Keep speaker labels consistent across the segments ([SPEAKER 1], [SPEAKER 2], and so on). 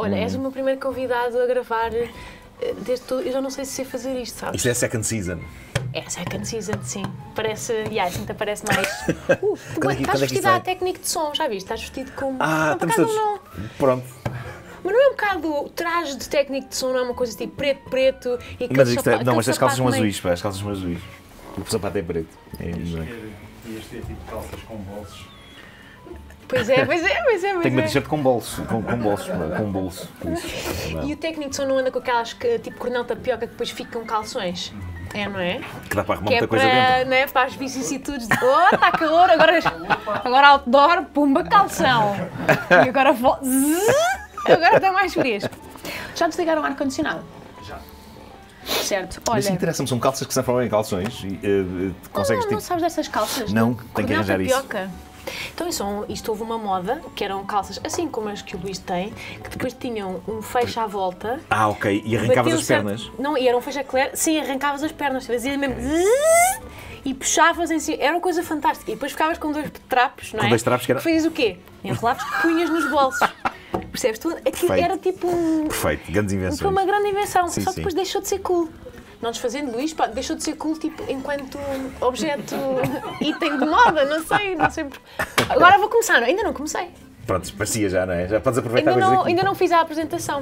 [SPEAKER 1] Olha, hum. és o meu
[SPEAKER 2] primeiro convidado a gravar eh, desde tudo. Eu já não sei se sei fazer isto, sabes?
[SPEAKER 1] Isto é second season.
[SPEAKER 2] É second season, sim. Parece. Yeah, assim te parece mais.
[SPEAKER 1] Uh, é é é estás vestido à
[SPEAKER 2] técnica de som, já viste? Estás vestido como. Ah, um estamos todos. Não. Pronto. Mas não é um bocado traje de técnico de som, não é uma coisa tipo preto, preto e calças isto, sapato, Não, mas as calças são azuis,
[SPEAKER 1] pá, as calças são azuis. O sapato é preto. É, isso aí. este é tipo calças com bolsos.
[SPEAKER 2] Pois é, pois é, pois é. Tenho uma é. t-shirt com
[SPEAKER 1] bolso, com, com bolso, é? com bolso. É e o
[SPEAKER 2] técnico de som não anda com aquelas que, tipo cornel tapioca que depois ficam calções. É, não é?
[SPEAKER 1] Que dá para arrumar que muita é coisa para, dentro.
[SPEAKER 2] Não né, Para as vicissitudes de oh, está calor, agora, agora outdoor, pumba, calção. E agora vou.
[SPEAKER 1] Agora está mais fresco.
[SPEAKER 2] Já desligaram o ar-condicionado? Já. Certo, olha. Mas interessa-me,
[SPEAKER 1] são calças que se transformam em calções. E, uh, consegues, não, não, tipo... não sabes
[SPEAKER 2] dessas calças? Não, tenho que arranjar isso. Tapioca. Então isso, é isto houve uma moda, que eram calças assim como as que o Luís tem, que depois tinham um fecho à volta.
[SPEAKER 1] Ah, ok. E arrancavas as pernas? Certo...
[SPEAKER 2] Não, e era um fecho a clero. Sim, arrancavas as pernas. Fazia mesmo... Okay. E puxavas em si. Era uma coisa fantástica. E depois ficavas com dois trapos, não é? Com dois trapos que era... Fazias o quê? Enrolavas, punhas nos bolsos. Percebes? Aquilo era tipo um...
[SPEAKER 1] Perfeito. Grandes invenções. Foi uma grande invenção. Sim, só que depois
[SPEAKER 2] deixou de ser cool. Tipo, não desfazendo Luís, pá, deixou de ser cool tipo, enquanto objeto, item de moda, não sei, não sei. Agora vou começar, é? ainda não comecei.
[SPEAKER 1] Pronto, parecia já, não é? Já podes aproveitar ainda não, ainda
[SPEAKER 2] não fiz a apresentação.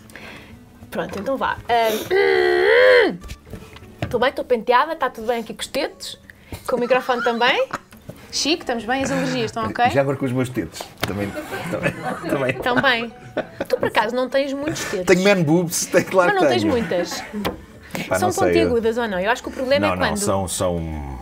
[SPEAKER 2] Pronto, então vá. Estou bem, estou penteada, está tudo bem aqui com os tetos, com o microfone também. Chico, estamos bem? As alergias estão ok? Já
[SPEAKER 1] agora com os meus tetos. Também. Também. Também.
[SPEAKER 2] Tu, por acaso, não tens muitos tetos.
[SPEAKER 1] Tenho man boobs, tem claro Mas não tens muitas. Pá, são contíguas
[SPEAKER 2] ou não? Eu acho que o problema é não, é quando... Não, são...
[SPEAKER 1] são...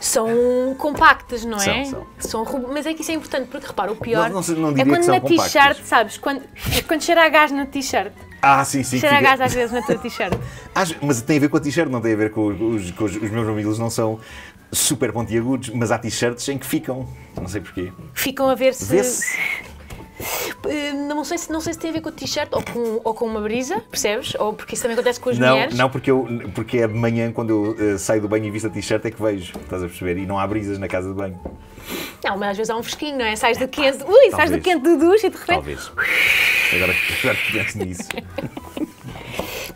[SPEAKER 2] São compactas, não é? São, são. mas é que isso é importante, porque repara, o pior não, não, não é quando na t-shirt, sabes? Quando, é quando cheira a gás na t-shirt.
[SPEAKER 1] Ah, sim, sim. Cheira fica... a gás às vezes
[SPEAKER 2] na tua t-shirt.
[SPEAKER 1] mas tem a ver com a t-shirt, não tem a ver com os, com os, os meus amigos, não são super pontiagudos, mas há t-shirts em que ficam. Não sei porquê.
[SPEAKER 2] Ficam a ver se. Vê-se. Hum, não sei, se, não sei se tem a ver com o t-shirt ou com, ou com uma brisa, percebes? Ou porque isso também acontece com as não, mulheres. Não,
[SPEAKER 1] porque, eu, porque é de manhã quando eu eh, saio do banho e visto a t-shirt é que vejo, estás a perceber? E não há brisas na casa de banho.
[SPEAKER 2] Não, mas às vezes há um fresquinho, não é? Sais do quente, ui, sais do quente do duche e de repente.
[SPEAKER 1] Talvez. Agora, agora penso nisso.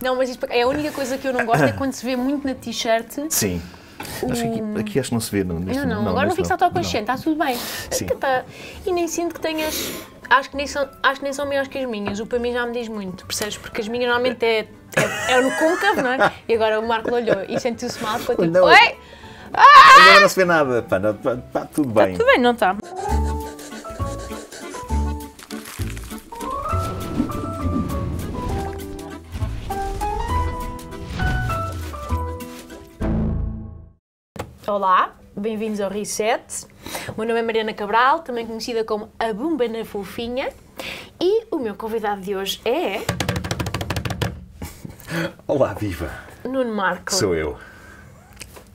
[SPEAKER 2] Não, mas isto, é a única coisa que eu não gosto é quando se vê muito na t-shirt. Sim
[SPEAKER 1] Acho que aqui, aqui, acho que não se vê. Não, não, não, não, agora não fiques autoconsciente,
[SPEAKER 2] está tudo bem. Sim. Tá. E nem sinto que tenhas. Acho que, nem são, acho que nem são melhores que as minhas. O para mim já me diz muito, percebes? Porque as minhas normalmente é, é, é no côncavo, não é? E agora o Marco olhou e sentiu-se mal, ficou tipo. Não. Oi!
[SPEAKER 1] Ah! Agora não se vê nada. está tudo tá bem. Está tudo
[SPEAKER 2] bem, não está. Então, olá, bem-vindos ao Reset. O meu nome é Mariana Cabral, também conhecida como a Bumba na Fofinha, e o meu convidado de hoje é.
[SPEAKER 1] Olá, viva!
[SPEAKER 2] Nuno Marco. Sou eu.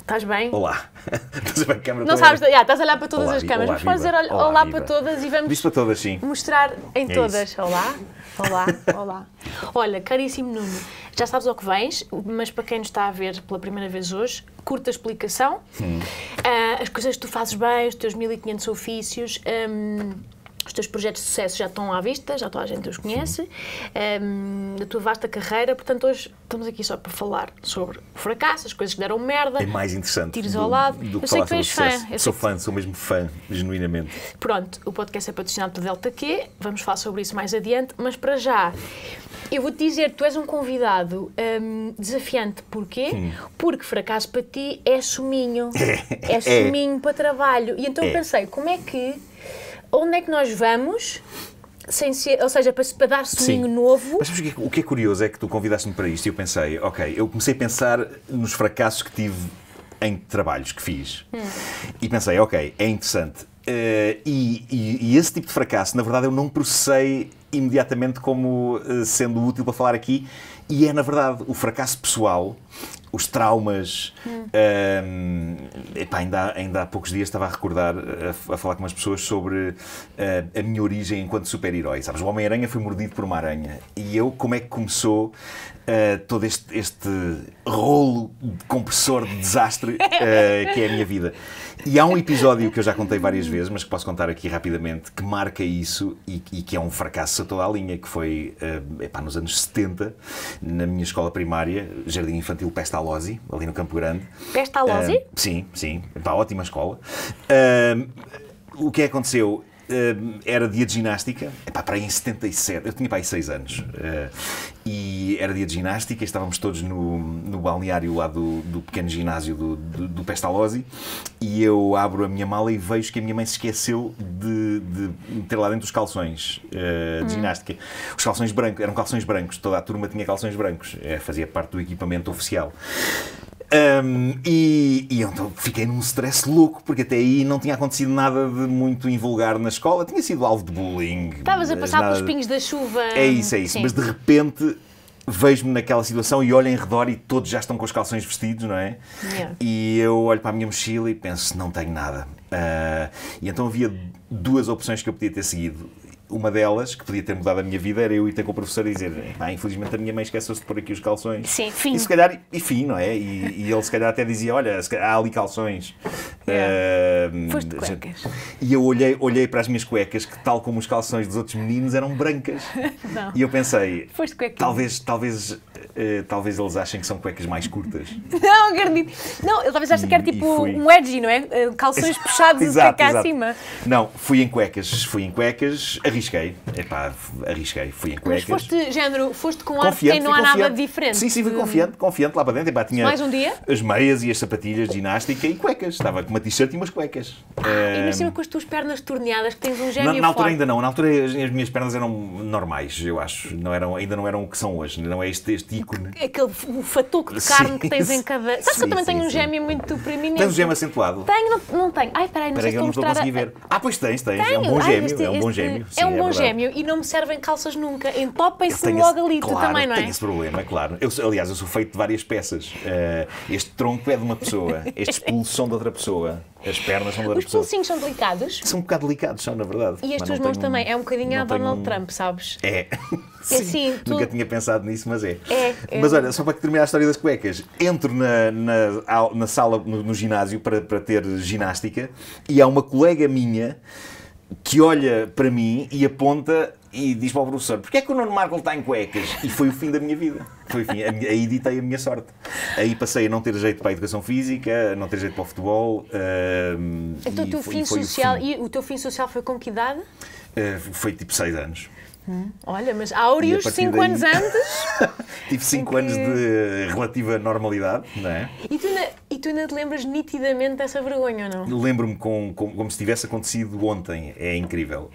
[SPEAKER 2] Estás bem?
[SPEAKER 1] Olá. Estás a ver a câmera Não sabes,
[SPEAKER 2] yeah, estás a olhar para todas olá, as câmaras. Vamos fazer olá, olá, olá para todas e vamos Diz para todas, sim. mostrar em é todas. Isso. Olá, olá, olá. Olha, caríssimo Nuno, já sabes ao que vens, mas para quem nos está a ver pela primeira vez hoje, curta explicação. Hum. Uh, as coisas que tu fazes bem, os teus 1500 ofícios. Um, os teus projetos de sucesso já estão à vista, já toda a gente os conhece, um, ehm, tua vasta carreira, portanto, hoje estamos aqui só para falar sobre o fracasso, as coisas que deram merda. É mais
[SPEAKER 1] interessante. Tiros do, ao lado. Do que eu sei que tu és fã. Eu sou fã, que... sou mesmo fã, genuinamente.
[SPEAKER 2] Pronto, o podcast é patrocinado pelo Delta Q, vamos falar sobre isso mais adiante, mas para já, eu vou-te dizer, tu és um convidado um, ehm, desafiante, porquê? Hum. Porque fracasso para ti é suminho. É, é, é suminho é. para trabalho. E então é. pensei, como é que onde é que nós vamos Ser, ou seja, para, para dar sonho novo. Mas
[SPEAKER 1] sabes, é o que é curioso é que tu convidaste-me para isto e eu pensei, ok, eu comecei a pensar nos fracassos que tive em trabalhos que fiz hum. e pensei, ok, é interessante. Uh, e, e, e, esse tipo de fracasso, na verdade, eu não processei imediatamente como uh, sendo útil para falar aqui e é, na verdade, o fracasso pessoal, os traumas. Hum. Um, epá, ainda, há, ainda há poucos dias estava a recordar, eh, a, a falar com umas pessoas sobre uh, a minha origem enquanto super-herói. Sabes, o Homem-Aranha foi mordido por uma aranha. E eu, como é que começou uh, todo este, este rolo de compressor de desastre uh, que é a minha vida? E há um episódio que eu já contei várias vezes, mas que posso contar aqui rapidamente, que marca isso e, e que é um fracasso a toda a linha, que foi uh, epá, nos anos 70, na minha escola primária, Jardim Infantil Pestalozzi, ali no Campo Grande.
[SPEAKER 2] Pestalozzi? Uh,
[SPEAKER 1] sim, sim. Epá, ótima escola. Uh, o que é aconteceu? Eh, era dia de ginástica, epá, para aí em 77, eu tinha para aí 6 anos, eh, e era dia de ginástica, estávamos todos no, no balneário lá do, do pequeno ginásio do, do, do Pestalozzi, e eu abro a minha mala e vejo que a minha mãe se esqueceu de, de ter lá dentro os calções eh, de hum. ginástica. Os calções brancos, eram calções brancos, toda a turma tinha calções brancos, fazia parte do equipamento oficial. Um, e, e, então fiquei num stress louco, porque até aí não tinha acontecido nada de muito invulgar na escola, tinha sido alvo de bullying. Estavas a passar nada... pelos pingos
[SPEAKER 2] da chuva. É isso, é isso. Sim. Mas de
[SPEAKER 1] repente vejo-me naquela situação e olho em redor e todos já estão com os calções vestidos, não é? Yeah. E eu olho para a minha mochila e penso, não tenho nada. Uh, e então havia duas opções que eu podia ter seguido uma delas, que podia ter mudado a minha vida, era eu ir ter com o professor e dizer: ah, infelizmente a minha mãe esqueceu-se de pôr aqui os calções. Sim, fim. E se calhar, e fim, não é? E, e ele se calhar até dizia: olha, há ali calções. Yeah. Uh, Foste cuecas. E eu olhei, olhei para as minhas cuecas, que tal como os calções dos outros meninos eram brancas. não. E eu pensei:
[SPEAKER 2] Foste cuecas. Talvez,
[SPEAKER 1] talvez, uh, talvez eles achem que são cuecas mais curtas.
[SPEAKER 2] não, acredito. Não, ele talvez achem que era tipo fui... um edgy, não é? Eh, calções puxados e cá acima.
[SPEAKER 1] Não, fui em cuecas, fui em cuecas, arrisquei arrisquei. Epá, arrisquei. Fui em cuecas. Mas
[SPEAKER 2] foste, género, foste com ar que não há confiante. nada diferente. Sim, sim, fui confiante,
[SPEAKER 1] confiante lá para dentro. Epá, tinha Mais um dia? As meias e as sapatilhas de ginástica e cuecas. Estava com uma t-shirt e umas cuecas. Ah, um... E cima
[SPEAKER 2] com as tuas pernas torneadas, que tens um gêmeo Na, na altura ainda
[SPEAKER 1] não. Na altura as, as, minhas pernas eram normais, eu acho. Não eram, ainda não eram o que são hoje. Não é este, este ícone.
[SPEAKER 2] É aquele fatuco de carne sim, que tens em cada... Sabes sim, que eu também sim, tenho um gêmeo muito preeminente. Tens um gêmeo acentuado? Tenho, não, não tenho. Ai, peraí, mas peraí, eu não estou a conseguir
[SPEAKER 1] ver. Ah, pois tens, tens. É um bom gêmeo. É um bom gêmeo. É é um é bom gêmeo
[SPEAKER 2] e não me servem calças nunca. Entopem-se logo ali, claro, tu também, não é? Tem esse
[SPEAKER 1] problema, claro. Eu, aliás, eu sou feito de várias peças. Uh, este tronco é de uma pessoa, estes pulsos são de outra pessoa. As pernas são de outra Os pessoa. Os pulsinhos
[SPEAKER 2] são delicados?
[SPEAKER 1] São um bocado delicados, são, na verdade. E as tuas mãos também. É
[SPEAKER 2] um bocadinho a Donald um... Trump, sabes?
[SPEAKER 1] É. é Sim, assim, nunca tinha pensado nisso, mas é. é, é. Mas olha, só para terminar a história das cuecas, entro na, na, na sala, no, no ginásio, para, para ter ginástica, e há uma colega minha que olha para mim e aponta e diz para o professor: Porquê é que o Nuno Marco está em cuecas? E foi o fim da minha vida. Foi o fim. Aí editei a minha sorte. Aí passei a não ter jeito para a educação física, a não ter jeito para o futebol. Ehm, então, e, o teu, foi, fim foi social, o
[SPEAKER 2] fim. e o teu fim social foi com que idade?
[SPEAKER 1] Uh, foi tipo 6 anos.
[SPEAKER 2] Hum. Olha, mas áureos, 5 anos antes.
[SPEAKER 1] Tive 5 que... anos de relativa normalidade, não é?
[SPEAKER 2] E tu, na... e tu ainda te lembras nitidamente dessa vergonha, ou
[SPEAKER 1] não? Lembro-me com, com, como se tivesse acontecido ontem, é incrível.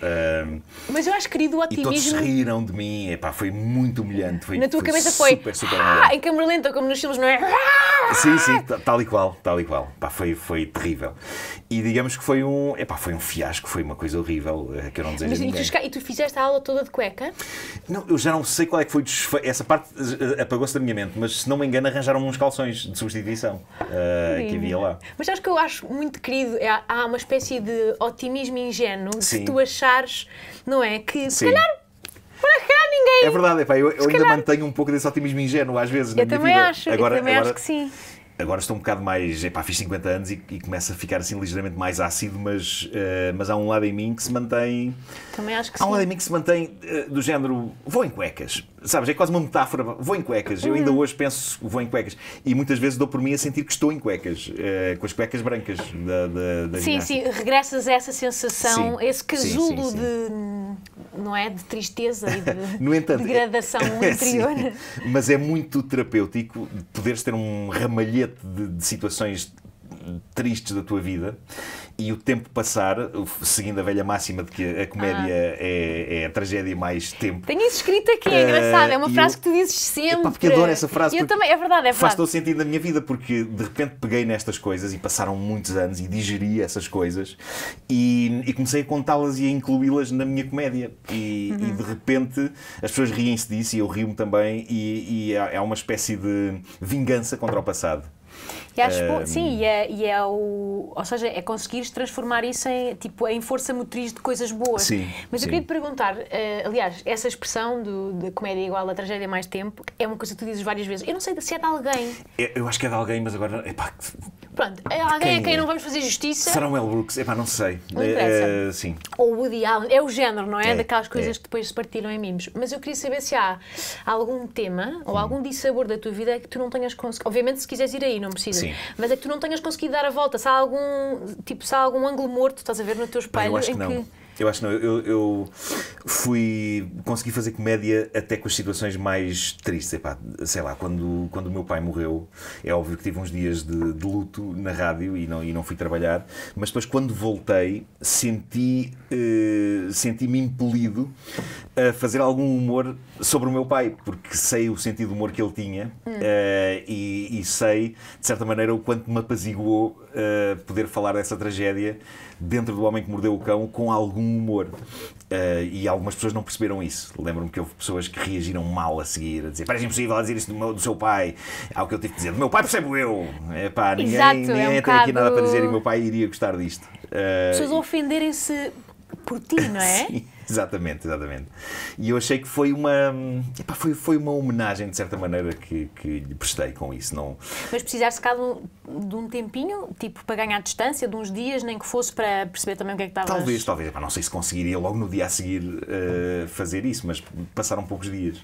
[SPEAKER 1] Um...
[SPEAKER 2] Mas eu acho querido o otimismo. E todos
[SPEAKER 1] riram de mim, Epá, foi muito humilhante. Foi, na tua foi cabeça foi. Super, super ah, em
[SPEAKER 2] é câmera lenta, como nos filmes, não é?
[SPEAKER 1] Sim, sim, tal e qual, tal e qual. Epá, foi, foi terrível. E digamos que foi um, Epá, foi um fiasco, foi uma coisa horrível eh, que eu não desejo. Mas, e, tu,
[SPEAKER 2] e tu fizeste a aula toda de cueca?
[SPEAKER 1] Não, eu já não sei qual é que foi. Essa parte eh, apagou-se da minha mente, mas se não me engano, arranjaram uns calções de substituição uh, que havia lá.
[SPEAKER 2] Mas acho que eu acho muito querido, é, há uma espécie de otimismo ingênuo de tu achares, não é? Que se Sim. calhar para cá ninguém. É
[SPEAKER 1] verdade, epá, eu, eu ainda calhar... mantenho um pouco desse otimismo ingênuo às vezes. Eu na também minha vida. acho, agora, eu também agora... acho que sim agora estou um bocado mais. Epá, fiz 50 anos e, e começa a ficar assim ligeiramente mais ácido, mas, uh, mas há um lado em mim que se mantém.
[SPEAKER 2] Também acho que Há um lado em mim que
[SPEAKER 1] se mantém uh, do género vou em cuecas. Sabes? É quase uma metáfora. Vou em cuecas. Eu ainda hum. hoje penso vou em cuecas. E muitas vezes dou por mim a sentir que estou em cuecas, uh, com as cuecas brancas da, da, da Sim, ginástica.
[SPEAKER 2] sim. Regressas a essa sensação, sim. esse casulo de. não é? De tristeza e de
[SPEAKER 1] no entanto, é- degradação é, interior. Sim. Mas é muito terapêutico poderes ter um ramalhete de, de situações tristes da tua vida e o tempo passar, seguindo a velha máxima de que a comédia ah. é, é, a tragédia mais tempo.
[SPEAKER 2] Tenho isso escrito aqui,
[SPEAKER 1] é eh, engraçado, é uma frase eu,
[SPEAKER 2] que tu dizes sempre. Epá, porque adoro essa frase. Eu também, é verdade, é verdade. Faz todo
[SPEAKER 1] sentido na minha vida, porque de repente peguei nestas coisas e passaram muitos anos e digeri essas coisas e, e comecei a contá-las e a incluí-las na minha comédia. E, uhum. e, de repente as pessoas riem-se disso e eu rio-me também e, e há uma espécie de vingança contra o passado acho, Sim, ehm, e
[SPEAKER 2] é, e é o. Ou seja, é conseguir transformar isso em, tipo, em força motriz de coisas boas. Sim, Mas eu queria te perguntar, uh, aliás, essa expressão do, de comédia igual a tragédia mais tempo é uma coisa que tu dizes várias vezes. Eu não sei se é de alguém.
[SPEAKER 1] Eu, eu acho que é de alguém, mas agora. Epá,
[SPEAKER 2] Pronto, é alguém quem... a quem não vamos fazer justiça. Será
[SPEAKER 1] o Elbrooks? Epá, não sei. Não uh, sim.
[SPEAKER 2] Ou Woody Allen, é o género, não é? é Daquelas coisas é. que depois se partilham em mimos. Mas eu queria saber se há algum tema ou hum. algum dissabor da tua vida que tu não tenhas conseguido. Obviamente, se quiseres ir aí, não precisa. Sim. Mas é que tu não tenhas conseguido dar a volta. Se há algum, tipo, se algum ângulo morto, estás a ver no teu espelho. eu acho que não. Que...
[SPEAKER 1] Eu acho que não. Eu, eu, fui. consegui fazer comédia até com as situações mais tristes. Epá, sei lá, quando, quando o meu pai morreu, é óbvio que tive uns dias de, de luto na rádio e não, e não fui trabalhar, mas depois quando voltei, senti. Eh, senti-me impelido a fazer algum humor sobre o meu pai, porque sei o sentido de humor que ele tinha hum. uh, e, e, sei, de certa maneira, o quanto me apaziguou uh, poder falar dessa tragédia dentro do Homem que Mordeu o Cão com algum humor. Uh, e algumas pessoas não perceberam isso. Lembro-me que houve pessoas que reagiram mal a seguir, a dizer: parece impossível dizer isso do, meu, do seu pai. É o que eu tive que dizer: do meu pai percebo eu. Epá, ninguém, Exato, é ninguém é um tem aqui nada para dizer e o meu pai iria gostar disto. pessoas
[SPEAKER 2] ofenderem-se por ti, não é? Sim
[SPEAKER 1] exatamente, exatamente. E eu achei que foi uma. Epá, foi, foi uma homenagem, de certa maneira, que, que lhe prestei com isso. Não...
[SPEAKER 2] Mas precisaste cá de um tempinho, tipo, para ganhar distância, de uns dias, nem que fosse para perceber também o que é que estava Talvez,
[SPEAKER 1] talvez. Epá, não sei se conseguiria logo no dia a seguir uh, fazer isso, mas passaram poucos dias.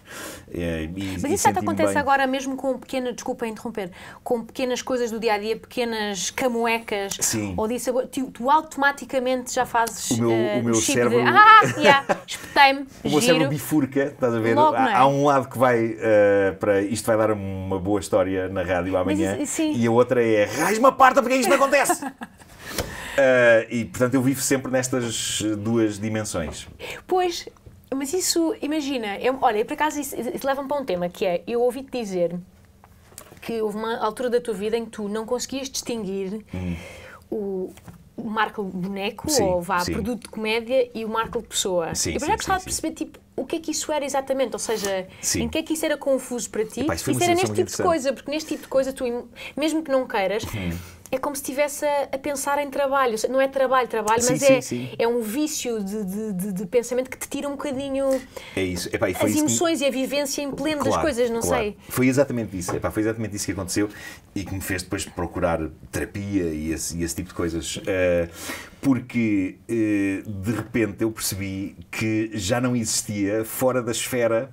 [SPEAKER 1] Uh, e, mas isso até acontece bem...
[SPEAKER 2] agora mesmo com pequena, desculpa interromper, com pequenas coisas do dia a dia, pequenas camuecas. Sim. Ou disse tu, tu automaticamente já fazes. O meu, uh, o meu cérebro. De... Ah, yeah pá, espetei-me. O meu cérebro
[SPEAKER 1] bifurca, estás a ver? Logo, há, é? há, um lado que vai uh, para isto vai dar uma boa história na rádio amanhã Mas, e a outra é raiz uma parta porque é isto não acontece. Uh, e portanto eu vivo sempre nestas duas dimensões.
[SPEAKER 2] Pois, mas isso, imagina, eu, olha, por acaso isso, isso leva-me para um tema que é: eu ouvi-te dizer que houve uma altura da tua vida em que tu não conseguias distinguir hum. o, o Marco Boneco, sim, ou vá, sim. produto de comédia, e o Marco Pessoa. Sim, eu já gostava de perceber tipo, o que é que isso era exatamente, ou seja, em que é que isso era confuso para ti, Epá, isso, isso era neste tipo de coisa, porque neste tipo de coisa, tu, mesmo que não queiras. Hum é como se estivesse a, a, pensar em trabalho. Não é trabalho, trabalho, sim, mas sim, é, sim. é um vício de, de, de, de, pensamento que te tira um bocadinho
[SPEAKER 1] é isso. Epá, as emoções
[SPEAKER 2] que... e a vivência em pleno claro, das coisas, não claro. sei.
[SPEAKER 1] Foi exatamente isso, Epá, foi exatamente isso que aconteceu e que me fez depois procurar terapia e esse, e esse tipo de coisas. Uh, porque uh, de repente eu percebi que já não existia fora da esfera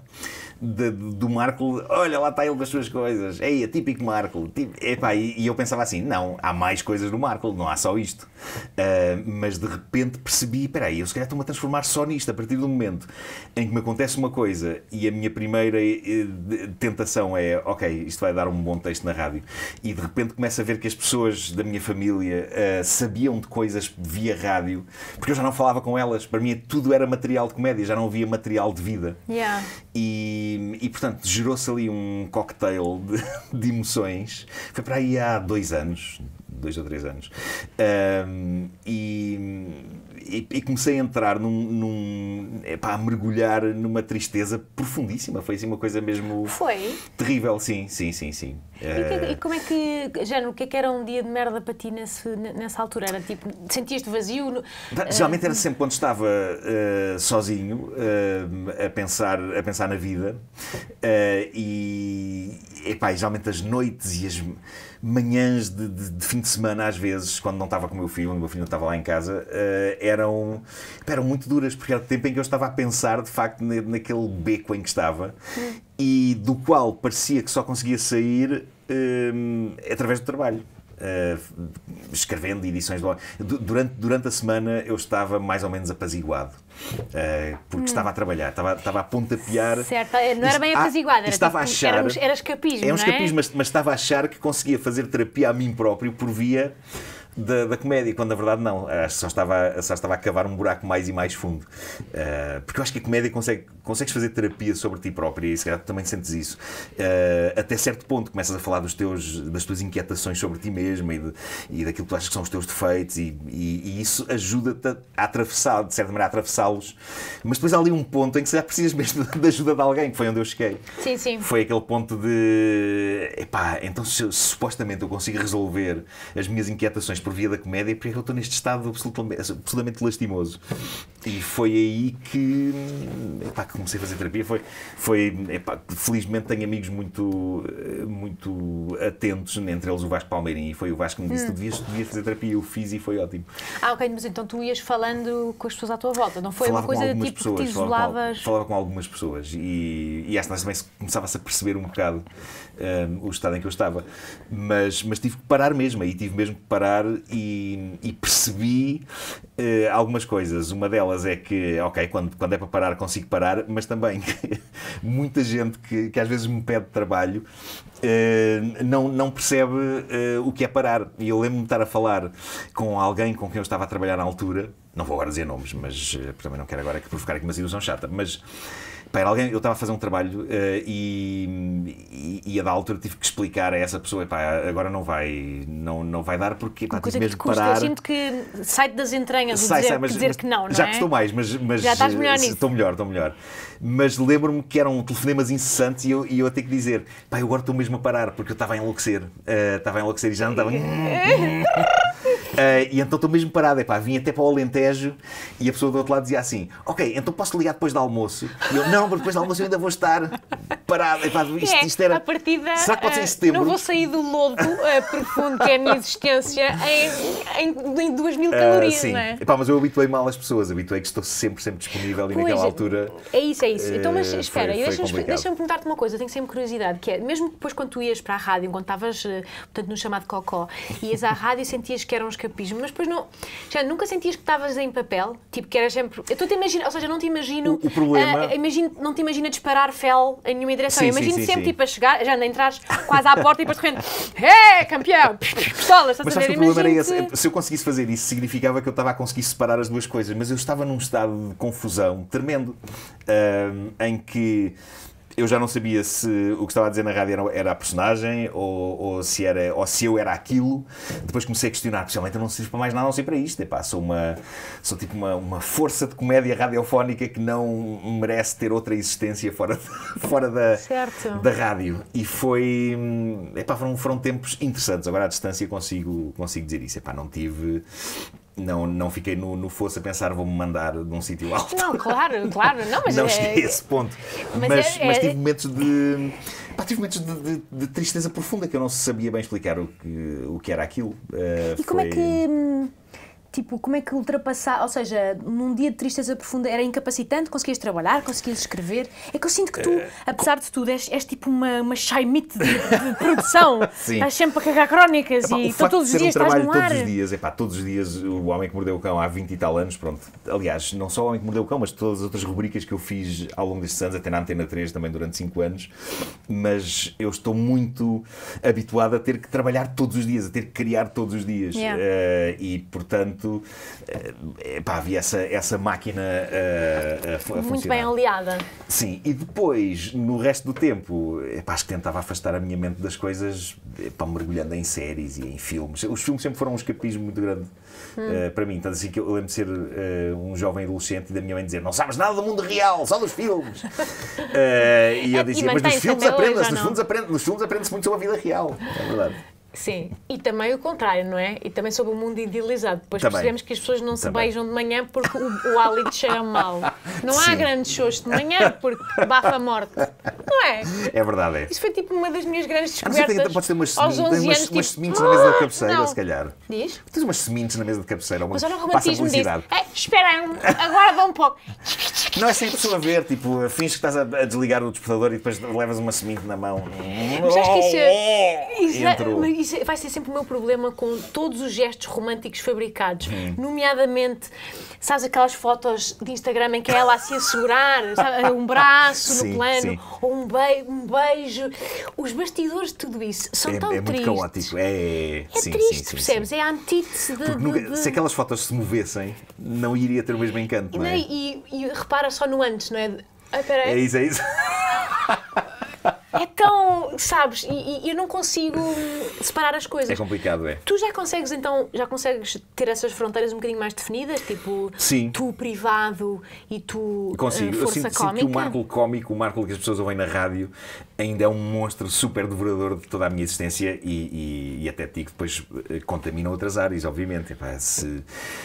[SPEAKER 1] de, do Marco, olha lá está ele com as suas coisas, ei, é típico Marco. Típico, epá, e, e, eu pensava assim: não, há mais coisas no Marco, não há só isto. Uh, mas de repente percebi: espera aí, eu se calhar estou-me a transformar só nisto a partir do momento em que me acontece uma coisa e a minha primeira eh, tentação é: ok, isto vai dar um bom texto na rádio. E de repente começo a ver que as pessoas da minha família uh, sabiam de coisas via rádio, porque eu já não falava com elas, para mim tudo era material de comédia, já não havia material de vida. Yeah. E, e portanto, gerou-se ali um cocktail de, de, emoções. Foi para aí há dois anos, dois ou três anos. Um, e e, e, comecei a entrar num. num a mergulhar numa tristeza profundíssima. Foi assim uma coisa mesmo. Foi? Terrível, sim, sim, sim, sim. E, é que, e
[SPEAKER 2] como é que. Jano, o que é que era um dia de merda para ti nesse, nessa altura? Era tipo. Sentias-te vazio?
[SPEAKER 1] Tá, eh, geralmente era sempre quando estava uh, sozinho uh, a, pensar, a pensar na vida uh, e. Epá, geralmente as noites e as manhãs de, de, de, fim de semana, às vezes, quando não estava com o meu filho, o meu filho não estava lá em casa, uh, eram, eram muito duras, porque era o tempo em que eu estava a pensar, de facto, na, naquele beco em que estava hum. e do qual parecia que só conseguia sair uh, através do trabalho uh, escrevendo edições do... durante, durante a semana eu estava mais ou menos apaziguado. Uh, porque hum. estava a trabalhar, estava, estava a pontapear. Certo,
[SPEAKER 2] eh, não era bem ah, apaziguado, era, estava tipo, a achar, era, era escapismo. É um é? escapismo, é?
[SPEAKER 1] mas, mas estava a achar que conseguia fazer terapia a mim próprio por via da, da, comédia, quando na verdade não. Acho que só estava, só estava a cavar um buraco mais e mais fundo. Uh, porque eu acho que a comédia consegue, consegues fazer terapia sobre ti própria e se calhar tu também sentes isso. Uh, até certo ponto começas a falar dos teus, das tuas inquietações sobre ti mesmo e, de, e daquilo que tu achas que são os teus defeitos e, e, e isso ajuda-te a, atravessar, de certa maneira, a atravessá-los. Mas depois há ali um ponto em que se calhar precisas mesmo da ajuda de alguém, que foi onde eu cheguei. Sim, sim. Foi aquele ponto de epá, então se, supostamente eu consigo resolver as minhas inquietações por via da comédia, porque é eu estou neste estado absolutamente, absolutamente lastimoso. E foi aí que, epá, comecei a fazer terapia. Foi, foi epá, felizmente tenho amigos muito, eh, muito atentos, entre eles o Vasco Palmeirim. E foi o Vasco que me disse: hum. tu devias, devias fazer terapia. Eu fiz e foi ótimo.
[SPEAKER 2] Ah, ok, mas então tu ias falando com as pessoas à tua volta, não foi falava uma coisa tipo pessoas, que te isolavas?
[SPEAKER 1] Falava com, algumas pessoas e, e às também começava-se a perceber um bocado um, eh, o estado em que eu estava. Mas, mas tive que parar mesmo, aí tive mesmo que parar e, e percebi eh, algumas coisas. Uma delas é que, ok, quando, quando é para parar, consigo parar, mas também muita gente que, que às vezes me pede trabalho eh, não, não percebe eh, o que é parar. E eu lembro-me de estar a falar com alguém com quem eu estava a trabalhar na altura, não vou agora dizer nomes, mas também não quero agora provocar aqui uma situação chata, mas para alguém, eu estava a fazer um trabalho uh, e, e, e, a da altura tive que explicar a essa pessoa, pá, agora não vai, não, não vai dar porque pá, coisa tive mesmo que custa, sinto
[SPEAKER 2] que sai das entranhas sai, dizer, sai, mas, dizer mas, que não, não Já é? custou mais, mas, mas já estás melhor nisso.
[SPEAKER 1] Estou melhor, estou melhor. Mas lembro-me que eram telefonemas incessantes e eu, e eu a ter que dizer, pá, eu agora estou mesmo a parar porque eu estava a enlouquecer, uh, estava a enlouquecer e já não estava... Uh, e então estou mesmo parado. Epá, vim até para o Alentejo e a pessoa do outro lado dizia assim: Ok, então posso ligar depois do almoço? E eu: Não, mas depois do almoço eu ainda vou estar parado. Epá, isto, é, isto era. A
[SPEAKER 2] partida, Será que pode ser em eh, setembro? Não vou sair do lodo uh, profundo que é a minha existência em, em, em 2 mil calorias, uh, sim. não é?
[SPEAKER 1] Epá, mas eu habituei mal as pessoas, habituei que estou sempre, sempre disponível e pois, naquela altura. É isso, é isso. Então, mas espera, deixa-me deixa
[SPEAKER 2] perguntar-te uma coisa, tenho sempre curiosidade, que é, mesmo depois quando tu ias para a rádio, quando estavas, portanto, no chamado Cocó, ias à rádio e sentias que eram os escapismo, mas depois não. Já nunca sentias que estavas em papel? Tipo, que era sempre. Eu estou a imaginar, ou seja, não te imagino. O, o problema. Uh, imagino, não te imagino a disparar fel em nenhuma direção. Sim, eu imagino sim, sim, sempre, tipo, a chegar, já entrares quase à porta e depois de repente. É, campeão! Pistolas, estás mas a ver? Que o problema era esse.
[SPEAKER 1] Se eu conseguisse fazer isso, significava que eu estava a conseguir separar as duas coisas, mas eu estava num estado de confusão tremendo uh, em que eu já não sabia se o que estava a dizer na rádio era, era a personagem ou, ou, se era, ou se eu era aquilo. Depois comecei a questionar, principalmente eu não sirvo para mais nada, não sei para isto. Epá, sou, uma, sou tipo uma, uma força de comédia radiofónica que não merece ter outra existência fora, fora da, da rádio. E foi. Hum, epá, foram, foram tempos interessantes. Agora à distância consigo, consigo dizer isso. Epá, não tive não, não fiquei no, no fosso a pensar vou-me mandar de um sítio alto.
[SPEAKER 2] Não, claro, claro, não, mas não é- cheguei a esse
[SPEAKER 1] ponto. Mas, mas, é... mas é- tive momentos de. Pá, tive momentos de, de, de, tristeza profunda que eu não sabia bem explicar o que, o que era aquilo. Uh, e foi... como é que.
[SPEAKER 2] Hum, tipo, como é que ultrapassar, ou seja, num dia de tristeza profunda era incapacitante, conseguias trabalhar, conseguias escrever. É que eu sinto que tu, é, apesar com... de tudo, és, és, tipo uma, uma chaimite de, de produção. Sim. Estás sempre a cagar crónicas Epá, e então, todos os dias um estás no ar. Todos os dias,
[SPEAKER 1] Epá, todos os dias o Homem que Mordeu o Cão há 20 e tal anos, pronto. Aliás, não só o Homem que Mordeu o Cão, mas todas as outras rubricas que eu fiz ao longo destes anos, até na Antena 3 também durante 5 anos, mas eu estou muito habituado a ter que trabalhar todos os dias, a ter que criar todos os dias. Yeah. Uh, e, portanto, Portanto, eh, eh, pá, havia essa, essa máquina eh, a, a, funcionar. Muito bem aliada. Sim, e depois, no resto do tempo, pá, acho que tentava afastar a minha mente das coisas, pá, mergulhando em séries e em filmes. Os filmes sempre foram um escapismo muito grande hum. uh, para mim. então assim que eu lembro de ser uh, um jovem adolescente e da minha mãe dizer: Não sabes nada do mundo real, só dos filmes. uh, e eu dizia: e Mas nos filmes aprende nos filmes aprende-se muito sobre a vida real. É verdade.
[SPEAKER 2] Sim, e também o contrário, não é? E também sobre o mundo idealizado. Depois também. percebemos que as pessoas não se também. beijam de manhã porque o, o hálito cheira mal. Não há Sim. grandes shows de manhã porque bafa a morte. Não é?
[SPEAKER 1] É verdade. É. Isso
[SPEAKER 2] foi tipo uma das minhas grandes descobertas. Tem, pode ter umas, aos 11 umas, anos, umas tipo, sementes na mesa da ah, cabeceira, não. se calhar. Diz?
[SPEAKER 1] Tens umas sementes na mesa da cabeceira. Uma, Mas olha o romantismo disso. É,
[SPEAKER 2] espera, agora dá um pouco.
[SPEAKER 1] Não é sem a pessoa ver, tipo, finges que estás a, desligar o despertador e depois levas uma semente na mão. já esqueceu? é,
[SPEAKER 2] isso é, vai ser sempre o meu problema com todos os gestos românticos fabricados, hum. nomeadamente, sabes, aquelas fotos de Instagram em que é ela assim a segurar sabe, é um braço sim, no plano, sim. ou um, be um, beijo. Os bastidores de tudo isso são é, é tão é tristes. É muito
[SPEAKER 1] caótico. É, é sim, triste, percebes?
[SPEAKER 2] É a antítese de, nunca, de, Se aquelas
[SPEAKER 1] fotos se movessem, não iria ter o mesmo encanto, não é?
[SPEAKER 2] E, e, e repara só no antes, não é? é isso, é isso. É tão, sabes, e, e, eu não consigo separar as coisas. É
[SPEAKER 1] complicado, é.
[SPEAKER 2] Tu já consegues então, já consegues ter essas fronteiras um bocadinho mais definidas, tipo, Sim. tu privado e tu Consigo. Eh, força eu sinto, cómica? Sinto que o marco
[SPEAKER 1] cómico, o marco que as pessoas ouvem na rádio, ainda é um monstro super devorador de toda a minha existência e, e, e até digo depois eh, contamina outras áreas, obviamente. Epá, se,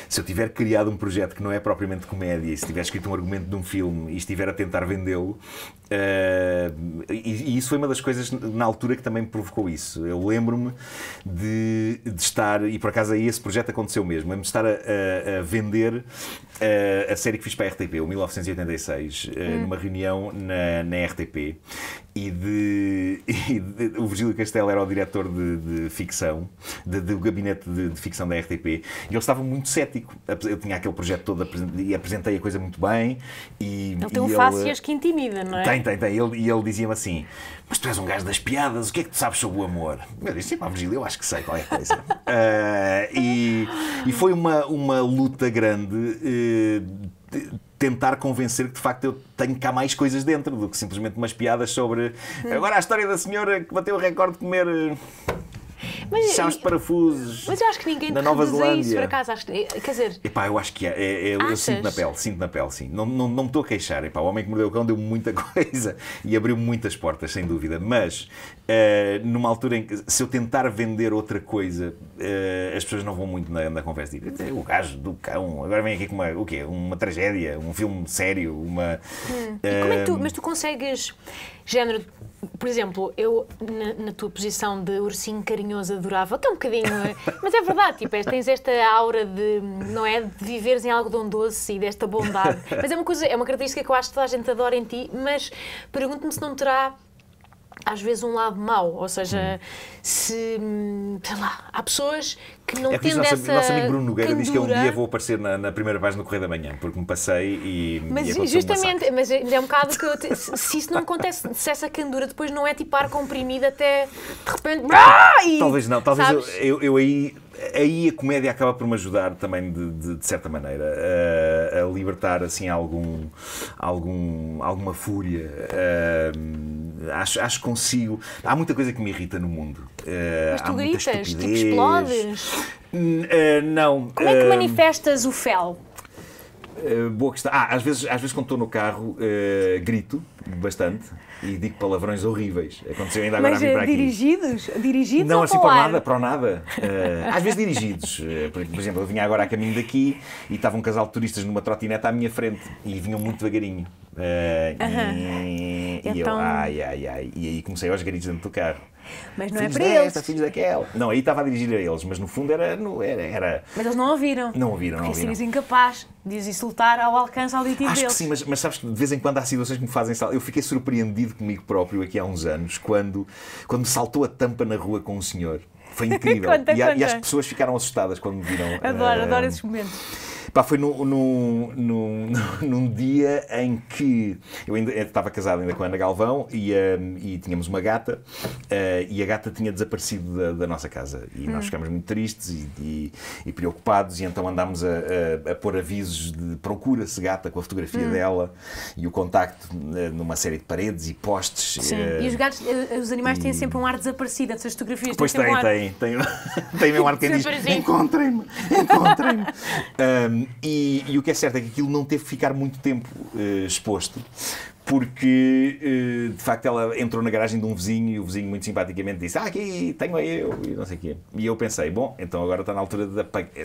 [SPEAKER 1] se eu tiver criado um projeto que não é propriamente comédia, e se tiver escrito um argumento de um filme e estiver a tentar vendê-lo, uh, e, e, isso foi uma das coisas na altura que também me provocou isso. Eu lembro-me de, de, estar, e por acaso aí esse projeto aconteceu mesmo, lembro-me de estar a, a, a vender a, eh, a, série que fiz para a RTP, o 1986, hum. numa reunião na, na RTP. E de, e de, o Virgílio Castelo era o diretor de, de ficção, do gabinete de, ficção da RTP, e ele estava muito cético. Eu tinha aquele projeto todo e apresentei a coisa muito bem. E, ele tem um fáceis
[SPEAKER 2] que intimida, não é? Tem,
[SPEAKER 1] tem, tem. Ele, e ele dizia-me assim: Mas tu és um gajo das piadas, o que é que tu sabes sobre o amor? Eu disse: Sim, Virgílio, eu acho que sei qualquer coisa. uh, e, e foi uma, uma luta grande. Uh, tentar convencer que de facto eu tenho cá mais coisas dentro do que simplesmente umas piadas sobre agora a história da senhora que bateu o recorde de comer eh, mas, os parafusos. Mas
[SPEAKER 2] eu acho que ninguém na Nova Zelândia. isso, por acaso. Acho que, é, quer dizer.
[SPEAKER 1] Epá, eu acho que é. é, é eu sinto na pele, sinto na pele, sim. Não, não, não me estou a queixar. Epá, o Homem que Mordeu o Cão deu muita coisa e abriu muitas portas, sem dúvida. Mas, uh, numa altura em que, se eu tentar vender outra coisa, uh, as pessoas não vão muito na, na conversa. Digo, o gajo do cão, agora vem aqui com uma, o quê? uma tragédia, um filme sério, uma.
[SPEAKER 2] Hum. Uh, é que tu, eh, mas tu consegues género por exemplo, eu, na, na, tua posição de ursinho carinhoso, adorava até um bocadinho, eh, mas é verdade, tipo, tens esta aura de, não é, de viveres em algodão doce e desta bondade. Mas é uma coisa, é uma característica que eu acho que toda a gente adora em ti, mas pergunto-me se não terá às vezes um lado mau, ou seja, hum. se hum, sei lá, há pessoas que não é têm essa. O nosso amigo Bruno Nogueira candura. diz que é um dia
[SPEAKER 1] vou aparecer na, na primeira página do Correio da Manhã, porque me passei e. Mas e justamente,
[SPEAKER 2] um mas é um bocado que eu te, se isso não acontece, se essa candura depois não é tipo ar comprimido até de repente. Ah! Ah, e, talvez não, talvez eu,
[SPEAKER 1] eu, eu aí aí a comédia acaba por me ajudar também de, de, de certa maneira a, a, libertar assim algum, algum alguma fúria. Hum, Acho, acho que consigo. Há muita coisa que me irrita no mundo. Uh, Mas tu gritas, tu explodes. Uh, não. Como é que eh,
[SPEAKER 2] manifestas o fel?
[SPEAKER 1] Uh, boa questão. Ah, às vezes, às vezes quando estou no carro, uh, grito bastante e digo palavrões horríveis. Aconteceu ainda agora Mas, a mim para dirigidos?
[SPEAKER 2] aqui. Dirigidos? Dirigidos Não, assim para nada,
[SPEAKER 1] para nada. Uh, às vezes dirigidos. Por, por exemplo, eu vinha agora a caminho daqui e estava um casal de turistas numa trotineta à minha frente e vinham muito devagarinho e, é, então... e eu, então ai, ai, ai. E aí comecei aos gritos dentro do carro.
[SPEAKER 2] Mas não é filhos é para desta, eles.
[SPEAKER 1] Filhos daquela. Não, aí estava a dirigir a eles, mas no fundo era. No, era, era...
[SPEAKER 2] Mas eles não ouviram. Não ouviram, Porque não assim ouviram. incapaz de os insultar ao alcance auditivo Acho deles. Que sim,
[SPEAKER 1] mas, mas sabes que de vez em quando há situações que me fazem saltar. Eu fiquei surpreendido comigo próprio aqui há uns anos, quando, quando me saltou a tampa na rua com um senhor. Foi incrível. conta, e, a, conta. e, as pessoas ficaram assustadas quando me viram. Adoro, uh, adoro eh, esses momentos. Pá, foi num, num dia em que eu ainda eh, estava casado ainda com a Ana Galvão e, um, ehm, e tínhamos uma gata uh, e a gata tinha desaparecido da, da nossa casa e hum. nós ficámos muito tristes e, e, e, preocupados e então andámos a, a, a pôr avisos de procura-se gata com a fotografia hum. dela e o contacto eh, numa série de paredes e postes. Sim, uh, e os
[SPEAKER 2] gatos, os animais têm sempre um ar desaparecido, essas fotografias pois têm Pois
[SPEAKER 1] tem, tem, tem, tem, ar que diz encontrem-me, encontrem-me. um, ehm, e, e, o que é certo é que aquilo não teve que ficar muito tempo eh, exposto, porque eh, de facto ela entrou na garagem de um vizinho e o vizinho muito simpaticamente disse: Ah, aqui tenho eu, e não sei o quê. E eu pensei: Bom, então agora está na altura de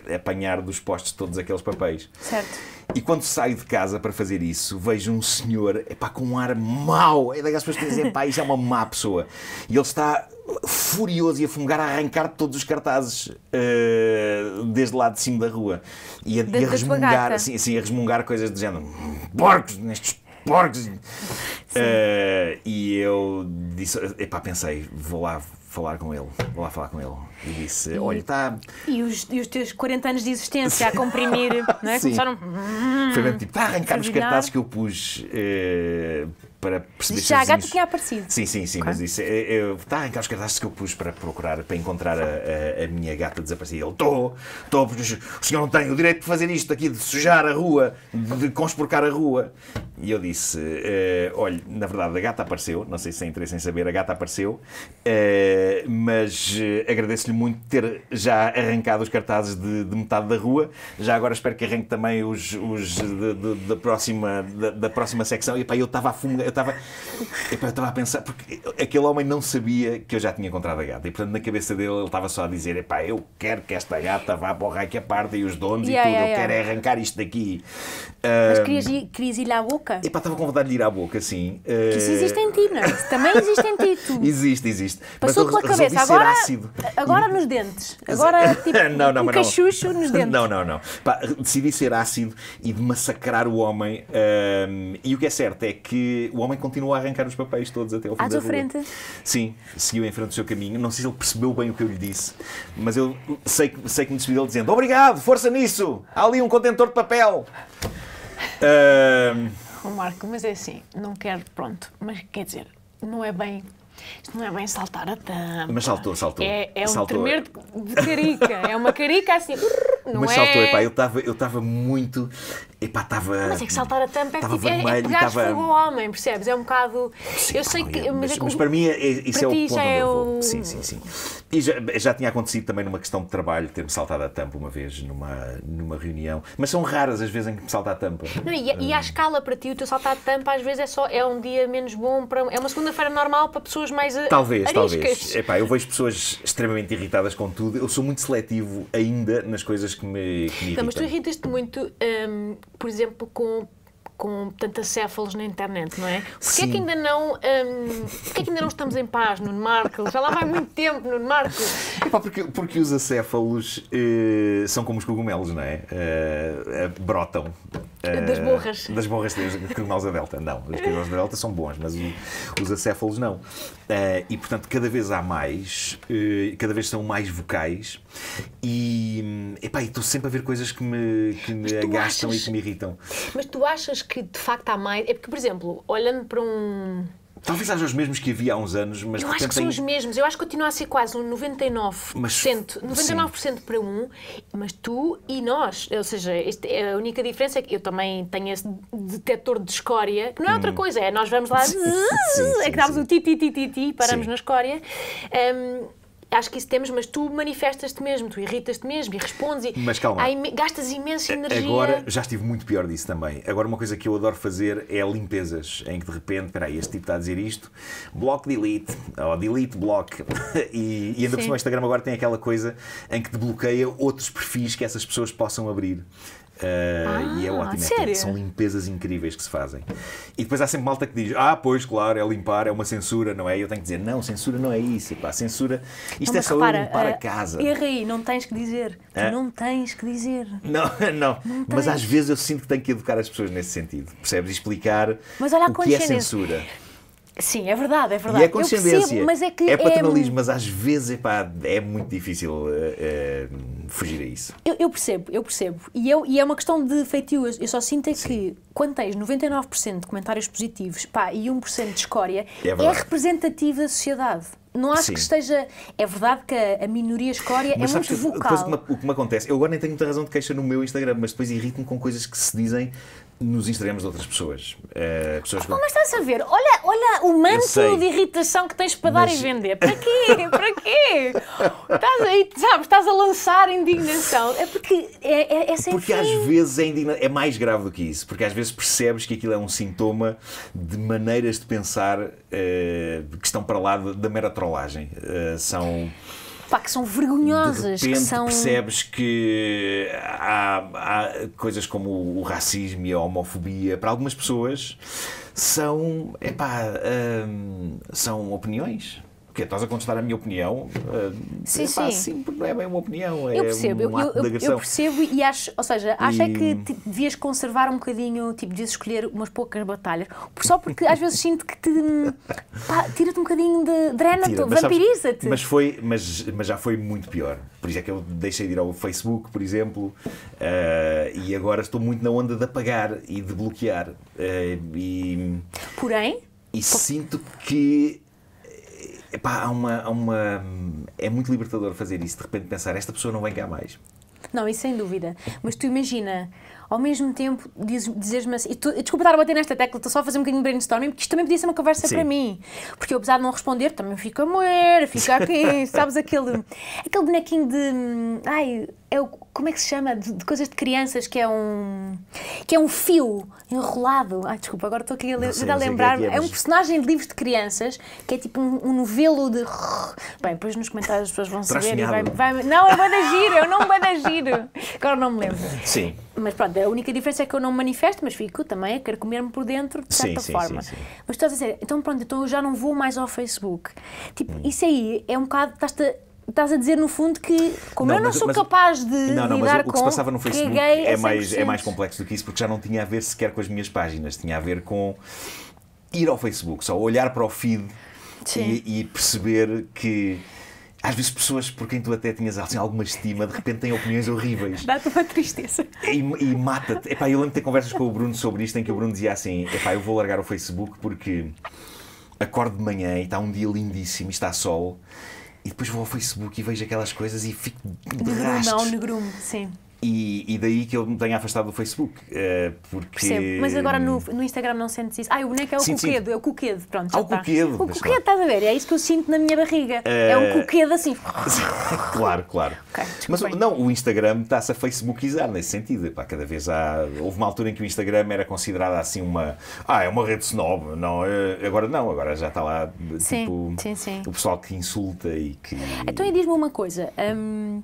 [SPEAKER 1] eh, apanhar dos postos todos aqueles papéis. Certo. E quando saio de casa para fazer isso, vejo um senhor epá, com um ar mau. É daquelas pessoas que dizem: Pá, isso é uma má pessoa. E ele está furioso e a fungar a arrancar todos os cartazes uh, desde lá de cima da rua e a, e a resmungar assim, assim, a resmungar coisas do género porcos nestes porcos. Eh, e eu disse, epá, pensei, vou lá falar com ele, vou lá falar com ele. E disse, olha, está.
[SPEAKER 2] E os, e os teus 40 anos de existência a comprimir, não é? Sim. Começaram. Hum, Foi mesmo tipo, está a arrancar os cartazes que
[SPEAKER 1] eu pus. Eh, para perceber se. Já a gata tinha aparecido. Sim, sim, sim, okay. mas isso. Está em cá cartazes que eu pus para procurar, para encontrar a, a, a minha gata desaparecida. Ele, estou, estou, o senhor não tem o direito de fazer isto aqui, de sujar a rua, de, consporcar conspurcar a rua. E eu disse: uh, olha, na verdade a gata apareceu, não sei se tem interesse em saber, a gata apareceu, uh, mas uh, agradeço-lhe muito ter já arrancado os cartazes de, de, metade da rua. Já agora espero que arranque também os, os da, próxima, da, próxima secção. E pá, eu estava a fumegar estava eu estava a pensar, porque aquele homem não sabia que eu já tinha encontrado a gata e portanto na cabeça dele ele estava só a dizer epá, eu quero que esta gata vá para o raio que aparta e os donos yeah, e tudo, yeah, eu yeah. quero é arrancar isto daqui. Mas querias
[SPEAKER 2] ir, querias ir lá à boca?
[SPEAKER 1] Epá, estava com vontade de ir à boca, sim. Uh... Isso existe em
[SPEAKER 2] ti, não é? Também existe em ti, tu.
[SPEAKER 1] Existe, existe. Passou pela cabeça, agora, ácido.
[SPEAKER 2] agora nos dentes.
[SPEAKER 1] Agora tipo não, não, um cachucho não. nos dentes. Não, não, não. Pá, decidi ser ácido e de massacrar o homem um, e o que é certo é que o homem continuou a arrancar os papéis todos até ao fim à da rua. frente? Sim, seguiu em frente o seu caminho. Não sei se ele percebeu bem o que eu lhe disse, mas eu sei, sei que me despediu dizendo obrigado, força nisso, há ali um contentor de papel. Uh...
[SPEAKER 2] Marco, mas é assim, não quero, pronto, mas quer dizer, não é bem isto não é bem saltar a tampa. Mas
[SPEAKER 1] saltou, saltou. É, é saltou. um tremer
[SPEAKER 2] de, carica. é uma carica assim. Não Mas é? saltou, é... epá,
[SPEAKER 1] eu estava eu muito. Epá, estava. Mas é que
[SPEAKER 2] saltar a tampa é, que tipo, é, é pegar tava... fogo ao homem, percebes? É um bocado. Sim, eu sei não, que. Mas, mas, é mas, para mim, é, é isso para é o ponto. Já é o... Sim, sim,
[SPEAKER 1] sim. E já, já, tinha acontecido também numa questão de trabalho ter-me saltado a tampa uma vez numa, numa reunião. Mas são raras as vezes em que me salta a tampa. Não, e, a, à ah.
[SPEAKER 2] escala para ti, o teu saltar a tampa às vezes é só é um dia menos bom, para, é uma segunda-feira normal para pessoas mais ah, Talvez, ariscas. talvez.
[SPEAKER 1] Epá, eu vejo pessoas extremamente irritadas com tudo. Eu sou muito seletivo ainda nas coisas que me, que me irritam. mas tu
[SPEAKER 2] irritas-te muito, hum, por exemplo, com com tantas céfalos na internet, não é? Porquê é que ainda não um, porquê é que ainda não estamos em paz, Nuno Marco? Já lá vai muito tempo, Nuno Marco.
[SPEAKER 1] Epá, porque, porque os acéfalos eh, são como os cogumelos, não é? Uh, brotam. Uh, das borras. Das borras, dos cogumelos da Delta. Não, os cogumelos da Delta são bons, mas os acéfalos não. Uh, e, portanto, cada vez há mais, cada vez são mais vocais e, epá, estou sempre a ver coisas que me, que me agastam achas... e que me irritam.
[SPEAKER 2] Mas tu achas que que de facto há mais. É porque, por exemplo, olhando para um.
[SPEAKER 1] Talvez haja os mesmos que havia há uns anos, mas. Eu acho que são tem... os
[SPEAKER 2] mesmos. Eu acho que continua a ser quase um 99%. Mas, 99% para um, mas tu e nós. Ou seja, este, é, a única diferença é que eu também tenho esse detector de escória, que não é outra hum. coisa, é nós vamos lá. Sim, sim, é que damos o ti, ti, ti, ti, ti, paramos na escória. Um, acho que isso temos, mas tu manifestas-te mesmo, tu irritas-te mesmo e respondes e mas calma, im gastas imensa energia. Agora
[SPEAKER 1] já estive muito pior disso também. Agora uma coisa que eu adoro fazer é limpezas, em que de repente, espera aí, este tipo está a dizer isto, block delete, ou delete block, e, e ainda Sim. por cima o Instagram agora tem aquela coisa em que bloqueia outros perfis que essas pessoas possam abrir. Uh, ah, e é ah, ótimo. É São limpezas incríveis que se fazem. E depois há sempre malta que diz: Ah, pois, claro, é limpar, é uma censura, não é? E eu tenho que dizer: Não, censura não é isso. Pá, censura, isto não, é só repara, eu limpar uh, a eh, casa. Erra
[SPEAKER 2] aí, não tens que dizer. É? não tens que dizer. Não,
[SPEAKER 1] não. não mas às vezes eu sinto que tenho que educar as pessoas nesse sentido, percebes? E explicar
[SPEAKER 2] mas olha o que é censura. Sim, é verdade, é verdade. E é condescendência. Percebo, mas é, que é, é- paternalismo, é...
[SPEAKER 1] mas às vezes epá, é muito difícil uh, uh, fugir a isso.
[SPEAKER 2] Eu, eu, percebo, eu percebo. E, eu, é, e é uma questão de feitiço. Eu, só sinto é que quando tens 99% de comentários positivos pá, e 1% de escória, é, é da sociedade não acho Sim. que esteja. É verdade que a minoria escória mas é muito que, vocal. Depois, o, que
[SPEAKER 1] me, o que me acontece, eu agora nem tenho muita razão de queixa no meu Instagram, mas depois irrito-me com coisas que se dizem nos Instagrams de outras pessoas. Uh, pessoas oh, Mas
[SPEAKER 2] estás a ver, olha, olha o manto de irritação que tens para mas... dar e vender. Para quê? Para quê? estás aí, sabes, estás a lançar indignação. É porque é, é, é sem
[SPEAKER 1] Porque fim. às vezes é, indigna... é mais grave do que isso, porque às vezes percebes que aquilo é um sintoma de maneiras de pensar uh, que estão para lá da mera trollagem. Uh, são
[SPEAKER 2] pá, que são vergonhosas. De repente que são... percebes
[SPEAKER 1] que há, há coisas como o racismo e a homofobia, para algumas pessoas, são, epá, hum, são opiniões porque estás a contestar a minha opinião? Eh, sim, sim. sim. Não é bem uma opinião, é eu percebo, um ato eu, eu, de eu percebo
[SPEAKER 2] e acho, ou seja, acho e... é que devias conservar um bocadinho, tipo, devias escolher umas poucas batalhas, só porque às vezes sinto que te tira-te um bocadinho de drena-te, vampiriza-te. Mas,
[SPEAKER 1] foi, mas, mas já foi muito pior. Por isso é que eu deixei de ir ao Facebook, por exemplo, uh, e agora estou muito na onda de apagar e de bloquear. Uh, e... Porém, e sinto que Epá, há uma, há uma, é muito libertador fazer isso, de repente pensar, esta pessoa não vem cá mais.
[SPEAKER 2] Não, isso sem dúvida. Mas tu imagina, ao mesmo tempo dizes-me assim, e tu, desculpa estar a bater nesta tecla, estou só a fazer um bocadinho de brainstorming, porque isto também podia ser uma conversa Sim. para mim. Porque eu, apesar de não responder, também fico a moer, fico aqui, sabes, aquele, aquele bonequinho de. Ai, é o, como é que se chama? De, de, coisas de crianças, que é um. que é um fio enrolado. Ai, desculpa, agora estou aqui a, sei, a é é, lembrar-me. É, é, um personagem de livros de crianças, que é tipo um, um novelo de. Bem, depois nos comentários as pessoas vão saber. E vai, vai, não, é banda giro, eu é não banda giro. Agora não me lembro. Sim. Mas pronto, a única diferença é que eu não manifesto, mas fico também a querer comer-me por dentro, de certa sim, forma. Sim, sim, mas estás a dizer, então pronto, então eu já não vou mais ao Facebook. Tipo, hum. isso aí é um bocado, estás-te estás a dizer no fundo que como não, eu não mas, sou mas, capaz de não, não, lidar mas o, o que se passava no é Facebook é mais, é mais
[SPEAKER 1] complexo do que isso porque já não tinha a ver sequer com as minhas páginas tinha a ver com ir ao Facebook só olhar para o feed e, e perceber que às vezes pessoas por quem tu até tinhas assim, alguma estima, de repente têm opiniões horríveis.
[SPEAKER 2] Dá-te uma tristeza.
[SPEAKER 1] E, e mata-te. Epá, eu lembro de ter conversas com o Bruno sobre isto, em que o Bruno dizia assim: epá, eu vou largar o Facebook porque acordo de manhã e está um dia lindíssimo e está sol. E depois vou ao Facebook e vejo aquelas coisas e fico de Negrume, ao
[SPEAKER 2] negrume, sim.
[SPEAKER 1] E, e, daí que eu me tenha afastado do Facebook. Uh, porque... Mas agora no,
[SPEAKER 2] no, Instagram não sentes isso. Ah, o boneco é o sim, coquedo, sim. é o coquedo. Pronto, já ah, o coquedo. O coquedo, estás a ver? É isso que eu sinto na minha barriga. Uh... É um eh, coquedo assim.
[SPEAKER 1] claro, claro. Okay, Mas não, o Instagram está-se a Facebookizar nesse sentido. Epá, cada vez há. Houve uma altura em que o Instagram era considerado assim uma. Ah, é uma rede snob. Não, eh, agora não, agora já está lá sim, tipo, o pessoal que insulta e que.
[SPEAKER 2] Então diz-me uma coisa. Hum,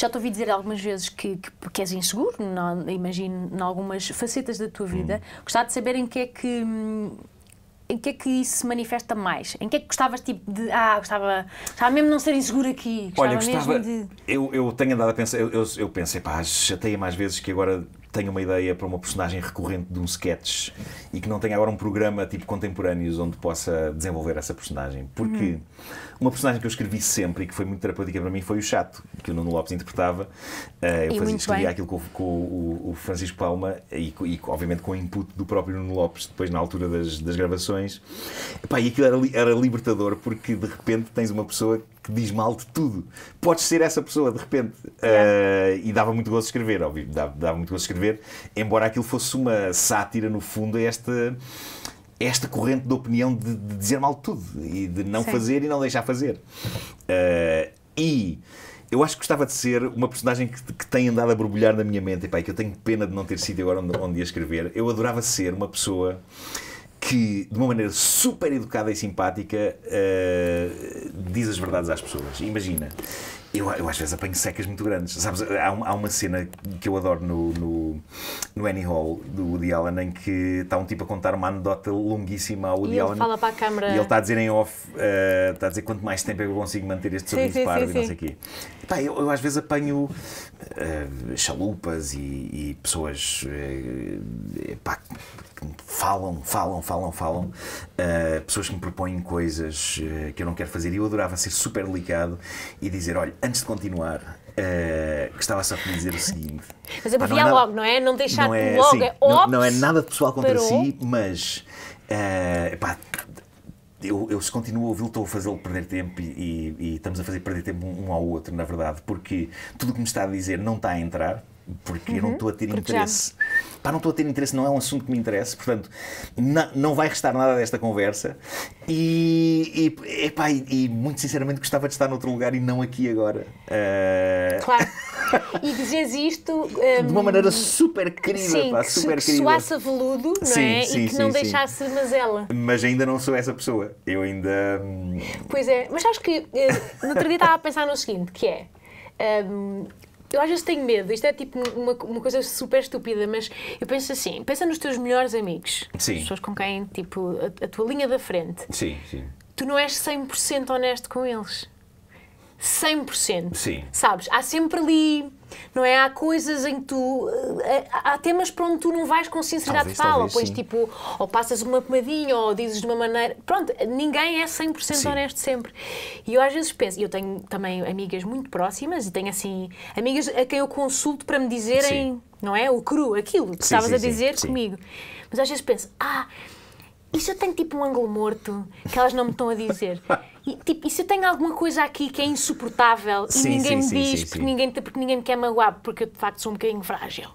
[SPEAKER 2] já te ouvi dizer algumas vezes que, que, que és inseguro, não, imagino, em algumas facetas da tua vida. Hum. Gostava de saber em que é que. Em que é que isso se manifesta mais? Em que é que gostavas tipo de. Ah, gostava, mesmo de não ser inseguro aqui. Gostava Olha, gostava. De...
[SPEAKER 1] Eu, eu tenho andado a pensar. Eu, eu, eu pensei, pá, chateia mais vezes que agora tenho uma ideia para uma personagem recorrente de um sketch e que não tenha agora um programa tipo contemporâneos onde possa desenvolver essa personagem. Porque. Hum uma personagem que eu escrevi sempre e que foi muito terapêutica para mim foi o Chato, que o Nuno Lopes interpretava. Eh, eu fazia, escrevia aquilo com, com o, o, Francisco Palma e, e, obviamente, com o input do próprio Nuno Lopes, depois na altura das, das gravações. Epá, e aquilo era, era libertador, porque de repente tens uma pessoa que diz mal de tudo. Podes ser essa pessoa, de repente. Yeah. É. Uh, e dava muito gosto de escrever, óbvio, dava, dava muito gosto de escrever, embora aquilo fosse uma sátira, no fundo, a esta esta corrente de opinião de, de dizer mal de tudo e de não Sim. fazer e não deixar fazer. Uh, e eu acho que gostava de ser uma personagem que, que tem andado a borbulhar na minha mente, e é que eu tenho pena de não ter sido agora onde, onde ia escrever. Eu adorava ser uma pessoa que, de uma maneira super educada e simpática, uh, diz as verdades às pessoas. Imagina, eu, eu às vezes apanho secas muito grandes. Sabes, há, há uma cena que eu adoro no, no, no Annie Hall do Woody Allen em que está um tipo a contar uma anedota longuíssima ao Woody e Allen. Ele fala
[SPEAKER 2] para a câmara. E ele está
[SPEAKER 1] a dizer em off, uh, está a dizer quanto mais tempo é eu consigo manter este sorriso sim, parvo e não sei o quê. Pá, eu, eu, às vezes apanho uh, chalupas e, e pessoas uh, eh, pá, que me falam, falam, falam, falam, uh, pessoas que me propõem coisas uh, que eu não quero fazer e eu adorava ser super delicado e dizer: olha, antes de continuar, uh, gostava só de dizer o seguinte. Mas abreviar é, é logo,
[SPEAKER 2] não é? Não deixar não é, logo, sim, é não,
[SPEAKER 1] não, é nada pessoal contra parou. si, mas. Uh, pá, eu, eu, se continuo a ouvi-lo, estou a fazê-lo perder tempo e, e, e, estamos a fazer perder tempo um, um ao outro, na verdade, porque tudo o que me está a dizer não está a entrar, porque uhum. eu não uhum. estou a ter porque interesse. Já... Pá, não estou a ter interesse, não é um assunto que me interessa, portanto, não, não vai restar nada desta conversa. E, e, epá, e, e, muito sinceramente gostava de estar noutro lugar e não aqui agora. Uh... Claro.
[SPEAKER 2] E dizes isto um... de uma hum, maneira super
[SPEAKER 1] querida, sim, pá, super que, que soasse
[SPEAKER 2] veludo, não sim, é? Sim, e que não deixasse mazela.
[SPEAKER 1] Mas ainda não sou essa pessoa. Eu ainda. Hum,
[SPEAKER 2] pois é, mas acho que eh, no outro dia estava a pensar no seguinte: que é. Um, eu às vezes tenho medo, isto é tipo uma, uma coisa super estúpida, mas eu penso assim: pensa nos teus melhores amigos, sim. pessoas com quem, tipo, a, a tua linha da frente. Sim, sim. Tu não és 100% honesto com eles. 100%. Sim. Sabes? Há sempre ali não é? Há coisas em que tu. Eh, eh, há temas para onde tu não vais com sinceridade de fala, pois tipo, ou passas uma pomadinha, ou dizes de uma maneira. Pronto, ninguém é 100% sim. honesto sempre. E eu às vezes penso, eu tenho também amigas muito próximas e tenho assim, amigas a quem eu consulto para me dizerem, sim. não é? O cru, aquilo que sim, estavas a dizer comigo. Mas às vezes penso, ah e se eu tenho tipo um ângulo morto que elas não me estão a dizer? E, tipo, e se eu tenho alguma coisa aqui que é insuportável sim, e ninguém sim, me diz sim, porque, Ninguém, porque ninguém me quer magoar, porque eu de facto sou um bocadinho frágil?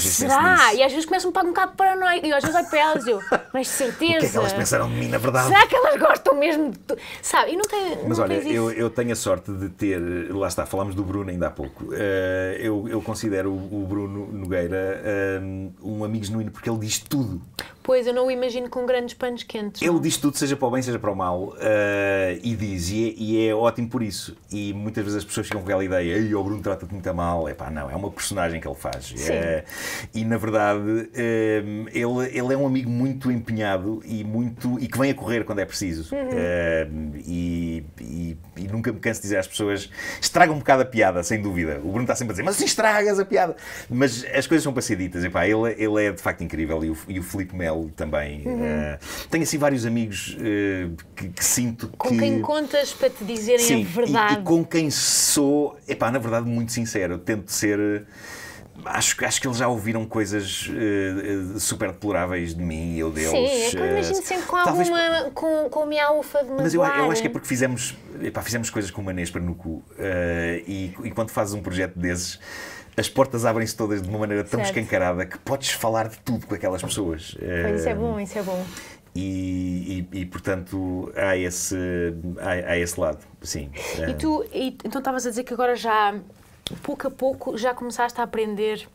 [SPEAKER 1] Será?
[SPEAKER 2] E às vezes começam-me a um bocado paranoico. E às vezes olho para elas e eu, mas de certeza. O que é que elas pensaram
[SPEAKER 1] de mim, na verdade? Será que
[SPEAKER 2] elas gostam mesmo de tu? Sabe? E nunca. Mas nunca olha, eu, eu
[SPEAKER 1] tenho a sorte de ter. Lá está, falámos do Bruno ainda há pouco. Uh, eu, eu considero o, o Bruno Nogueira um, eh, um amigo genuíno porque ele diz tudo.
[SPEAKER 2] Pois, eu não o imagino com grandes panos quentes. Ele
[SPEAKER 1] diz tudo, seja para o bem, seja para o mal, uh, e diz, e é, e é, ótimo por isso. E muitas vezes as pessoas ficam com aquela ideia, ei, o Bruno trata-te muito a mal. É pá, não, é uma personagem que ele faz. É, e na verdade, eh, ele, ele é um amigo muito empenhado e, muito, e que vem a correr quando é preciso. Uhum. Uh, e, e, e, nunca me canso de dizer às pessoas, estraga um bocado a piada, sem dúvida. O Bruno está sempre a dizer, mas estragas a piada. Mas as coisas são para ser ditas. ele, ele é de facto incrível e o, e o Filipe Melo também. Uhum. Uh, tenho assim vários amigos uh, que, que, sinto com que. Com quem
[SPEAKER 2] contas para te dizerem Sim, a verdade. E, e
[SPEAKER 1] com quem sou, é pá, na verdade, muito sincero. Tento ser acho, acho que eles já ouviram coisas uh, super deploráveis de mim e eu deles. Sim, eu imagino sempre
[SPEAKER 2] com Talvez... alguma. com, com a minha alfa de Mas eu, eu acho que é porque
[SPEAKER 1] fizemos, epá, fizemos coisas com uma Nespra no cu. Uh, e, e quando fazes um projeto desses as portas abrem-se todas de uma maneira tão certo. escancarada que podes falar de tudo com aquelas pessoas. Pois, isso é bom, isso é bom. E, e, e, portanto há esse, há, há, esse lado, sim. E
[SPEAKER 2] tu, e, então estavas a dizer que agora já, pouco a pouco, já começaste a aprender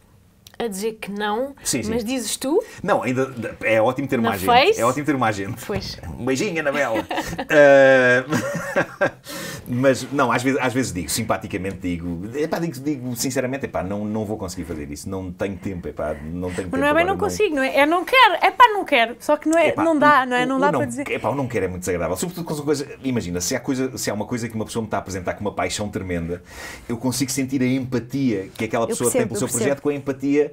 [SPEAKER 2] a dizer que não, sim, sim. mas dizes
[SPEAKER 1] tu? Não, ainda é ótimo ter na uma agente. É ótimo ter uma agente. Pois. Um beijinho, Anabela. uh... Eh, mas não, às vezes, às vezes digo, simpaticamente digo, epá, digo, digo sinceramente, epá, não, não vou conseguir fazer isso, não tenho tempo, epá, não tenho tempo. Mas não é bem, não consigo,
[SPEAKER 2] não é? É não quero, é pá, não quero, só que não, é, epá, não dá, não é? Não dá não, para dizer. Epá,
[SPEAKER 1] o não quero é muito desagradável, sobretudo com coisa, imagina, se há, coisa, se há uma coisa que uma pessoa me está a apresentar com uma paixão tremenda, eu consigo sentir a empatia que aquela pessoa percebo, tem pelo seu percebo. projeto com a empatia dia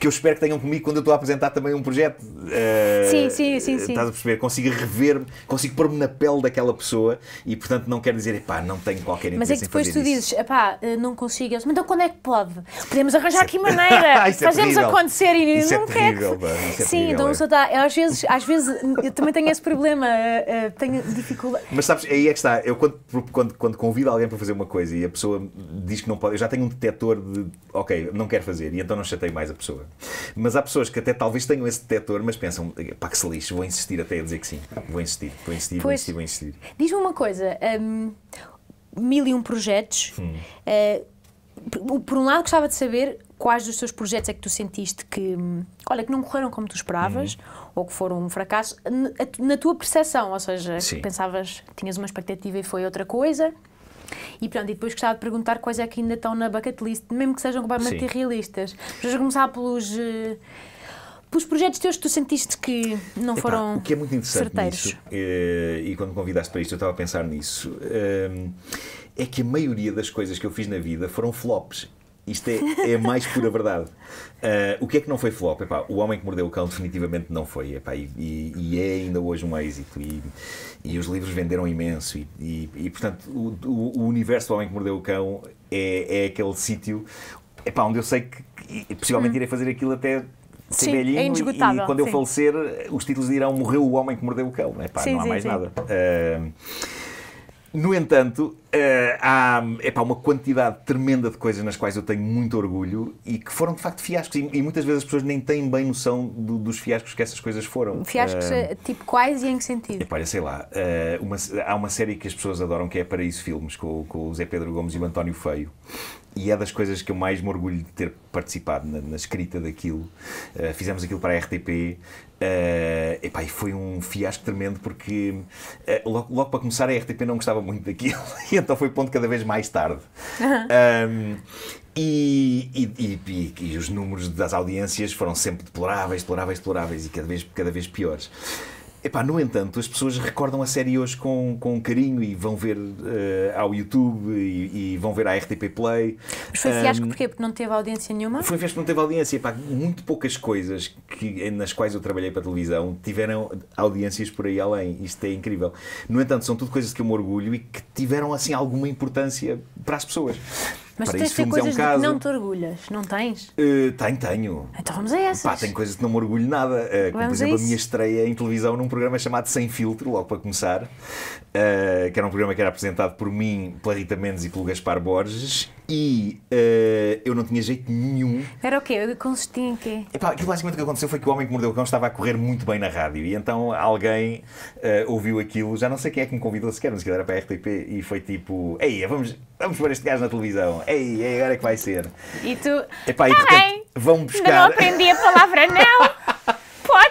[SPEAKER 1] que eu espero que tenham comigo quando eu estou a apresentar também um projeto. Uh, sim, sim, sim, sim. Estás a perceber? Consigo rever-me, consigo pôr-me na pele daquela pessoa e, portanto, não quero dizer, epá, não tenho qualquer interesse Mas é que depois tu dizes,
[SPEAKER 2] epá, eh, não consigo. Mas então quando é que pode? Podemos arranjar aqui maneira, ah, é fazemos é acontecer e isso é não é terrível,
[SPEAKER 1] quer. Que... É sim, terrível, então é. só
[SPEAKER 2] está. Eu, às, vezes, às vezes eu também tenho esse problema, uh, tenho
[SPEAKER 1] dificuldade. Mas sabes, aí é que está. Eu quando, quando, quando convido alguém para fazer uma coisa e a pessoa diz que não pode, eu já tenho um detector de, ok, não quero fazer e então não chatei mais a pessoa. Mas há pessoas que até talvez tenham esse detector, mas pensam, pá, que se lixo, vou insistir até a dizer que sim. Vou insistir, vou insistir, pois, vou insistir, vou insistir.
[SPEAKER 2] Diz-me uma coisa, um, mil e um projetos. Hum. Uh, por um lado gostava de saber quais dos teus projetos é que tu sentiste que, hum, olha, que não correram como tu esperavas uhum. ou que foram um fracasso na tua percepção, ou seja, Sim. que pensavas, tinhas uma expectativa e foi outra coisa e pronto, e depois gostava de perguntar quais é que ainda estão na bucket list, mesmo que sejam completamente realistas. Vamos começar pelos. Eh, pelos projetos teus que tu sentiste que não Epá, foram o que é muito interessante certeiros. Nisso,
[SPEAKER 1] eh, e quando me convidaste para isto, eu estava a pensar nisso. Eh, é que a maioria das coisas que eu fiz na vida foram flops isto é, é mais pura verdade. Uh, o que é que não foi flop? Epá, o Homem que Mordeu o Cão definitivamente não foi. Epá, e, e, e é ainda hoje um êxito. E, e os livros venderam imenso. E, portanto, o, o, o, universo do Homem que Mordeu o Cão é, é aquele sítio onde eu sei que, que possivelmente hum. irei fazer aquilo até
[SPEAKER 2] ser sim, é e, e, quando eu falecer
[SPEAKER 1] os títulos dirão morreu o homem que mordeu o cão. Epá, sim, não há mais nada. Uh, no entanto, eh, há epá, uma quantidade tremenda de coisas nas quais eu tenho muito orgulho e que foram de facto fiascos. E, muitas vezes as pessoas nem têm bem noção do, dos fiascos que essas coisas foram. Fiascos uh,
[SPEAKER 2] tipo quais e em que sentido? Epá,
[SPEAKER 1] sei lá. Uh, uma, há uma série que as pessoas adoram que é Paraíso Filmes, com, com o Zé Pedro Gomes e o António Feio e é das coisas que eu mais me orgulho de ter participado na, na escrita daquilo. Uh, fizemos aquilo para a RTP. Uh, eh, epá, e foi um fiasco tremendo porque uh, logo, logo, para começar a RTP não gostava muito daquilo e então foi ponto cada vez mais tarde. Uhum. Um, e, e, e, e, os números das audiências foram sempre deploráveis, deploráveis, deploráveis e cada vez, cada vez piores. Epá, no entanto, as pessoas recordam a série hoje com, com carinho e vão ver uh, ao YouTube e, e, vão ver à RTP Play. Mas foi fiasco um, porquê?
[SPEAKER 2] Porque não teve audiência nenhuma? Foi
[SPEAKER 1] fiasco porque não teve audiência. Epá, muito poucas coisas que, nas quais eu trabalhei para televisão tiveram audiências por aí além. Isto é incrível. No entanto, são tudo coisas que eu me orgulho e que tiveram assim alguma importância para as pessoas. Mas tens isso filmes é um caso. não te
[SPEAKER 2] orgulhas, não tens?
[SPEAKER 1] Uh, tenho, tenho. Então vamos a essas. Pá, tem coisas que não me orgulho nada. Uh, como, por exemplo, a, a minha estreia em televisão num programa chamado Sem Filtro, logo para começar, uh, que era um programa que era apresentado por mim, pela Rita Mendes e pelo Gaspar Borges, e uh, eu não tinha jeito nenhum.
[SPEAKER 2] Era o quê? Consistia em quê?
[SPEAKER 1] Epá, aquilo basicamente o que aconteceu foi que o Homem que Mordeu o Cão estava a correr muito bem na rádio. E então alguém uh, ouviu aquilo, já não sei quem é que me convidou sequer, mas aquilo era para a RTP. E foi tipo: Ei, vamos, vamos pôr este gajo na televisão. Ei, agora é que vai ser. E tu. Epá, e de tá repente, vão buscar. não aprendi
[SPEAKER 2] a palavra não!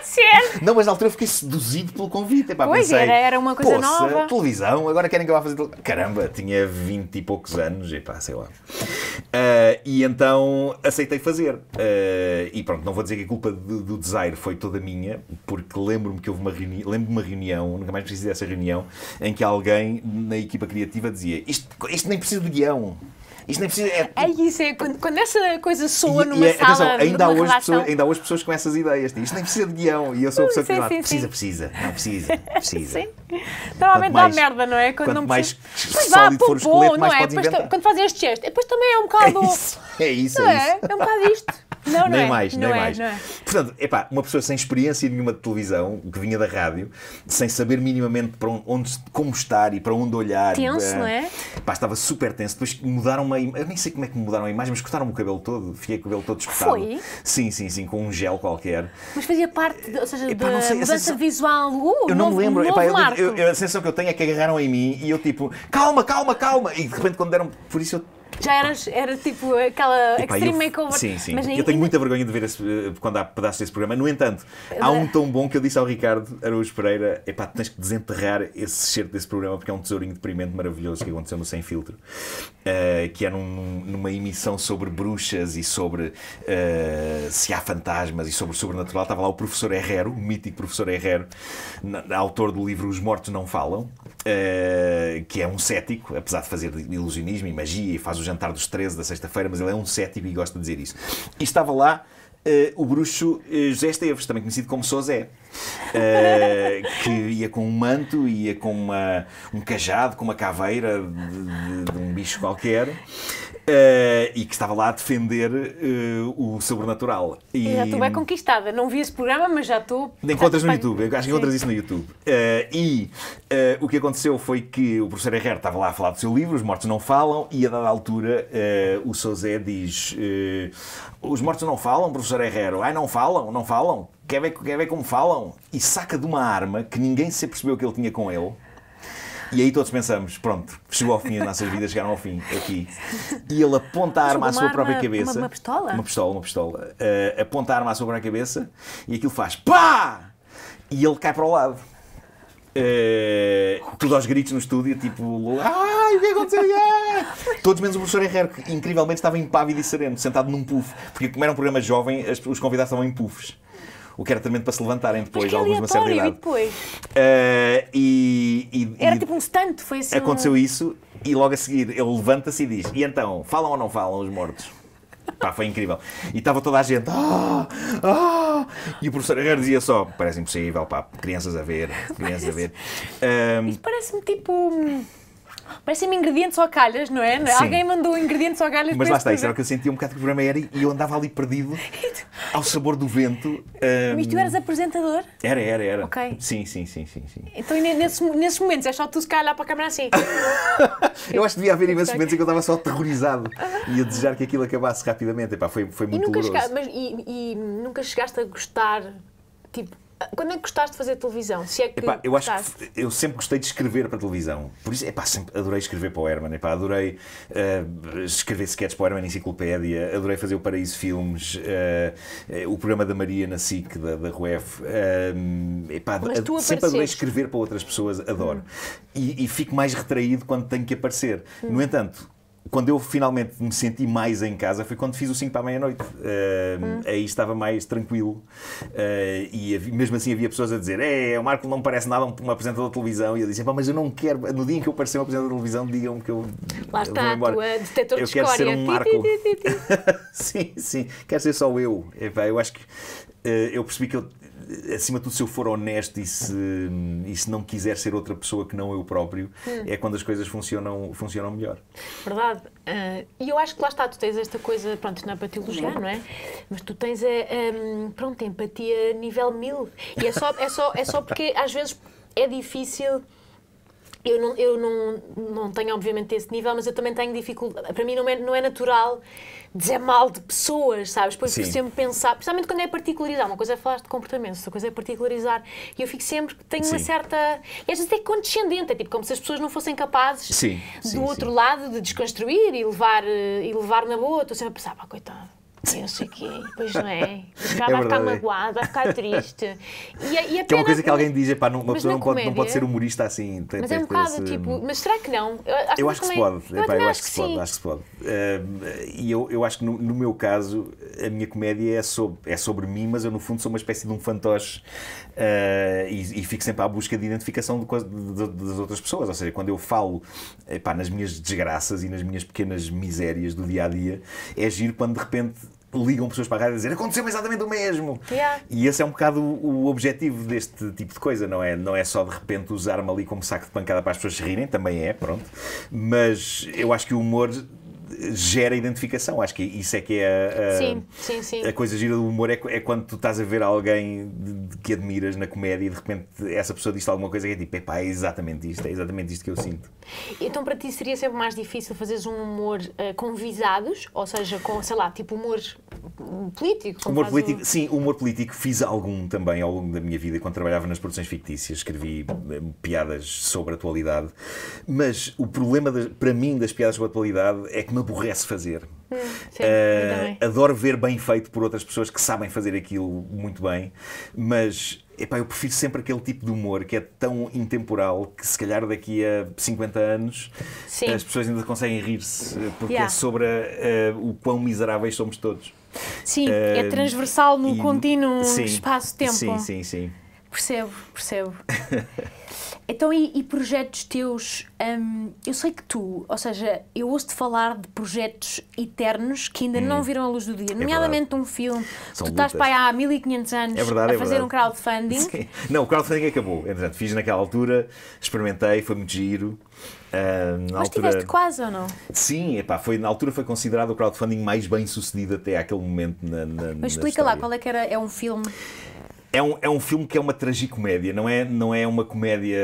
[SPEAKER 2] ser.
[SPEAKER 1] Não, mas na altura eu fiquei seduzido pelo convite. Epá, pois pensei, era, era uma coisa nova. televisão, agora querem que a vá fazer televisão. Caramba, tinha vinte e poucos anos, epá, sei lá. Uh, e então aceitei fazer. Uh, e pronto, não vou dizer que a culpa do, do desaire foi toda minha, porque lembro-me que houve uma reunião, lembro-me uma reunião, nunca mais preciso dessa reunião, em que alguém na equipa criativa dizia isto, isto nem precisa de guião. Isto nem precisa. É,
[SPEAKER 2] é tipo isso, é, quando, quando, essa coisa soa e, numa e, atenção, ainda numa há, hoje pessoas,
[SPEAKER 1] ainda há hoje pessoas com essas ideias. Tipo, isto nem precisa de guião. E eu sou a pessoa sim, que diz, precisa, precisa. Não, precisa, precisa. Sim.
[SPEAKER 2] Normalmente dá merda, não é? Quando mais precisa... mais sólido for o esqueleto, não mais é? Quando fazes este gesto, depois também é um é bocado... É isso,
[SPEAKER 1] é isso. Não é? É,
[SPEAKER 2] é um bocado isto. Não, não nem é. mais, não nem é, mais. Não é.
[SPEAKER 1] Portanto, epá, uma pessoa sem experiência nenhuma de televisão, que vinha da rádio, sem saber minimamente para onde, como estar e para onde olhar. Tenso, eh, não é? Pá, estava super tenso. Depois mudaram uma Eu nem sei como é que mudaram a imagem, mas cortaram-me o cabelo todo. Fiquei com o cabelo todo escutado. Foi? Sim, sim, sim, com um gel qualquer.
[SPEAKER 2] Mas fazia parte, de, ou seja, epá, da sei, mudança sensação... visual. Uh, eu não novo, me lembro. Epá, eu, eu,
[SPEAKER 1] eu, a sensação que eu tenho é que agarraram em mim e eu tipo, calma, calma, calma. E de repente, quando deram. Por isso eu
[SPEAKER 2] já eras, era tipo aquela Epá, extreme makeover. Sim, sim. Mas eu ainda... tenho
[SPEAKER 1] muita vergonha de ver esse, eh, quando há pedaços desse programa. No entanto, há um tão bom que eu disse ao Ricardo Araújo Pereira: pá, tens que desenterrar esse certo desse programa porque é um tesourinho deprimente maravilhoso que aconteceu no Sem Filtro, uh, que era um, numa emissão sobre bruxas e sobre uh, se há fantasmas e sobre o sobrenatural. Estava lá o professor Herrero, o mítico professor Herrero, autor do livro Os Mortos Não Falam, uh, que é um cético, apesar de fazer ilusionismo e magia e faz os jantar dos 13 da sexta-feira, mas ele é um cético e gosta de dizer isso. E estava lá Uh, o bruxo eh, José Esteves, também conhecido como Sozé, uh, eh, que ia com um manto, ia com uma, um cajado, com uma caveira de, de, de um bicho qualquer. Uh, e que estava lá a defender uh, o sobrenatural. E... Já estou bem
[SPEAKER 2] conquistada, não vi esse programa, mas já estou.
[SPEAKER 1] Encontras no YouTube, acho que encontras isso no YouTube. Uh, e o que aconteceu foi que o professor Herrera estava lá a falar do seu livro, Os Mortos Não Falam, e a dada altura o Sozé diz: Os mortos não falam, professor Herrera? Ai, não falam, não falam? Quer ver, quer ver como falam? E saca de uma arma que ninguém se percebeu que ele tinha com ele e aí todos pensamos, pronto, chegou ao fim, as nossas vidas chegaram ao fim aqui. E ele aponta a arma à sua arma, própria cabeça. Uma, uma, pistola? Uma pistola, uma pistola. Uh, aponta a arma à sua própria cabeça e aquilo faz pá! E ele cai para o lado. Uh, tudo aos gritos no estúdio, tipo, ai, o que é aconteceu? Todos menos o professor Herrero, que incrivelmente estava impávido e sereno, sentado num puff, porque como era um programa jovem, os convidados estavam em puffs o que era também para se levantarem depois, alguns de uma certa idade. E depois. Uh, e, e, era e, tipo
[SPEAKER 2] um stunt, foi assim. Aconteceu um...
[SPEAKER 1] isso e logo a seguir ele levanta-se e diz: E então, falam ou não falam os mortos? Pá, foi incrível. E estava toda a gente. Ah, ah, e o professor Herrera dizia só: parece impossível, pá, crianças a ver, crianças parece... a ver. Um... Ehm, isso parece-me
[SPEAKER 2] tipo. Hum, parece um ingrediente só calhas, não é? Sim. Alguém mandou um ingrediente só calhas. Mas lá está, isso era o
[SPEAKER 1] que eu sentia um bocado que o programa era e eu andava ali perdido ao sabor do vento. Um... E tu eras
[SPEAKER 2] apresentador?
[SPEAKER 1] Era, era, era. Ok. Sim, sim, sim, sim. sim.
[SPEAKER 2] Então e nesses, momentos é só tu se calhar para a câmera assim.
[SPEAKER 1] eu acho que devia haver imensos momentos em que eu estava só aterrorizado e a desejar que aquilo acabasse rapidamente. Epá, foi, foi muito e nunca, chegaste,
[SPEAKER 2] mas, e, e nunca chegaste a gostar, tipo quando é que gostaste de fazer televisão? Se é que epá, eu acho que
[SPEAKER 1] eu sempre gostei de escrever para televisão. Por isso, epá, sempre adorei escrever para o Herman. Epá, adorei uh, escrever sketches para o Herman Enciclopédia. Adorei fazer o Paraíso Filmes, uh, o programa da Maria na SIC, da, da RUEF. epá, Mas tu sempre adorei escrever para outras pessoas, adoro. Hum. E, e, fico mais retraído quando tenho que aparecer. Hum. No entanto, quando eu finalmente me senti mais em casa foi quando fiz o 5 para a meia-noite. Uh, hum. Aí estava mais tranquilo. Uh, e havia, mesmo assim havia pessoas a dizer: É, o Marco não parece nada um, um apresentador de televisão. E eu disse: Mas eu não quero. No dia em que eu parecer um apresentador de televisão, digam-me que eu. Lá está, vou embora. A
[SPEAKER 2] eh, de eu quero escória. ser um Marco.
[SPEAKER 1] sim, sim. Quero ser só eu. Epá, eu acho que. Uh, eu percebi que eu acima de tudo, se eu for honesto e se, e se não quiser ser outra pessoa que não eu próprio, hum. é quando as coisas funcionam, funcionam melhor.
[SPEAKER 2] Verdade. Uh, e eu acho que lá está, tu tens esta coisa, pronto, não é para te elogiar, não é? Mas tu tens a, hum, pronto, empatia nível mil. E é só, é, só, é só porque às vezes é difícil. Eu, não, eu não, não tenho, obviamente, esse nível, mas eu também tenho dificuldade. Para mim, não é, não é natural dizer mal de pessoas, sabes? Depois fico sempre pensar, principalmente quando é particularizar, uma coisa é falar de comportamentos, outra coisa é particularizar. E eu fico sempre, tenho sim. uma certa. E às vezes é condescendente, é tipo como se as pessoas não fossem capazes sim, do sim, outro lado de desconstruir e levar, eh, e levar na boa. Estou sempre a pensar, pá, coitado. Eu sei que é, pois não é. é vai ficar é. magoado, vai ficar triste. E, é, e é que é uma coisa que alguém
[SPEAKER 1] diz, pá, uma pessoa não pode, não pode ser humorista assim. Tem, mas é um bocado esse... tipo, hum,
[SPEAKER 2] mas será que não? Eu acho, que, se pode, eu, eu acho, que, que pode, acho
[SPEAKER 1] que se pode. Hum, e eu, eu acho que no, no, meu caso, a minha comédia é sobre, é sobre mim, mas eu no fundo sou uma espécie de um fantoche uh, e, e, fico sempre à busca de identificação de, de, de, das outras pessoas. Ou seja, quando eu falo epá, nas minhas desgraças e nas minhas pequenas misérias do dia a dia, é giro quando de repente ligam pessoas para a rádio a dizer aconteceu exatamente o mesmo. Yeah. E esse é um bocado o, objetivo deste tipo de coisa, não é? Não é só de repente usar-me ali como saco de pancada para as pessoas rirem, também é, pronto. Mas eu acho que o humor gera identificação. Acho que isso é que é a, a, sim, sim, sim. a coisa gira do humor. É, é, quando tu estás a ver alguém de, que admiras na comédia e de repente essa pessoa diz alguma coisa que é tipo, epá, é exatamente isto, é exatamente isto que eu sinto.
[SPEAKER 2] Então para ti seria sempre mais difícil fazeres um humor uh, com visados, ou seja, com, sei lá, tipo humor hum, político? Humor político,
[SPEAKER 1] sim, humor político fiz algum também ao longo da minha vida quando trabalhava nas produções fictícias, escrevi eh, piadas sobre a atualidade, mas o problema de, para mim das piadas sobre a atualidade é que me aborrece fazer. Hum, sim, uh, adoro ver bem feito por outras pessoas que sabem fazer aquilo muito bem, mas epá, eu prefiro sempre aquele tipo de humor que é tão intemporal que se calhar daqui a 50 anos Sim. as pessoas ainda conseguem rir-se eh, porque yeah. é sobre eh, o quão miseráveis somos todos. Sim, uh, é ah, transversal
[SPEAKER 2] no e, contínuo espaço-tempo. Sim, sim, sim. Percebo, percebo. então, e, e, projetos teus? Hum, eu sei que tu, ou seja, eu ouço-te falar de projetos eternos que ainda hum. não viram a luz do dia, é nomeadamente verdade. um filme. São tu lutas. estás para aí há 1500 anos é verdade, a é fazer um crowdfunding. Sim.
[SPEAKER 1] Não, o crowdfunding acabou. É Entretanto, fiz naquela altura, experimentei, foi muito giro. Uh, Mas altura... tiveste quase ou não? Sim, epá, foi, na altura foi considerado o crowdfunding mais bem sucedido até aquele momento na, na Mas explica na lá,
[SPEAKER 2] qual é que era? É um filme?
[SPEAKER 1] É um, é um filme que é uma tragicomédia, não é, não é uma comédia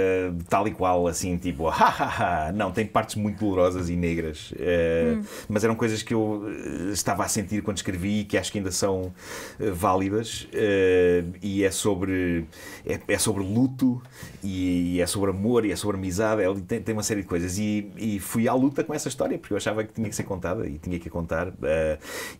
[SPEAKER 1] tal e qual, assim, tipo, hahaha não, tem partes muito dolorosas e negras, uh, hum. mas eram coisas que eu eh, estava a sentir quando escrevi e que acho que ainda são eh, válidas, uh, e é sobre, é, é sobre luto, e, e, é sobre amor, e é sobre amizade, é, tem, tem uma série de coisas, e, e, fui à luta com essa história, porque eu achava que tinha que ser contada, e tinha que a contar, uh,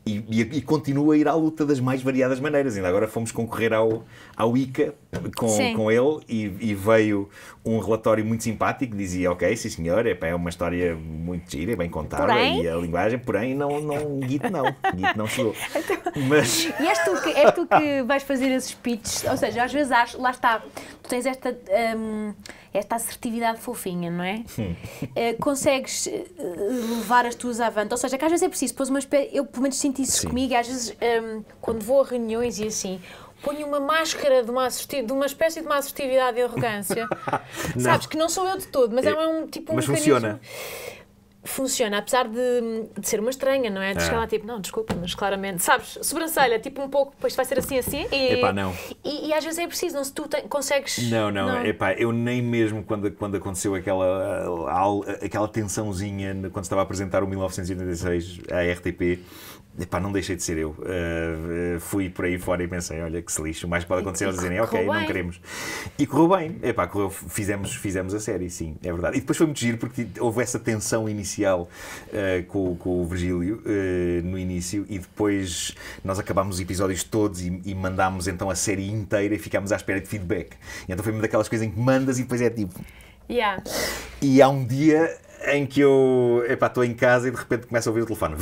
[SPEAKER 1] e, e, e continuo a ir à luta das mais variadas maneiras, ainda agora fomos concorrer ao à Wicca com, com ele e, e, veio um relatório muito simpático. Dizia: Ok, sim senhor, é, é uma história muito gira, é bem contada porém... e a linguagem, porém, não, não, Git não. Git não chegou. Então, Mas...
[SPEAKER 2] E és tu, que, és tu que vais fazer esses pitches, ou seja, às vezes acho, lá está, tu tens esta. Hum, esta assertividade fofinha, não é? uh, consegues uh, levar as tuas avante. Ou seja, que às vezes é preciso, pôs uma espécie. Eu pelo menos senti isso -se comigo, às vezes, um, quando vou a reuniões e assim, ponho uma máscara de uma, de uma espécie de uma assertividade e arrogância. Sabes, que não sou eu de todo, mas é, é um tipo um Mas funciona funciona, apesar de, de, ser uma estranha, não é? De é. chegar lá tipo, não, desculpa, mas claramente, sabes, sobrancelha, tipo um pouco, depois vai ser assim, assim. E, epá, não. E, e às vezes é preciso, não se tu te, consegues. Não, não, não,
[SPEAKER 1] epá, eu nem mesmo quando, quando aconteceu aquela, aquela tensãozinha, quando estava a apresentar o 1986 à RTP Epá, não deixei de ser eu. Uh, fui por aí fora e pensei: olha que se lixo. O mais pode acontecer é eles dizerem: ok, bem. não queremos. E correu bem. Epá, correu, fizemos, fizemos a série, sim, é verdade. E depois foi muito giro porque houve essa tensão inicial uh, com, com o Virgílio uh, no início e depois nós acabámos os episódios todos e, e, mandámos então a série inteira e ficámos à espera de feedback. E então foi uma daquelas coisas em que mandas e depois é tipo. Yeah. E há um dia em que eu estou em casa e de repente começo a ouvir o telefone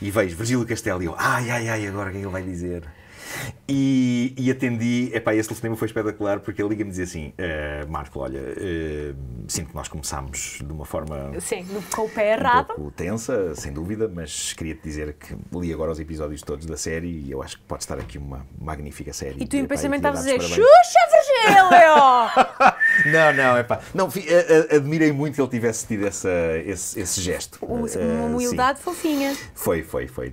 [SPEAKER 1] e vejo Virgílio Castelo e eu, ai, ai, ai, agora o é que ele vai dizer? E, e atendi, epá, esse telefonema foi espetacular porque ele liga-me e diz assim: eh, Marco, olha, eh, sinto que nós começámos de uma forma.
[SPEAKER 2] Sim, com o pé errado. Um
[SPEAKER 1] pouco tensa, sem dúvida, mas queria-te dizer que li agora os episódios todos da série e eu acho que pode estar aqui uma magnífica série. E tu, em pensamento, estavas a dizer: Xuxa,
[SPEAKER 2] elogio,
[SPEAKER 1] não, não, é pá. Não, eh, eh, admirei muito que ele tivesse tido essa, esse, esse gesto. Eh, uma, uma humildade sim. fofinha. Foi, foi, foi.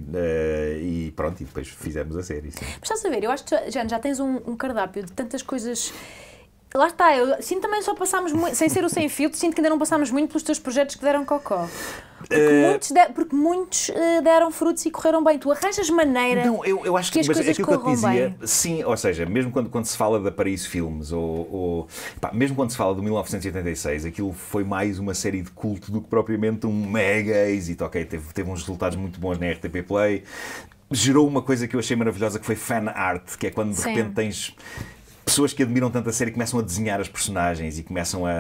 [SPEAKER 1] e pronto, e depois fizemos a série. Sim. Mas
[SPEAKER 2] estás a ver, eu acho que já, já tens um, um cardápio de tantas coisas Lá está, eu sinto também só passámos muito, sem ser o sem filtro, sinto que ainda não passámos muito pelos teus projetos que deram cocó.
[SPEAKER 1] Porque eh, muitos,
[SPEAKER 2] de, porque muitos eh, deram frutos e correram bem. Tu arranjas maneira. Não, eu,
[SPEAKER 1] eu acho que, que mas é aquilo que eu te dizia, bem. sim, ou seja, mesmo quando, quando se fala da Paris Filmes, ou, ou pá, mesmo quando se fala do 1986, aquilo foi mais uma série de culto do que propriamente um mega êxito. Ok, teve, teve uns resultados muito bons na RTP Play gerou uma coisa que eu achei maravilhosa que foi fan art, que é quando de Sim. repente tens pessoas que admiram tanto a série começam a desenhar as personagens e começam a.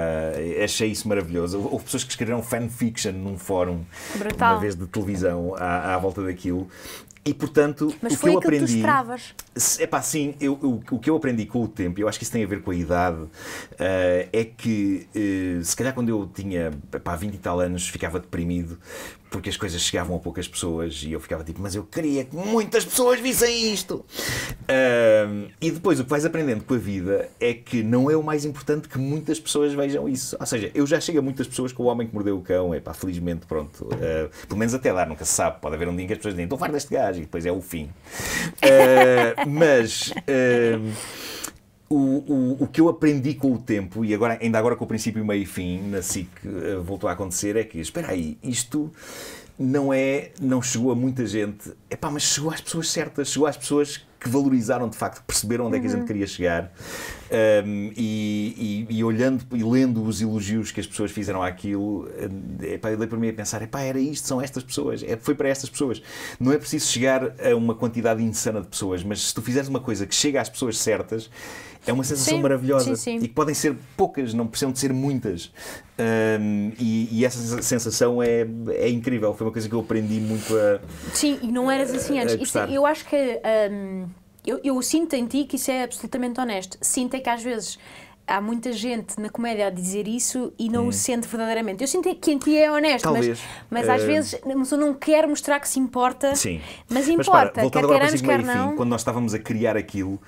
[SPEAKER 1] Achei isso maravilhoso. Houve pessoas que escreveram fanfiction num fórum, Brutal. uma vez de televisão, à, à volta daquilo. E portanto, Mas o que eu aprendi. Que tu esperavas. sim, eu, eu, o que eu aprendi com o tempo, eu acho que isso tem a ver com a idade, uh, é que uh, se calhar quando eu tinha epá, 20 e tal anos ficava deprimido porque as coisas chegavam a poucas pessoas e eu ficava tipo, mas eu queria que muitas pessoas vissem isto. e depois o que vais aprendendo com a vida é que não é o mais importante que muitas pessoas vejam isso. Ou seja, eu já chego a muitas pessoas com o homem que mordeu o cão, é pá, felizmente, pronto. Uh, pelo menos até lá, nunca se sabe. Pode haver um dia em que as pessoas dizem, estou farto deste gajo, e depois é o fim. Uh, mas. Ah, o, o, o, que eu aprendi com o tempo, e agora, ainda agora com o princípio, meio e fim, na SIC eh, voltou a acontecer, é que, espera aí, isto não é, não chegou a muita gente, pá mas chegou às pessoas certas, chegou às pessoas que valorizaram de facto, perceberam onde é que a gente uhum. queria chegar um, e, e, e, olhando e lendo os elogios que as pessoas fizeram àquilo, eh, pá eu dei para mim a pensar: pá era isto, são estas pessoas, é, foi para estas pessoas. Não é preciso chegar a uma quantidade insana de pessoas, mas se tu fizeres uma coisa que chega às pessoas certas, é uma sensação sim, maravilhosa sim, sim. e que podem ser poucas, não precisam de ser muitas. Um, e, e, essa sensação é, é incrível. Foi uma coisa que eu aprendi muito a.
[SPEAKER 2] Sim, e não eras assim antes. Isso, eu acho que. Um, eu, eu sinto em ti que isso é absolutamente honesto. Sinto é que às vezes há muita gente na comédia a dizer isso e não hum. o sente verdadeiramente. Eu sinto é que em ti é honesto, Talvez. mas, mas às vezes mas eu não quero mostrar que se importa, Sim. mas importa, mas para, quer queramos, quer não. Fim, quando
[SPEAKER 1] nós estávamos a criar aquilo,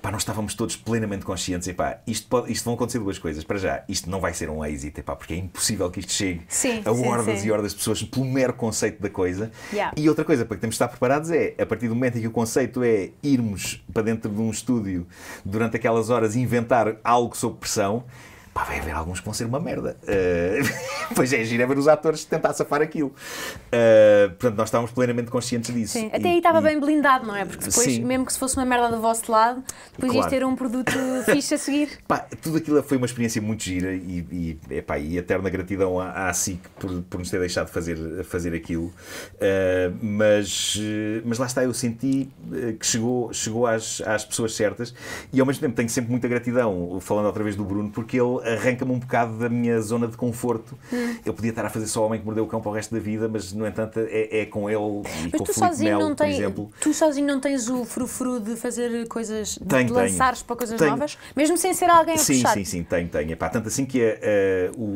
[SPEAKER 1] Epá, nós estávamos todos plenamente conscientes, epá, isto, pode, isto vão acontecer duas coisas. Para já, isto não vai ser um êxito, epá, porque é impossível que isto chegue sim, a sim, hordas sim. e hordas de pessoas pelo mero conceito da coisa. Yeah. E outra coisa para que temos de estar preparados é, a partir do momento em que o conceito é irmos para dentro de um estúdio durante aquelas horas inventar algo sob pressão, Pá, vai haver alguns que vão ser uma merda. Uh, pois é, é gira é ver os atores tentar safar aquilo. Uh, portanto, nós estávamos plenamente conscientes disso. Sim, até e, aí estava e... bem
[SPEAKER 2] blindado, não é? Porque depois, Sim. mesmo que se fosse uma merda do vosso lado, depois claro. ias ter um produto fixe a seguir.
[SPEAKER 1] Pá, tudo aquilo foi uma experiência muito gira e, e, epá, e eterna gratidão à, à SIC por, por nos ter deixado fazer, fazer aquilo. Uh, mas, mas lá está, eu senti que chegou, chegou às, às pessoas certas e ao mesmo tempo tenho sempre muita gratidão, falando outra vez do Bruno, porque ele arranca-me um bocado da minha zona de conforto. Hum. Eu podia estar a fazer só o Homem que Mordeu o Cão para o resto da vida, mas no entanto é, é com ele e mas com tu o Filipe Melo, por tem, exemplo.
[SPEAKER 2] Tu sozinho não tens o frufru de fazer coisas, de tenho, lançares tenho. para coisas tenho. novas? Mesmo sem ser alguém a sim, Sim, sim,
[SPEAKER 1] sim, tenho, tenho. Epá, tanto assim que a,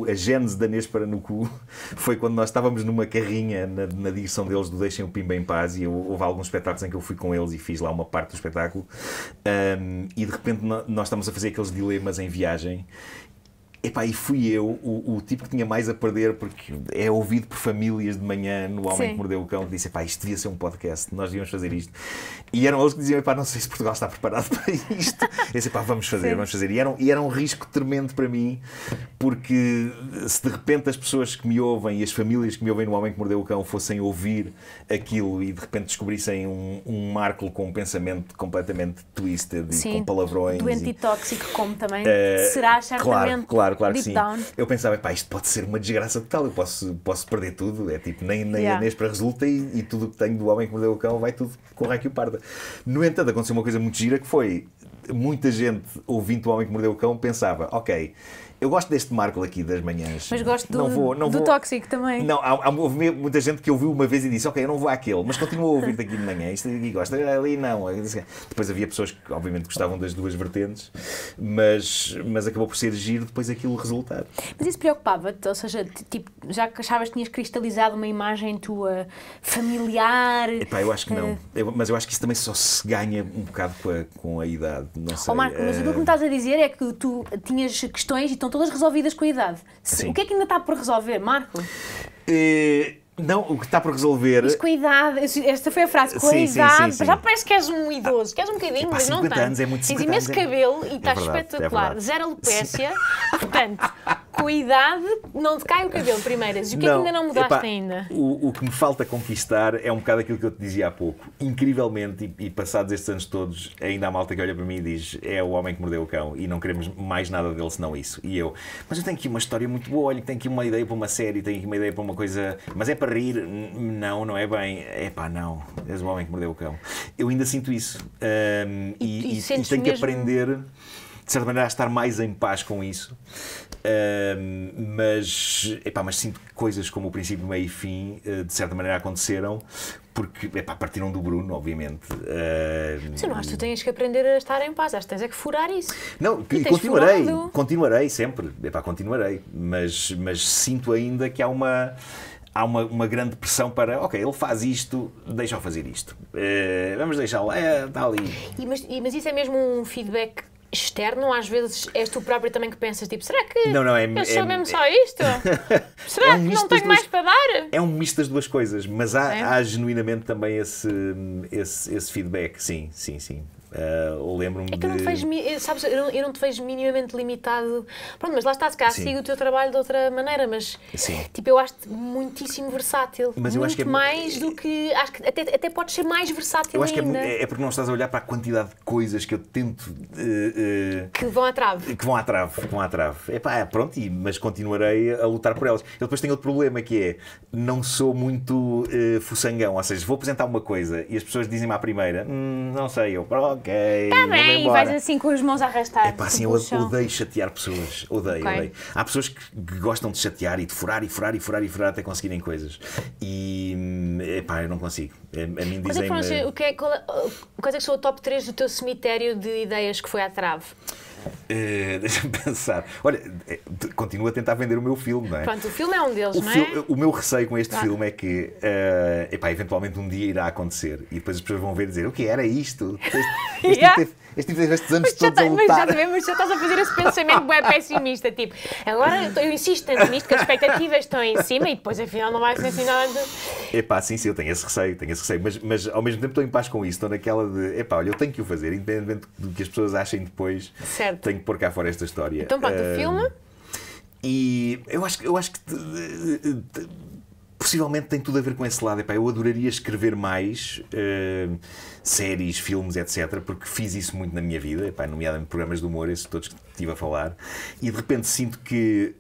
[SPEAKER 1] a, a gênese da Nespera no cu foi quando nós estávamos numa carrinha na, na direção deles do Deixem o Pimba em Paz e eu, houve alguns espetáculos em que eu fui com eles e fiz lá uma parte do espetáculo um, e de repente nós estamos a fazer aqueles dilemas em viagem Epá, e fui eu o, o, tipo que tinha mais a perder, porque é ouvido por famílias de manhã no Homem Sim. que Mordeu o Cão, que disse: epá, isto devia ser um podcast, nós devíamos fazer isto. E eram eles que diziam: epá, não sei se Portugal está preparado para isto. Eu disse: epá, vamos fazer, Sim. vamos fazer. E era, e era um risco tremendo para mim, porque se de repente as pessoas que me ouvem e as famílias que me ouvem no Homem que Mordeu o Cão fossem ouvir aquilo e de repente descobrissem um, um Marco com um pensamento completamente twisted Sim, e com palavrões. Doente e, e
[SPEAKER 2] tóxico, como também uh, será, certamente. Claro, claro claro, claro Deep que sim. Down.
[SPEAKER 1] Eu pensava, pá, isto pode ser uma desgraça total, eu posso, posso perder tudo. É tipo, nem, nem yeah. a resulta e, e tudo o que tenho do homem que mordeu o cão vai tudo aqui o parda. No entanto, aconteceu uma coisa muito gira que foi muita gente ouvindo o homem que mordeu o cão pensava, ok, eu gosto deste Marco aqui das manhãs. Mas gosto do, não vou, não do vou...
[SPEAKER 2] tóxico também.
[SPEAKER 1] Não, há, há, houve muita gente que ouviu uma vez e disse, ok, eu não vou àquele, mas continuo a ouvir daqui de manhã, isto aqui gosta, ali não. Depois havia pessoas que obviamente gostavam das duas vertentes, mas, mas acabou por ser giro depois aquilo resultar. Mas
[SPEAKER 2] isso preocupava-te? Ou seja, tipo, já que achavas que tinhas cristalizado uma imagem tua familiar? Epá, eu acho que não. Eh,
[SPEAKER 1] eu, mas eu acho que isso também só se ganha um bocado com a, com a idade, não sei. Oh, Marco, mas o que eh. me estás
[SPEAKER 2] a dizer é que tu tinhas questões e estão todas resolvidas com a idade. Sim. O que é que ainda está por resolver, Marco?
[SPEAKER 1] Eh, não, o que está por resolver. Mas com a
[SPEAKER 2] idade, esta foi a frase, com a sim, idade, sim, sim, já parece que és um idoso, que és um bocadinho, mas não tanto. Anos, é muito Tens imenso anos, é- cabelo e é estás é verdade, espetacular. É Zero alopécia, portanto, com a idade não te cai o cabelo primeiras. E o que não, é que ainda não mudaste epá, ainda?
[SPEAKER 1] O, o, que me falta conquistar é um bocado aquilo que eu te dizia há pouco. Incrivelmente, e, e, passados estes anos todos, ainda há malta que olha para mim e diz é o homem que mordeu o cão e não queremos mais nada dele senão isso. E eu, mas eu tenho aqui uma história muito boa, olha, tenho aqui uma ideia para uma série, tenho aqui uma ideia para uma coisa, mas é para rir. Não, não é bem. É pá, não. És o homem que mordeu o cão. Eu ainda sinto isso. Um, e, e, e, e tenho mesmo... que aprender de certa maneira, a estar mais em paz com isso mas, epá, mas sinto que coisas como o princípio, meio e fim, uh, de certa maneira aconteceram, porque epá, partiram do Bruno, obviamente. Uh, Sim, não acho
[SPEAKER 2] que tu tens que aprender a estar em paz, acho que tens é que furar isso. Não, continuarei, furado.
[SPEAKER 1] continuarei sempre, epá, continuarei, mas, mas sinto ainda que há uma há uma, uma, grande pressão para, ok, ele faz isto, deixa-o fazer isto. Uh, vamos deixá-lo, é, está eh, ali.
[SPEAKER 2] E, mas, e, mas, isso é mesmo um feedback externo, às vezes és tu próprio também que pensas, tipo, será
[SPEAKER 1] que não, não, é, eu sou é, mesmo é, só isto? será é um que não tenho duas, mais para dar? É um misto das duas coisas, mas há, é? há genuinamente também esse, hum, esse, esse feedback, sim, sim, sim. Uh, Lembro-me é que de... não te vejo,
[SPEAKER 2] eh, sabes, eu não, eu não, te vejo minimamente limitado. Pronto, mas lá está, se cá sigo o teu trabalho de outra maneira, mas Sim. tipo, eu acho-te muitíssimo versátil. Mas eu acho que é... mais do eh, que. Acho que até, até podes ser mais versátil eu acho ainda. Que é,
[SPEAKER 1] é, porque não estás a olhar para a quantidade de coisas que eu tento. Uh, uh, que vão à trave. Que vão à trave, que vão à trave. Epá, pronto, mas continuarei a lutar por elas. Eu depois tenho outro problema que é não sou muito uh, fuçangão, ou seja, vou apresentar uma coisa e as pessoas dizem-me à primeira, hum, não sei, eu pronto, ok. Está bem, vais
[SPEAKER 2] assim com os mãos arrastadas. É pá, assim, eu odeio
[SPEAKER 1] chatear pessoas. Odeio, okay. odeio. Há pessoas que gostam de chatear e de furar e furar e furar e furar até conseguirem coisas. E é hum, pá, eu não consigo. É, a mim é dizem. Mas, o
[SPEAKER 2] que é, qual, é, quais é que são o top 3 do teu cemitério de ideias que foi à trave?
[SPEAKER 1] É, Deixa-me pensar. Olha, é, continuo a tentar vender o meu filme, não é? Pronto,
[SPEAKER 2] o filme é um deles, o não é?
[SPEAKER 1] o meu receio com este filme é que, uh, epá, eventualmente um dia irá acontecer e depois as pessoas vão ver e dizer: o que era isto? Este, este yeah. teve, este tipo estes anos mas todos a lutar. Tá- mas já sabemos,
[SPEAKER 2] já estás a fazer esse pensamento bem pessimista, tipo, agora eu insisto tanto nisto que as expectativas estão em cima e depois afinal não vai ser assim nada.
[SPEAKER 1] Epá, sim, sim, eu tenho esse receio, tenho esse receio, mas, mas ao mesmo tempo estou em paz com isso, estou naquela de, epá, olha, eu tenho que o fazer, independentemente do que as pessoas achem depois, certo. tenho que pôr cá fora esta história. Então pronto, uh, filme E eu acho, eu acho que possivelmente tem tudo a ver com esse lado. Epá, eu adoraria escrever mais uh, séries, filmes, etc., porque fiz isso muito na minha vida, epá, nomeadamente programas de humor, esses todos que estive a falar, e de repente sinto que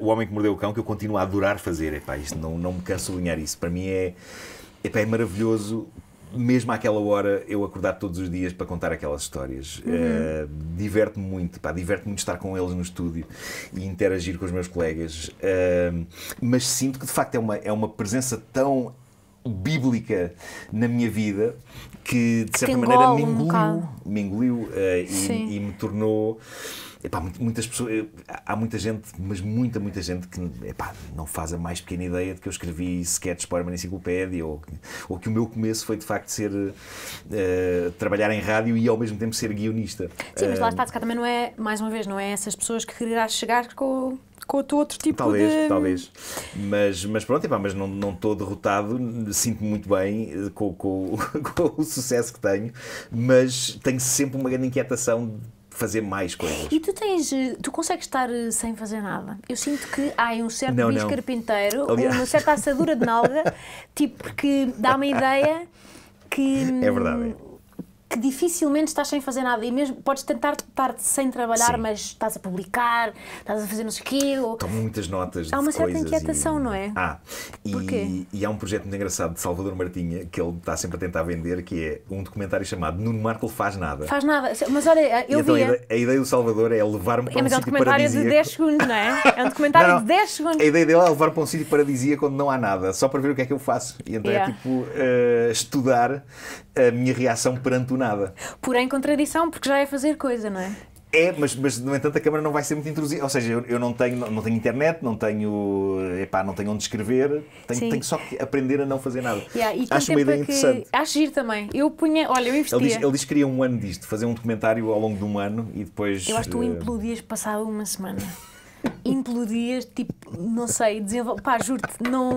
[SPEAKER 1] uh, O Homem que Mordeu o Cão, que eu continuo a adorar fazer, epá, isto não, não me canso de alinhar isso, para mim é. Epá, é maravilhoso mesmo àquela hora, eu acordar todos os dias para contar aquelas histórias. Uhum. Uh, Diverte-me muito, pá, diverte-me muito estar com eles no estúdio e interagir com os meus colegas. Uh, mas sinto que de facto é uma, é uma presença tão bíblica na minha vida que de certa maneira me engoliu, um me engoliu uh, e, e, me tornou Epá, muitas pessoas, há muita gente, mas muita, muita gente que epá, não faz a mais pequena ideia de que eu escrevi sketches para uma enciclopédia ou, ou que o meu começo foi de facto ser uh, trabalhar em rádio e ao mesmo tempo ser guionista. Sim, mas lá eh, está, se cá
[SPEAKER 2] também não é, mais uma vez, não é essas pessoas que quererás chegar com, com o teu outro tipo talvez, de... Talvez,
[SPEAKER 1] Mas, mas pronto, epá, mas não estou derrotado, sinto-me muito bem eh, com, com, com, o sucesso que tenho, mas tenho sempre uma grande inquietação fazer mais coisas. E
[SPEAKER 2] tu tens, eh, tu consegues estar eh, sem fazer nada. Eu sinto que há um certo não, não. carpinteiro, Aliás. uma certa assadura de nalga, tipo que dá uma ideia que. É verdade que dificilmente estás sem fazer nada e mesmo podes tentar estar sem trabalhar, Sim. mas estás a publicar, estás a fazer não sei o quê. Estão
[SPEAKER 1] muitas notas. Há uma certa inquietação, e... não é? Ah, e, e, há um projeto muito engraçado de Salvador Martinha que ele está sempre a tentar vender, que é um documentário chamado Nuno Marco faz nada. Faz
[SPEAKER 2] nada, mas olha, eu e então, via...
[SPEAKER 1] a ideia do Salvador é levar-me é, para é, um mas um é um documentário de 10
[SPEAKER 2] segundos, não é? É um documentário não, não. de 10 segundos. A ideia
[SPEAKER 1] dele é levar para um sítio paradisíaco onde não há nada, só para ver o que é que eu faço. E então é yeah. é tipo uh, estudar a minha reação perante o nada.
[SPEAKER 2] Porém, contradição, porque já é fazer coisa, não é?
[SPEAKER 1] É, mas, mas no entanto a câmara não vai ser muito intrusiva. Ou seja, eu, eu, não, tenho, não, tenho internet, não tenho, epá, não tenho onde escrever, tenho, tenho só que aprender a não fazer nada.
[SPEAKER 2] Yeah, acho uma ideia interessante. Acho ir também. Eu punha, olha, eu investia. Ele diz, ele
[SPEAKER 1] diz que queria um ano disto, fazer um documentário ao longo de um ano e depois. Eu acho que tu eh, implodias
[SPEAKER 2] passado uma semana implodias, tipo, não sei, desenvol... pá, juro-te, não.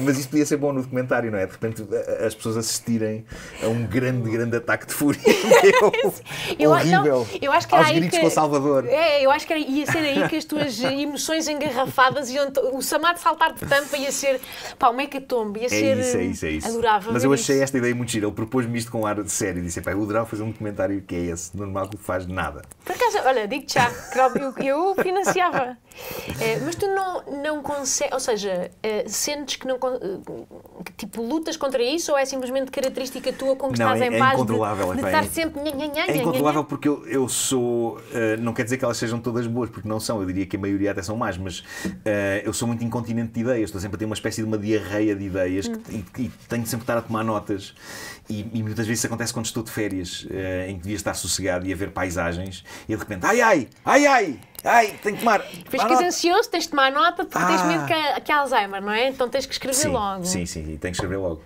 [SPEAKER 1] Mas isso podia ser bom no documentário, não é? De repente as pessoas assistirem a um grande, grande ataque de fúria. eu, horrível. Não, eu acho que era aos gritos que... com o Salvador.
[SPEAKER 2] É, eu acho que era, ia ser aí que as tuas emoções engarrafadas iam. O Samar de saltar de tampa ia ser, pá, uma hecatombe, ia é ser. Isso, é isso, é isso. Adorável. Mas é eu
[SPEAKER 1] achei isso. esta ideia muito gira. Ele propôs-me isto com um ar de sério. Disse, pá, eu adorava fazer um documentário que é esse, normal que faz nada.
[SPEAKER 2] Por acaso, olha, digo-te já, eu, eu financiava. Eh, mas tu não, não consegues, ou seja, eh, sentes que não eh, que, tipo lutas contra isso ou é simplesmente característica tua com que não, estás é, em paz? É incontrolável, de, de é, estar sempre nha, nha, nha, é incontrolável
[SPEAKER 1] porque eu, eu sou, não quer dizer que elas sejam todas boas, porque não são, eu diria que a maioria até são más, mas eu sou muito incontinente de ideias, estou sempre a ter uma espécie de uma diarreia de ideias hum. que, e, e, tenho sempre sempre estar a tomar notas. E, e muitas vezes isso acontece quando estou de férias, em que devia estar sossegado e a ver paisagens, e de repente, ai ai, ai ai, Ai, tenho que tomar. Depois ficas
[SPEAKER 2] ansioso, tens de tomar nota porque ah. tens medo que, que Alzheimer, não é? Então tens que escrever sim, logo. Sim,
[SPEAKER 1] sim, sim, tenho que escrever logo.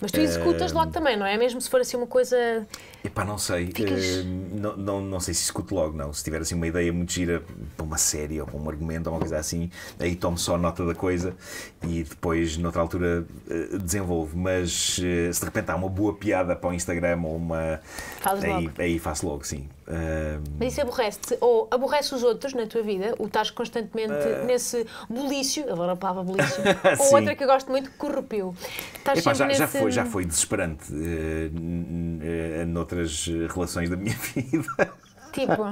[SPEAKER 1] Mas tu executas uh, logo
[SPEAKER 2] também, não é? Mesmo se for assim uma coisa.
[SPEAKER 1] Epá, não sei. Ficas... Uh, não, não, não sei se executo logo, não. Se tiver assim uma ideia muito gira para uma série ou para um argumento ou uma coisa assim, aí tomo só nota da coisa e depois, noutra altura, uh, desenvolvo. Mas uh, se de repente há uma boa piada para o Instagram ou uma. Faz aí, logo. aí faço logo, sim.
[SPEAKER 2] Mas isso aborrece-te? Ou aborrece os outros na tua vida? Ou estás constantemente ah. nesse bulício? Agora a palavra bulício. ou outra que eu gosto muito, corrupio. Estás Epá, sempre nesse... já, foi, já foi
[SPEAKER 1] desesperante uh, noutras relações da minha vida. Tipo?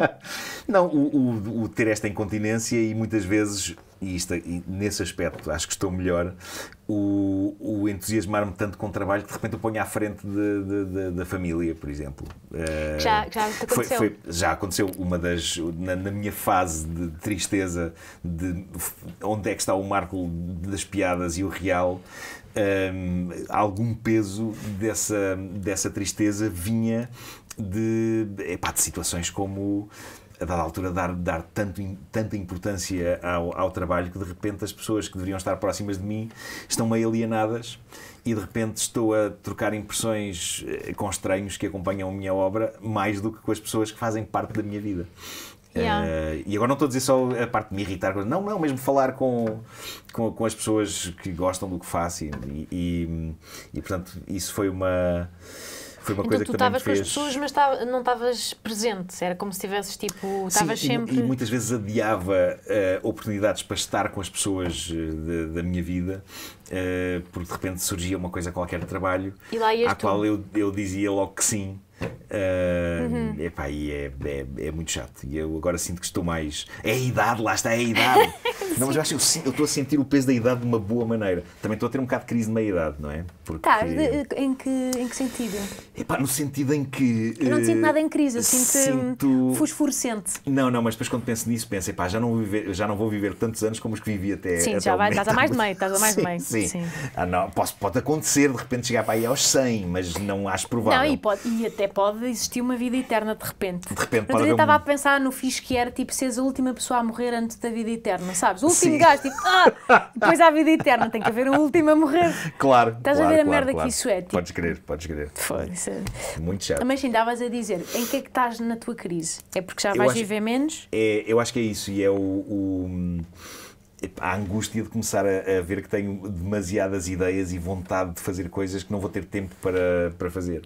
[SPEAKER 1] Não, o, o, o, ter esta incontinência e muitas vezes, e, isto, e nesse aspecto acho que estou melhor, o, o entusiasmar-me tanto com o trabalho que de repente o ponho à frente de, de, de, da família, por exemplo. Eh, já,
[SPEAKER 2] já aconteceu? Foi, foi, já
[SPEAKER 1] aconteceu uma das. Na, na, minha fase de tristeza de onde é que está o marco das piadas e o real, um, algum peso dessa, dessa tristeza vinha de, epá, de situações como a dada altura dar, dar tanto, tanta importância ao, ao trabalho que de repente as pessoas que deveriam estar próximas de mim estão meio alienadas e de repente estou a trocar impressões eh, com estranhos que acompanham a minha obra mais do que com as pessoas que fazem parte da minha vida. Yeah. Uh, e agora não estou a dizer só a parte de me irritar, não, não, mesmo falar com, com, com as pessoas que gostam do que faço e, e, e portanto isso foi uma. Foi uma então, coisa tu estavas com as pessoas,
[SPEAKER 2] mas não estavas presente, era como se tivesses tipo. Estavas sempre. E,
[SPEAKER 1] e, muitas vezes adiava uh, oportunidades para estar com as pessoas eh, de, da minha vida, uh, porque de repente surgia uma coisa qualquer de trabalho, à tu? qual eu, eu dizia logo que sim. Uh, uhum. epá, e é, é, é, muito chato. E eu agora sinto que estou mais. É a idade, lá está, é a idade. não, mas eu acho que eu estou a sentir o peso da idade de uma boa maneira. Também estou a ter um bocado de crise de meia-idade, não é? Porque... Tá,
[SPEAKER 2] em que, em que sentido?
[SPEAKER 1] Epá, no sentido em que. Eu não sinto nada em crise, eu eh, sinto, fosforescente. Não, não, mas depois quando penso nisso, penso, epá, já não, viver, já não vou viver tantos anos como os que vivi até. Sim, até já vai, estás a mais de meio, estás a mais sim, de meio. Sim. sim. Ah, não, posso, pode acontecer de repente chegar para aí aos 100, mas não acho provável. Não, e,
[SPEAKER 2] pode, e até é, pode existir uma vida eterna de repente. De repente, pode Eu estava um... a pensar no fixe que era, tipo, seres a última pessoa a morrer antes da vida eterna, sabes? O último Sim. gajo, tipo, ah, depois há a vida eterna, tem que haver um último a morrer.
[SPEAKER 1] Claro. Estás claro, a ver claro, a merda claro. que isso é? Tipo... Podes crer, podes crer. Foi, Muito chato.
[SPEAKER 2] Mas sim, estavas a dizer, em que é que estás na tua crise? É porque já vais acho... viver menos?
[SPEAKER 1] É, eu acho que é isso, e é o... o a angústia de começar a, a, ver que tenho demasiadas ideias e vontade de fazer coisas que não vou ter tempo para, para fazer.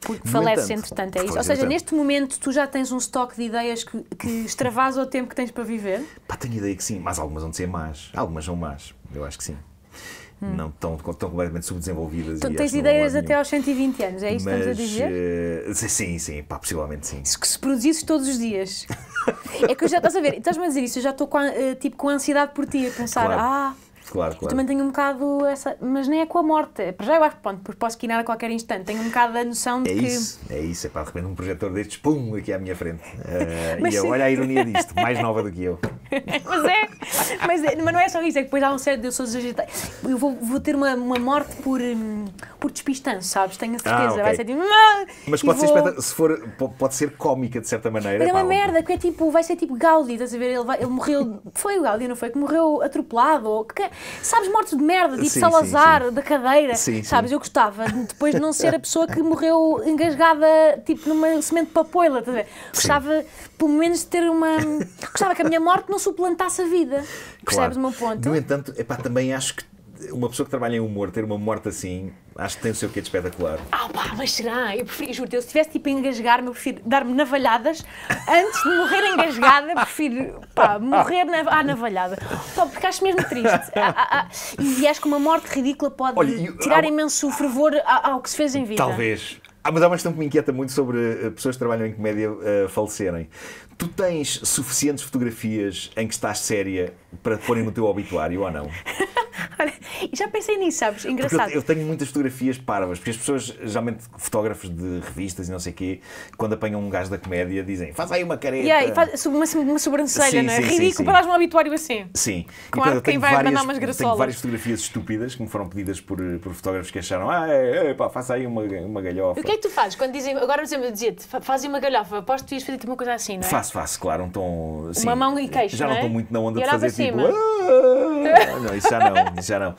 [SPEAKER 1] Porque falece, entretanto, é isso. Ou seja, neste
[SPEAKER 2] momento tu já tens um estoque de ideias que, que extravasa o tempo que tens para viver?
[SPEAKER 1] Pá, tenho ideia que sim, mas algumas vão ser más. Algumas são más, eu acho que sim. Hum. Não estão tão completamente subdesenvolvidas. Tu tens ideias até nenhum.
[SPEAKER 2] aos 120 anos, é isso que estamos a
[SPEAKER 1] dizer? Uh, sim, sim, pá, possivelmente sim. Se, se
[SPEAKER 2] produzisses todos os dias. é que eu já estás a ver, estás-me a dizer isso, eu já estou com, uh, tipo, com ansiedade por ti, a pensar, claro. ah Claro, claro. Eu também tenho um bocado essa. Mas nem é com a morte. É, para já eu acho, que porque posso quinar a qualquer instante. Tenho um bocado a noção de é que. Isso,
[SPEAKER 1] é isso, é para de repente um projetor destes, pum, aqui à minha frente. Uh, e eu, olha a ironia disto, mais nova do que eu.
[SPEAKER 2] mas, é, mas é, mas não é só isso, é que depois há um certo. Eu sou desagitado. Eu vou, vou ter uma, uma morte por, hum, por despistança, sabes? Tenho a ah, certeza. Ah, okay. Vai ser tipo. Ah", mas pode vou...
[SPEAKER 1] ser se for, pode ser cómica de certa maneira. Mas é uma pá, merda,
[SPEAKER 2] que é tipo, vai ser tipo Gaudi, estás a ver? Ele, vai, ele morreu. Foi o Gaudi, não foi? Que morreu atropelado. Ou, que, Sabes, mortos de merda, tipo sim, Salazar, sim, sim. da cadeira. Sabes, eu gostava depois de não ser a pessoa que morreu engasgada, tipo numa semente de papoila. Tá gostava, pelo menos, de ter uma. Gostava que a minha morte não suplantasse a vida. Percebes claro. o meu ponto? No
[SPEAKER 1] entanto, epá, também acho que uma pessoa que trabalha em humor ter uma morte assim, acho que tem o seu quê de espetacular. Ah,
[SPEAKER 2] pá, mas será? Eu prefiro, juro, eu se tivesse tipo a engasgar-me, eu prefiro dar-me navalhadas antes de morrer engasgada, prefiro, pá, morrer na, à navalhada. Só porque acho mesmo triste. Ah, ah, ah. E acho que uma morte ridícula pode Olha, tirar imenso fervor ao que se fez em vida. Talvez.
[SPEAKER 1] Ah, mas há uma questão que me inquieta muito sobre eh, pessoas que trabalham em comédia uh, falecerem. Tu tens suficientes fotografias em que estás séria para te porem no teu obituário ou não?
[SPEAKER 2] Olha, já pensei nisso, sabes? Engraçado. Eu, eu,
[SPEAKER 1] tenho muitas fotografias parvas, porque as pessoas, geralmente fotógrafos de revistas e não sei o quê, quando apanham um gajo da comédia, dizem faz aí uma careta. Yeah, e
[SPEAKER 2] faz uma, uma sobrancelha, sim, não é? Sim, Ridículo, para dar um obituário assim.
[SPEAKER 1] Sim. Claro, e, portanto, quem vai várias, mandar umas graçolas. Tenho várias fotografias estúpidas que me foram pedidas por, por fotógrafos que acharam, ah, é, é, pá, aí uma, uma galhofa. E o que é que
[SPEAKER 2] tu fazes? Quando dizem, agora por exemplo, dizia-te, faz uma galhofa, aposto que tu ias fazer-te uma coisa assim, não é? Faço,
[SPEAKER 1] faço, claro, um tom. Assim, uma mão e queixo. Já não é? estou é? muito na onda e de fazer assim, Tipo,
[SPEAKER 2] ah! não, isso já não,
[SPEAKER 1] isso já não.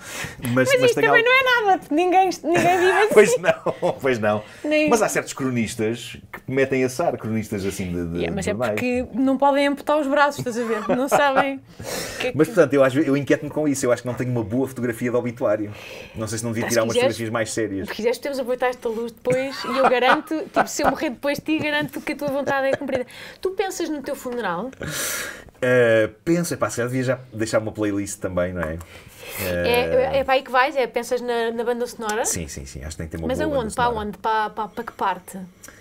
[SPEAKER 1] Mas, mas isto também não
[SPEAKER 2] é nada, ninguém, ninguém vive assim. pois
[SPEAKER 1] não, pois não. Nem... Mas há certos cronistas que metem a sar cronistas assim de. de yeah, mas de é porque
[SPEAKER 2] não podem amputar os braços, estás a ver? Não sabem.
[SPEAKER 1] que é que... Mas portanto, eu, eu inquieto-me com isso, eu acho que não tenho uma boa fotografia de obituário. Não sei se não devia tá, tirar umas fotografias mais sérias. Se
[SPEAKER 2] quiseres, podemos aproveitar esta luz depois e eu garanto, tipo, se eu morrer depois de ti, garanto que a tua vontade é cumprida. Tu pensas no teu funeral? Uh,
[SPEAKER 1] eh, pensa, pá, se calhar devia já deixar uma playlist também, não é? É, é, eh, é
[SPEAKER 2] para aí que vais? É, pensas na, na banda sonora? Sim,
[SPEAKER 1] sim, sim. Acho que tem que ter uma Mas aonde?
[SPEAKER 2] Para onde? Para, para, para que parte?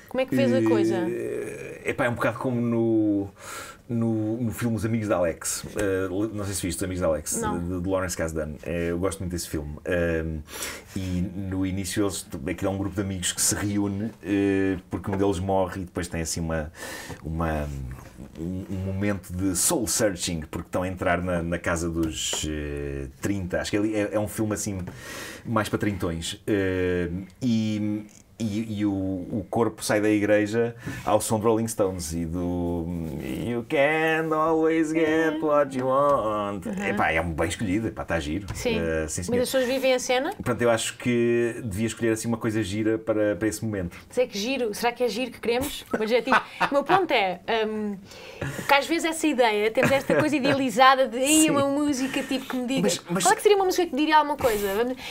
[SPEAKER 2] Como é que fez a eh, coisa?
[SPEAKER 1] É eh, pá, é um bocado como no. No, no, filme Os Amigos da Alex. Uh, não sei se viste Os Amigos da Alex, de, de, Lawrence Kasdan. Uh, eu gosto muito desse filme. Uh, e no início eles, aquilo é um grupo de amigos que se reúne porque um deles morre e depois tem assim uma. uma um, momento de soul searching, porque estão a entrar na, na casa dos uh, eh, 30. Acho que é, é um filme assim mais para trintões. Uh, e, e, e o, o, corpo sai da igreja ao som do Rolling Stones e do You can't always get what you want. Uhum. Epá, é bem escolhido, epá, está giro. Sim. Uh, sim Mas as
[SPEAKER 2] pessoas vivem a cena?
[SPEAKER 1] Portanto, eu acho que devia escolher assim uma coisa gira para, para esse momento.
[SPEAKER 2] Mas é que giro, será que é giro que queremos? O, objetivo. meu ponto é um, que às vezes essa ideia, temos esta coisa idealizada de uma música tipo que me diga. Mas, mas... Qual é que seria uma música que diria alguma coisa?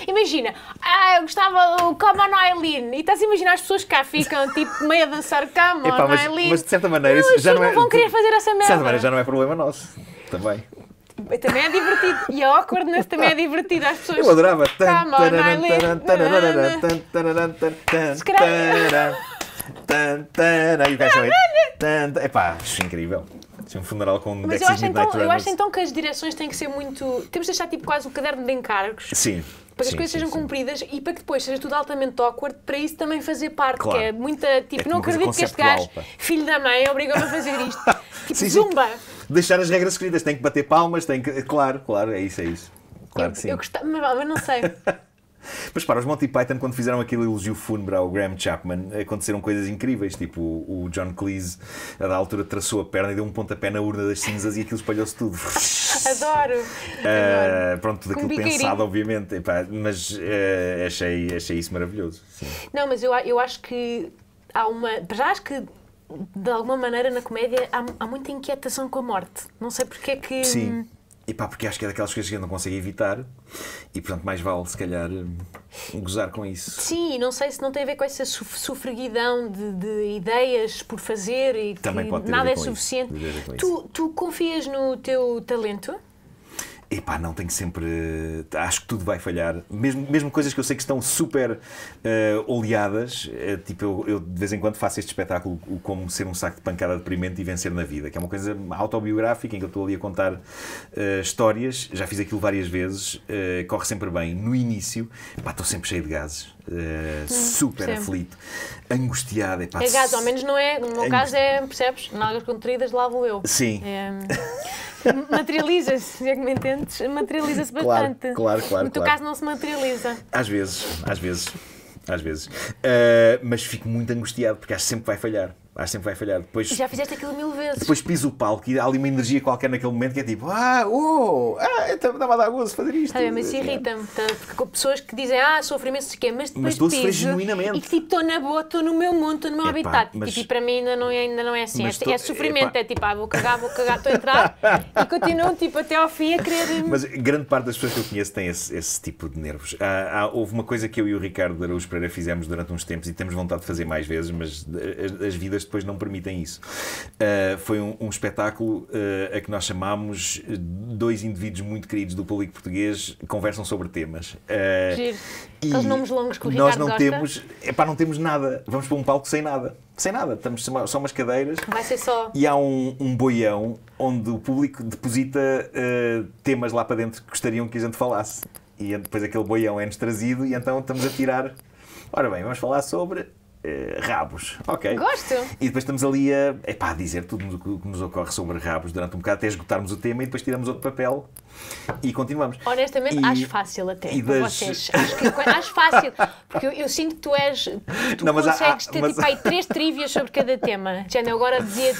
[SPEAKER 2] Imagina, ah, eu gostava o Come on Eileen e estás a imaginar as pessoas cá ficam, tipo, meio a dançar cá, mano, Epá, mas, não é lindo. Mas de certa
[SPEAKER 1] maneira, não, isso já não é. não vão querer fazer essa merda. De certa maneira, já não é problema nosso. Também.
[SPEAKER 2] Também é divertido. E a awkwardness também é divertida. As pessoas. Eu adorava. Tá, mano,
[SPEAKER 1] não Epá, acho incrível. Tinha um funeral com Mas eu acho, então, eu acho
[SPEAKER 2] então que as direções têm que ser muito. Temos de deixar tipo quase o caderno de encargos.
[SPEAKER 1] Sim para que as coisas sim, sejam
[SPEAKER 2] sim. cumpridas e para que depois seja tudo altamente awkward, para isso também fazer parte, claro. que é muita, é tipo, é não acredito que este gajo, filho da mãe, obrigou me a fazer isto.
[SPEAKER 1] tipo, zumba! Deixar as regras escritas, tem que bater palmas, tem que... Claro, claro, é isso, é isso. Claro eu, que sim. Eu gostava,
[SPEAKER 2] mas não sei.
[SPEAKER 1] Mas para os Monty Python, quando fizeram aquele elogio fúnebre ao Graham Chapman, aconteceram coisas incríveis. Tipo, o John Cleese, a da altura, traçou a perna e deu um pontapé na urna das cinzas e aquilo espalhou-se tudo.
[SPEAKER 2] Adoro! Uh,
[SPEAKER 1] pronto, tudo aquilo pensado, obviamente. Epá, mas uh, achei, achei isso maravilhoso. Sim.
[SPEAKER 2] Não, mas eu, eu acho que há uma. Já acho que de alguma maneira na comédia há, há, muita inquietação com a morte. Não sei porque é que. Sim.
[SPEAKER 1] E pá, porque acho que é daquelas coisas que eu não consigo evitar e, portanto, mais vale, se calhar, eh, gozar com isso.
[SPEAKER 2] Sim, não sei se não tem a ver com essa sofreguidão de, de ideias por fazer e Também que nada é suficiente. Isso, tu, tu confias no teu talento?
[SPEAKER 1] epá, não tenho sempre. Acho que tudo vai falhar. Mesmo, mesmo coisas que eu sei que estão super uh, oleadas, uh, tipo, eu, eu, de vez em quando faço este espetáculo como ser um saco de pancada deprimente e vencer na vida, que é uma coisa autobiográfica em que eu estou ali a contar uh, histórias. Já fiz aquilo várias vezes, corre sempre bem. No início, epá, estou sempre cheio de gases. Eh, super Sim. aflito, angustiado. Epá, é gás, ao menos
[SPEAKER 2] não é. No meu angust... caso é, percebes? Nalgas contraídas lá vou eu. Sim. É, materializa-se, é que me entendes, materializa-se claro, bastante. Claro, claro. No teu claro. caso não se materializa.
[SPEAKER 1] Às vezes, às vezes. Às vezes. Uh, mas fico muito angustiado porque acho que sempre vai falhar. Acho sempre vai falhar. Depois, Já fizeste
[SPEAKER 2] aquilo mil vezes. Depois
[SPEAKER 1] piso o palco e há ali uma energia qualquer naquele momento que é tipo, ah, oh, ah, estava então me a dar gozo fazer isto. Sabe, ah, mas isso irrita-me
[SPEAKER 2] é. tanto, porque com pessoas que dizem, ah, sofrimento imenso, sei mas depois mas piso. genuinamente. E tipo, estou na boa, estou no meu mundo, estou no meu Epá, habitat. Mas... Tipo, e tipo, para mim ainda não é, ainda não é assim. É, tô... é, sofrimento, Epá. é tipo, ah, vou cagar, vou cagar, estou a entrar e continuam tipo até ao fim a querer. Mas
[SPEAKER 1] grande parte das pessoas que eu conheço têm esse, esse tipo de nervos. Ah, ah, houve uma coisa que eu e o Ricardo Araújo Pereira fizemos durante uns tempos e temos vontade de fazer mais vezes, mas as vidas brasileiros depois não permitem isso. Uh, foi um, um espetáculo uh, a que nós chamámos eh, dois indivíduos muito queridos do público português conversam sobre temas. Uh, Giro.
[SPEAKER 2] Aqueles nomes longos que o Nós não gosta. temos,
[SPEAKER 1] para não temos nada. Vamos para um palco sem nada. Sem nada, estamos só umas cadeiras.
[SPEAKER 2] Vai ser só.
[SPEAKER 1] E há um, um boião onde o público deposita uh, temas lá para dentro que gostariam que a gente falasse. E é depois aquele boião é-nos trazido e então estamos a tirar. Ora bem, vamos falar sobre Uh, rabos. Ok. Gosto. E depois estamos ali a, epá, a dizer tudo o que nos ocorre sobre rabos durante um bocado, até esgotarmos o tema e depois tiramos outro papel e continuamos.
[SPEAKER 2] Honestamente, e, acho fácil até. E das... vocês. Acho, que, é acho fácil. Porque eu, eu, sinto que tu és. Tu não, consegues há, ter mas... tipo, aí, três trivias sobre cada tema. Já eu agora dizia.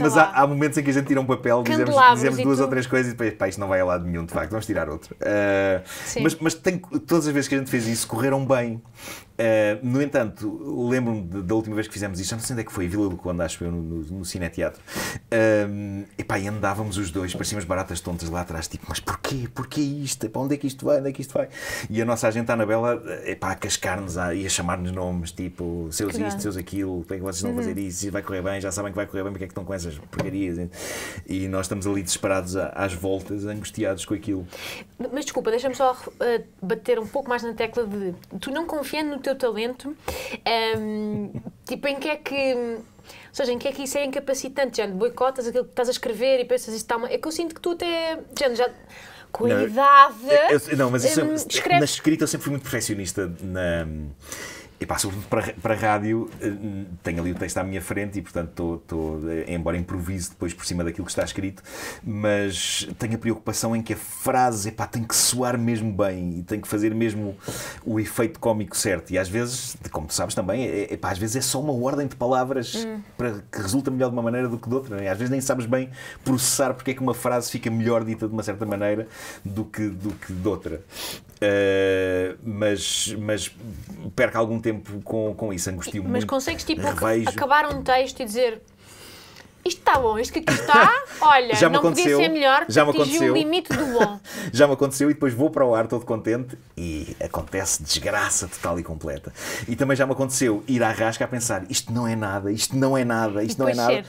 [SPEAKER 2] Mas lá,
[SPEAKER 1] há, há, momentos em que a gente tira um papel, dizemos, dizemos duas tu... ou três coisas e depois, pá, isto não vai a lado nenhum, de facto, vamos tirar outro. Uh, mas mas tem, todas as vezes que a gente fez isso, correram bem. Uh, no entanto, lembro-me da última vez que fizemos isto, não sei onde é que foi, Vila do Conde, acho eu, no, no, no Cineteatro. Uh, epá, e andávamos os dois, parecíamos baratas tontas lá atrás, tipo, mas porquê? Porquê isto? Para onde é que isto vai? Onde é que isto vai? E a nossa agente Anabela, pá, a cascar-nos e a chamar-nos nomes, tipo, seus claro. isto, seus aquilo, como é que vocês vão uhum. fazer isso? Vai correr bem, já sabem que vai correr bem, porque é que estão com essas porcarias? E nós estamos ali desesperados às voltas, angustiados com aquilo.
[SPEAKER 2] Mas desculpa, deixa-me só uh, bater um pouco mais na tecla de tu não confiando no teu talento, um, ehm, tipo, em que é que seja, em que é que isso é incapacitante? Gente, boicotas aquilo que estás a escrever e pensas isso está uma. É que eu sinto que tu até. Gente, já. Cuidado! Não, eu, eu, não mas isso, hum, é- escreves... na
[SPEAKER 1] escrita eu sempre fui muito perfeccionista. Na e sobretudo para, para rádio, eh, tenho ali o texto à minha frente e, portanto, estou, eh, embora improviso depois por cima daquilo que está escrito, mas tenho a preocupação em que a frase epá, tem que soar mesmo bem e tem que fazer mesmo o efeito cómico certo. E às vezes, como tu sabes também, é, é, epá, às vezes é só uma ordem de palavras hum. para que resulta melhor de uma maneira do que de outra. É? Às vezes nem sabes bem processar porque é que uma frase fica melhor dita de uma certa maneira do que, do que de outra. Uh, mas, mas perca algum tempo tempo com, com isso, angustio-me Mas muito.
[SPEAKER 2] consegues tipo, Revejo. Eh, acabar um texto e dizer isto está bom, isto que aqui está, olha, já não podia ser melhor, já me aconteceu. o limite
[SPEAKER 1] do bom. já me aconteceu e depois vou para o ar todo contente e acontece desgraça total e completa. E também já me aconteceu ir à rasca a pensar, isto não é nada, isto não é nada, isto não é nada. Ser.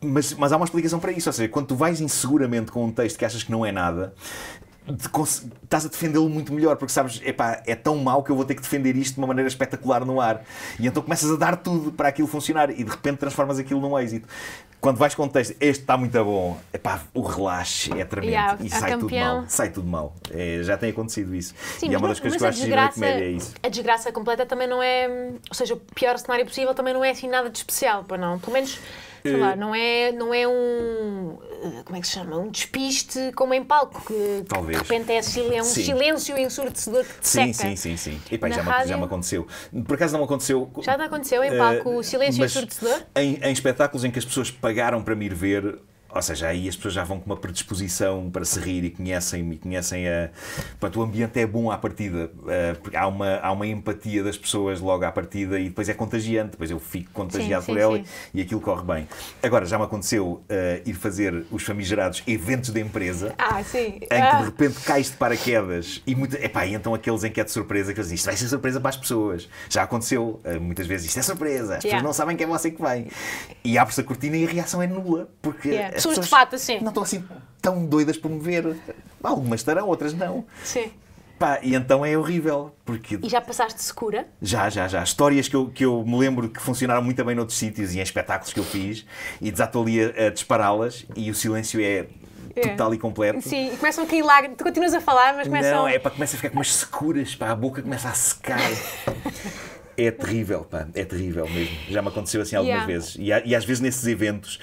[SPEAKER 1] Mas, mas há uma explicação para isso, ou seja, quando tu vais inseguramente com um texto que achas que não é nada, estás a defendê-lo muito melhor, porque sabes, epá, é tão mau que eu vou ter que defender isto de uma maneira espetacular no ar. E então começas a dar tudo para aquilo funcionar e de repente transformas aquilo num êxito. Quando vais com o texto, este está muito bom, epá, o relaxe é tremendo yeah, e sai tudo mal. Sai tudo mal. É, já tem acontecido isso. Sim, e é uma das coisas que eu acho gira é na comédia, é isso.
[SPEAKER 2] A desgraça completa também não é, ou seja, o pior cenário possível também não é assim nada de especial, para não. Pelo menos que. Sei lá, não é, não é um. Eh, como é que se chama? Um despiste como em palco, que Talvez. de repente é, silêncio, é um sim. silêncio ensurdecedor que te sim, seca. Sim,
[SPEAKER 1] sim, sim. E pá, já, rádio... já me aconteceu. Por acaso não aconteceu. Já
[SPEAKER 2] te aconteceu em palco uh, o eh, silêncio ensurdecedor?
[SPEAKER 1] Em, em espetáculos em que as pessoas pagaram para me ir ver, ou seja, aí as pessoas já vão com uma predisposição para se rir e conhecem, e conhecem a. Portanto, o ambiente é bom à partida, eh, porque há uma, há uma empatia das pessoas logo à partida e depois é contagiante, depois eu fico contagiado sim, por sim, ela sim. e aquilo corre bem. Agora, já me aconteceu uh, ir fazer os famigerados eventos da empresa
[SPEAKER 2] ah, em que de ah.
[SPEAKER 1] repente cais de paraquedas e muito. Epá, e então aqueles em que é de surpresa, que eles dizem isto vai ser surpresa para as pessoas. Já aconteceu, uh, muitas vezes isto é surpresa, as yeah. pessoas não sabem que é você que vem. E abre-se a cortina e a reação é nula, porque yeah pessoas, de
[SPEAKER 2] fato, assim. Não estão assim
[SPEAKER 1] tão doidas por me ver. Algumas estarão, outras não. Sim. Pá, e então é horrível. Porque... E
[SPEAKER 2] já passaste secura?
[SPEAKER 1] Já, já, já. Histórias que eu, que eu me lembro que funcionaram muito bem noutros sítios e em espetáculos que eu fiz e desato ali a, a dispará-las e o silêncio é, é. total é. e completo. Sim,
[SPEAKER 2] e começam a cair lágrimas. Tu continuas a falar, mas começam. Não, é
[SPEAKER 1] para começar a ficar com umas securas, pá, a boca começa a secar. É terrível, pá, é terrível mesmo. Já me aconteceu assim algumas yeah. vezes. E, e, às vezes nesses eventos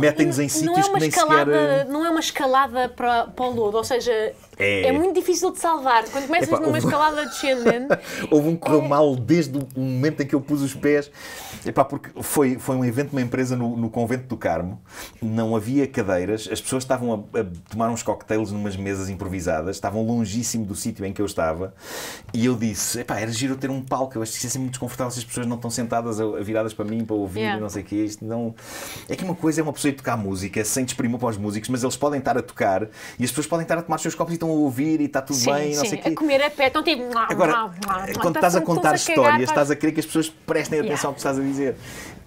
[SPEAKER 1] metem-nos em não é sítios é que nem escalada, sequer...
[SPEAKER 2] Não é uma escalada para, para o lodo, ou seja, é... é, muito difícil de salvar. Quando começas Epá, numa houve... escalada descendente.
[SPEAKER 1] houve um correu é... mal desde o momento em que eu pus os pés. Epá, porque foi, foi um evento de uma empresa no, no convento do Carmo, não havia cadeiras, as pessoas estavam a, a tomar uns cocktails numas mesas improvisadas, estavam longíssimo do sítio em que eu estava, e eu disse: Epá, era giro ter um palco, eu acho que isso é muito desconfortável se as pessoas não estão sentadas viradas para mim para ouvir yeah. não sei o que. Isto não... É que uma coisa é uma pessoa ir tocar música sem desprimor para os músicos, mas eles podem estar a tocar e as pessoas podem estar a tomar os seus copos e estão a ouvir e está tudo sim, bem, sim. não sei o quê. A
[SPEAKER 2] comer a pé, estão tipo. Agora, quando então estás a contar histórias, estás a
[SPEAKER 1] querer que as pessoas prestem atenção ao que estás a dizer.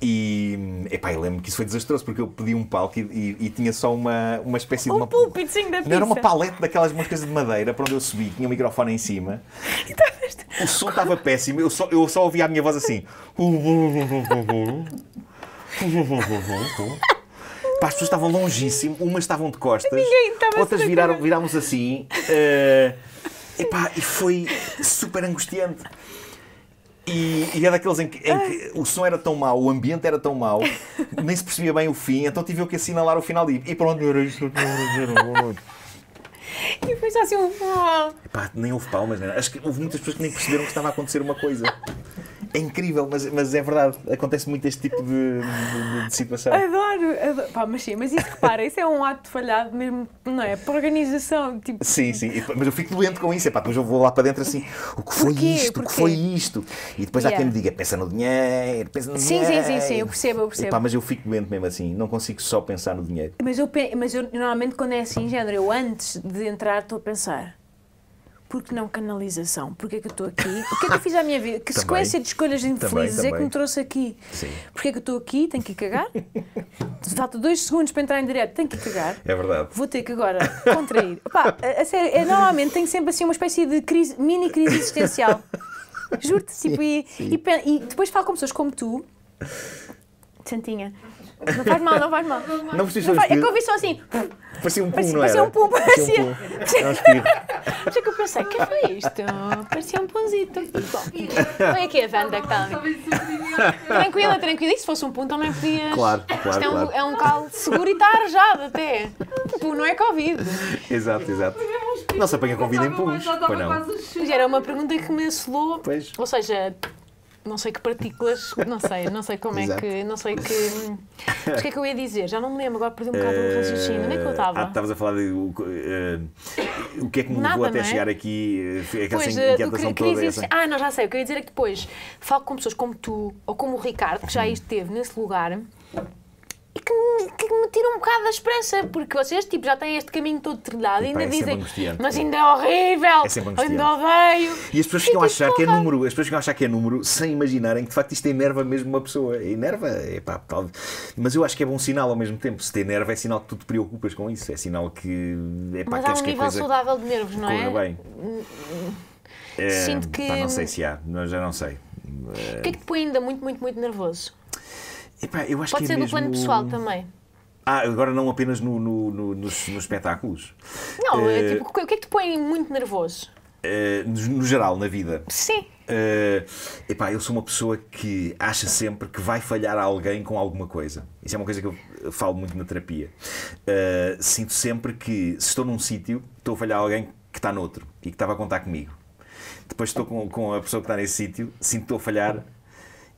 [SPEAKER 1] E, epá, eu lembro que isso foi desastroso, porque eu pedi um palco e, e, e tinha só uma, uma espécie um de uma... Um
[SPEAKER 2] púlpitozinho da pizza. Não era uma paleta
[SPEAKER 1] daquelas moscas de madeira para onde eu subi, tinha um microfone em cima. o som estava péssimo, eu só, eu só ouvia a minha voz assim... as pessoas estavam longíssimas, umas estavam de costas, outras viraram, virámos assim. Uh, epá, e foi super angustiante. E, e, é daqueles em que, em que, o som era tão mau, o ambiente era tão mau, nem se percebia bem o fim, então tive eu que assinalar o final e, e pronto.
[SPEAKER 2] E depois já se assim, um ah.
[SPEAKER 1] Pá, nem houve palmas, né? acho que houve muitas pessoas que nem perceberam que estava a acontecer uma coisa. É incrível, mas, mas é verdade, acontece muito este tipo de, de, de situação.
[SPEAKER 2] Adoro, adoro. Pá, mas sim, mas isso repara, isso é um ato falhado mesmo, não é? Para organização, tipo.
[SPEAKER 1] Sim, sim, mas eu fico doente com isso, é pá, depois eu vou lá para dentro assim, o que foi isto, o que foi isto? E depois yeah. há quem me diga, pensa no dinheiro, pensa no sim, dinheiro. Sim, sim, sim, eu percebo, eu percebo. pá mas eu fico doente mesmo assim, não consigo só pensar no dinheiro.
[SPEAKER 2] Mas eu, mas eu normalmente quando é assim, género, eu antes de entrar estou a pensar porque não canalização? que é que eu estou aqui? O que é que eu fiz à minha vida? Que também, sequência de escolhas infelizes também, também. é que me trouxe aqui? Sim. que é que eu estou aqui? Tenho que cagar? Falta dois segundos para entrar em direto, tenho que cagar. É verdade. Vou ter que agora contrair. Pá, a sério, é, normalmente tenho sempre assim uma espécie de crise, mini crise existencial. Juro-te, tipo, sim, e, sim. E, e depois falo com pessoas como tu, Santinha não faz mal, não faz mal. Não precisa faz... É que eu ouvi só assim.
[SPEAKER 1] Parecia um pum, parecia, não era? Parecia um pum, parecia. Um pum.
[SPEAKER 2] Por isso que eu pensei, que foi isto? Parecia um punzito. Bom, vem aqui a Wanda que está ali. Tranquila, tranquila. E se fosse um pum também podias. Claro, claro. Isto é um, calo é um seguro e está arejado até. pum não é Covid.
[SPEAKER 1] Exato, exato. Não se apanha Covid em pum. não.
[SPEAKER 2] era uma pergunta que me assolou. Pois. Ou seja, não sei que partículas, não sei, não sei como é que, não sei que, mas o que é que eu ia dizer? Já não me lembro, agora perdi um bocado o eh, raciocínio, onde é que eu estava? Ah, estavas
[SPEAKER 1] a falar de uh, o que é que me levou até é? chegar aqui, aquela eh, é pois, inquietação que, toda. É essa...
[SPEAKER 2] Ah, não, já sei, o que eu ia dizer é que depois falo com pessoas como tu, ou como o Ricardo, que já uhum. esteve nesse lugar, e que me, que me tira um bocado da esperança, porque vocês tipo, já têm este caminho todo trilhado e, e ainda é dizem, mas ainda é horrível, é ainda odeio. E
[SPEAKER 1] as pessoas ficam a tipo, achar que é número, as pessoas ficam a achar que é número sem imaginarem que de facto isto enerva mesmo uma pessoa. Enerva, é pá, tal. mas eu acho que é bom sinal ao mesmo tempo. Se te enerva é sinal que tu te preocupas com isso, é sinal que é pá, mas há um que nível coisa
[SPEAKER 2] saudável de nervos, não é? Bem.
[SPEAKER 1] É, Sinto hum, que. Pá, não sei hum, se há, já não sei. O que é
[SPEAKER 2] que te põe ainda muito, muito, muito nervoso?
[SPEAKER 1] Epá, eu acho Pode que é ser é do mesmo... plano pessoal também. Ah, agora não apenas no, no, no, nos, nos, espetáculos.
[SPEAKER 2] Não, é, eh, tipo, o que é que te põe muito nervoso?
[SPEAKER 1] Eh, no, geral, na vida. Sim. É, epá, eu sou uma pessoa que acha sempre que vai falhar a alguém com alguma coisa. Isso é uma coisa que eu falo muito na terapia. sinto sempre que se estou num sítio, estou a falhar alguém que está noutro e que estava a contar comigo. Depois estou com, com a pessoa que está nesse sítio, sinto que estou a falhar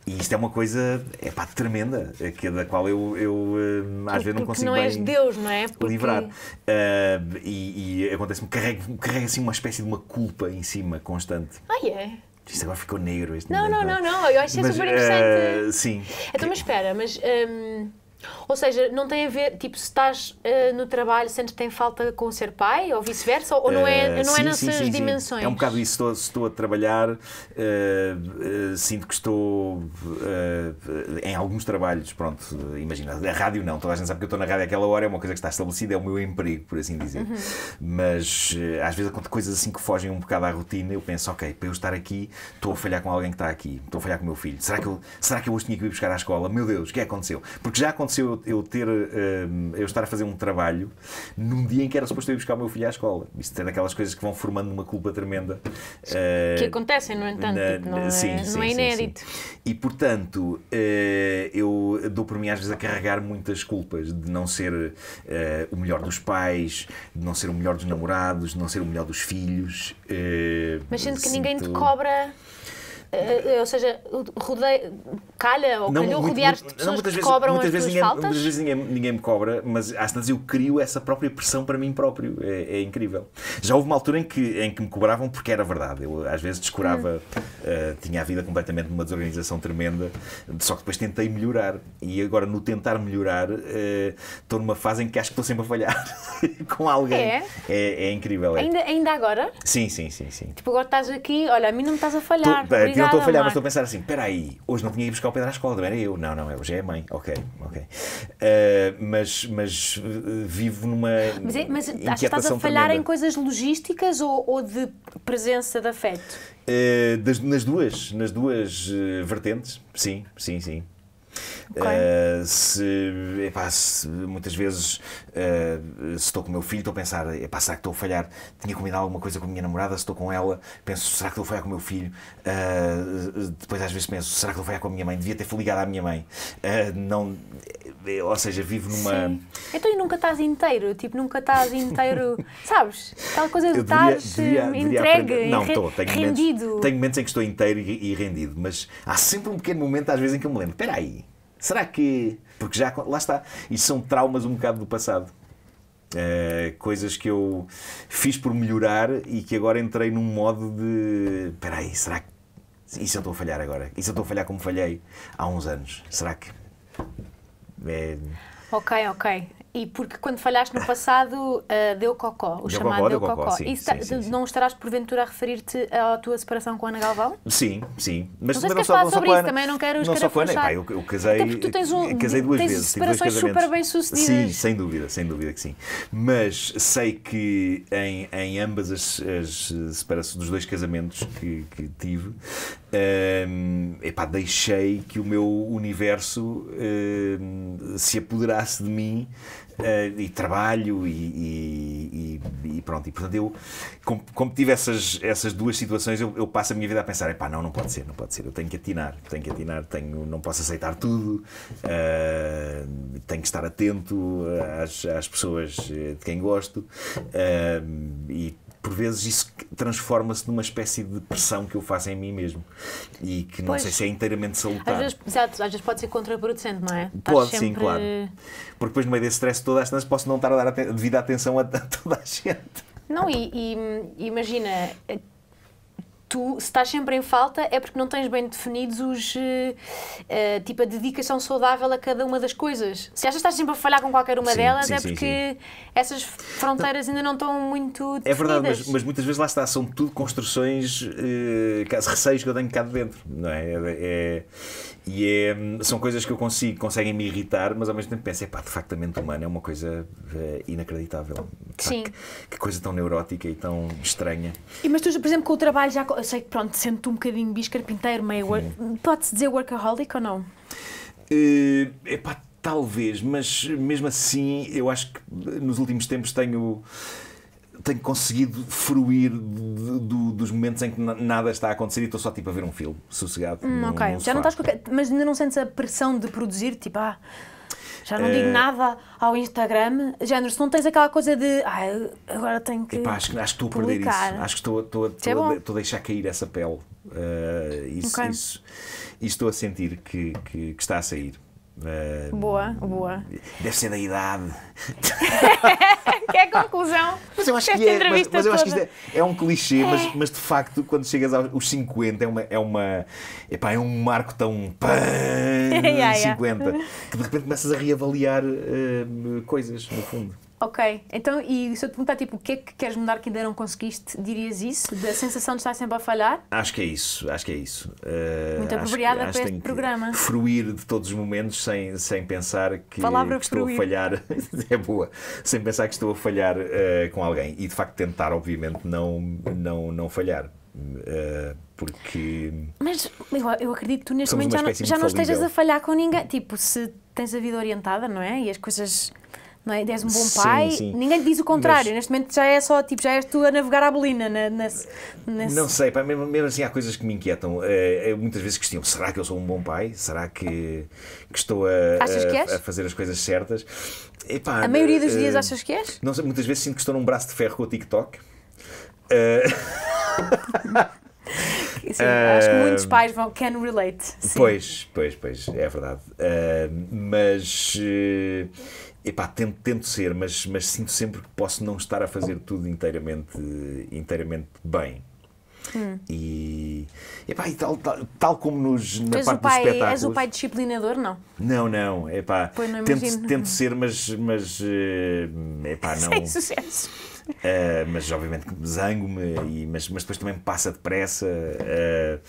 [SPEAKER 1] e isto é uma coisa é pá, tremenda, que, da qual eu, eu eh, às vezes não consigo não bem
[SPEAKER 2] Deus, não é? Porque... livrar. Uh,
[SPEAKER 1] e, e acontece-me, carrega, carrego assim uma espécie de uma culpa em cima constante. Ah, é? Yeah. Isto agora ficou negro. Este não, não, é? não,
[SPEAKER 2] não, eu acho que é super interessante. Uh, sim. Então, mas espera, mas. Um... Ehm, ou seja, não tem a ver, tipo, se estás uh, no trabalho, sentes que tem falta com ser pai ou vice-versa, ou não é, eh, não é sim, é nessas sim, sim, dimensões? É um bocado
[SPEAKER 1] isso, estou, estou a trabalhar, eh, sinto que estou em alguns trabalhos, pronto, imagina, a rádio não, toda a gente sabe que eu estou na rádio àquela hora, é uma coisa que está estabelecida, é o meu emprego, por assim dizer. Uhum. Mas às vezes acontece coisas assim que fogem um bocado à rotina, eu penso, ok, para eu estar aqui, estou a falhar com alguém que está aqui, estou a falhar com o meu filho, será que eu, será que eu hoje tinha que ir buscar à escola? Meu Deus, o que é que aconteceu? Porque já aconteceu aconteceu eu, ter ehm, eu estar a fazer um trabalho num dia em que era suposto eu ir buscar o meu filho à escola. Isto é daquelas coisas que vão formando uma culpa tremenda. Eh, que
[SPEAKER 2] acontecem, no entanto, na, tipo, não, é- sim, é, sim, não é inédito. Sim,
[SPEAKER 1] e portanto, eh, eu dou por mim às vezes a carregar muitas culpas de não ser eh, o melhor dos pais, de não ser o melhor dos namorados, de não ser o melhor dos filhos. Mas sendo que ninguém te
[SPEAKER 2] cobra Uh, ou seja, rodei calha ou não, calhou rodear as pessoas não, muitas que vezes, cobram muitas as vezes ninguém, faltas? Muitas vezes
[SPEAKER 1] ninguém, ninguém me cobra, mas às vezes eu crio essa própria pressão para mim próprio. É, é, incrível. Já houve uma altura em que, em que me cobravam porque era verdade. Eu às vezes descurava, hum. uh, tinha a vida completamente numa desorganização tremenda, só que depois tentei melhorar. E agora, no tentar melhorar, uh, estou numa fase em que acho que estou sempre a falhar com alguém. É? É, é incrível. É. Ainda,
[SPEAKER 2] ainda agora?
[SPEAKER 1] Sim, sim, sim, sim. Tipo,
[SPEAKER 2] agora estás aqui, olha, a mim não me estás a falhar. Tô, estou a falhar, mas estou
[SPEAKER 1] a pensar assim: peraí, hoje não tinha ido buscar o Pedro à escola, não era eu. Não, não, é hoje é a mãe. Ok, ok. Uh, mas mas eh, vivo numa. Mas, é, mas acho que estás a falhar tremenda. em
[SPEAKER 2] coisas logísticas ou, ou de presença de afeto?
[SPEAKER 1] Uh, das, nas duas, nas duas uh, vertentes, sim, sim, sim. Okay. Uh, se, epá, se, muitas vezes uh, se estou com o meu filho, estou a pensar, epá, será que estou a falhar? Tinha comido alguma coisa com a minha namorada, se estou com ela, penso, será que estou a falhar com o meu filho? Uh, depois às vezes penso, será que estou a falhar com a minha mãe? Devia ter ligado à minha mãe. não, ou seja, vivo numa. Sim.
[SPEAKER 2] Então e nunca estás inteiro, tipo, nunca estás inteiro, sabes? Aquela coisa de estás entregue, não, estou, tenho rendido. Momentos, tenho
[SPEAKER 1] momentos em que estou inteiro e, e rendido, mas há sempre um pequeno momento às vezes em que eu me lembro, espera aí Será que. Porque já. Lá está. Isto são traumas um bocado do passado. Uh, coisas que eu fiz por melhorar e que agora entrei num modo de. Espera aí, será que. Isso eu estou a falhar agora? Isso eu estou a falhar como falhei há uns anos? Será que. É...
[SPEAKER 2] Ok, ok. E porque quando falhaste no passado uh, deu cocó, o deu chamado cocó, deu cocó. cocó. Sim, sim, sim, não estarás porventura a referir-te à tua separação com a Ana Galvão?
[SPEAKER 1] Sim, sim. Mas não sei se falar sobre isso, também
[SPEAKER 2] não quero Não só com a Ana, Pá, eu,
[SPEAKER 1] eu, casei, Até então, tu tens um, casei duas tens vezes. separações super bem sucedidas. Sim, sem dúvida, sem dúvida que sim. Mas sei que em, em ambas as, as separações dos dois casamentos que, que tive, um, ehm, epá, deixei que o meu universo um, ehm, se apoderasse de mim uh, e trabalho e, e, e, pronto. E portanto, eu, como, como tive essas, essas duas situações, eu, eu, passo a minha vida a pensar: pá, não, não pode ser, não pode ser. Eu tenho que atinar, tenho que atinar, tenho, não posso aceitar tudo, uh, tenho que estar atento às, às pessoas eh, de quem gosto uh, e por vezes isso transforma-se numa espécie de pressão que eu faço em mim mesmo e que não pois. sei se é inteiramente salutar. Às vezes,
[SPEAKER 2] exato, às vezes pode ser contraproducente, não é? Pode, sempre... sim, claro.
[SPEAKER 1] Porque depois, no meio desse stress todas as tantas, posso não estar a dar devida atenção a, a toda a gente.
[SPEAKER 2] Não, e, e imagina tu, se estás sempre em falta, é porque não tens bem definidos os. Uh, tipo, a dedicação saudável a cada uma das coisas. Se achas que estás sempre a falhar com qualquer uma sim, delas, sim, é porque sim, essas fronteiras não. ainda não estão muito. Definidas. É verdade, mas, mas,
[SPEAKER 1] muitas vezes lá está, são tudo construções, uh, receios que eu tenho cá dentro, não é? é, é e é, são coisas que eu consigo, conseguem me irritar, mas ao mesmo tempo penso, pá, de facto a mente humana é uma coisa eh, inacreditável. Sim. que, que, coisa tão neurótica e tão estranha.
[SPEAKER 2] E, mas tu, por exemplo, com o trabalho já, eu sei que pronto, sento um bocadinho biscarpinteiro, meio, pode-se dizer workaholic ou não?
[SPEAKER 1] Uh, epá, talvez, mas mesmo assim eu acho que nos últimos tempos tenho tenho conseguido fruir dos momentos em que nada está a acontecer e estou só tipo a ver um filme, sossegado. Hum, no, ok, no já não estás
[SPEAKER 2] qualquer... É- mas ainda não sentes a pressão de produzir, tipo, ah, já não digo eh, nada ao Instagram. Género, se não tens aquela coisa de ah, agora tenho que. Epá, acho,
[SPEAKER 1] acho, que estou a perder publicar. isso. Acho que estou, estou, é estou, é estou a deixar cair essa pele. Uh, isso, okay. isso, estou a sentir que, que, que está a sair. É,
[SPEAKER 2] boa, boa.
[SPEAKER 1] Deve ser da idade.
[SPEAKER 2] que é a conclusão. Mas eu acho que, é, mas, mas eu acho que isto é,
[SPEAKER 1] é um clichê, Mas, é. mas de facto, quando chegas aos 50, é, uma, é, uma, epá, é um marco tão pã, yeah, 50 yeah. que de repente começas a reavaliar uh, coisas, no fundo.
[SPEAKER 2] Ok, então, e se eu te perguntar, tipo, o que é que queres mudar que ainda não conseguiste, dirias isso? Da sensação de estar sempre a falhar?
[SPEAKER 1] Acho que é isso, acho que é isso. Uh, Muito apropriada acho, para acho este programa. Fruir de todos os momentos sem, sem pensar que, que estou a falhar, é boa, sem pensar que estou a falhar uh, com alguém. E de facto tentar, obviamente, não, não, não falhar. Uh, porque.
[SPEAKER 2] Mas eu, eu acredito que tu neste momento já, já não estejas a falhar com ninguém. Tipo, se tens a vida orientada, não é? E as coisas não é? Dés um bom pai, sim, sim. ninguém diz o contrário. Mas... Neste momento já é só, tipo, já és tu a navegar à bolina. Na, nesse, nesse... Não sei,
[SPEAKER 1] pá, mesmo, mesmo, assim há coisas que me inquietam. Eu eh, eh, muitas vezes questiono: será que eu sou um bom pai? Será que, que estou a, que a, fazer as coisas certas? a maioria dos uh, dias achas que és? Não sei, muitas vezes sinto que estou num braço de ferro com o TikTok. Uh... Sim, acho que muitos pais
[SPEAKER 2] vão can relate. Sim.
[SPEAKER 1] Pois, pois, pois, é verdade. Uh, mas Epá, tento, tento ser, mas, mas sinto sempre que posso não estar a fazer tudo inteiramente, inteiramente bem. Hum. E, epá, e tal, tal, tal como nos, na parte pai, dos espetáculos. És o pai
[SPEAKER 2] disciplinador, não?
[SPEAKER 1] Não, não. Epá, pois não tento, tento ser, mas, mas eh, epá, não. Sem
[SPEAKER 2] sucesso.
[SPEAKER 1] Uh, mas obviamente zango-me, mas, mas depois também me passa depressa uh,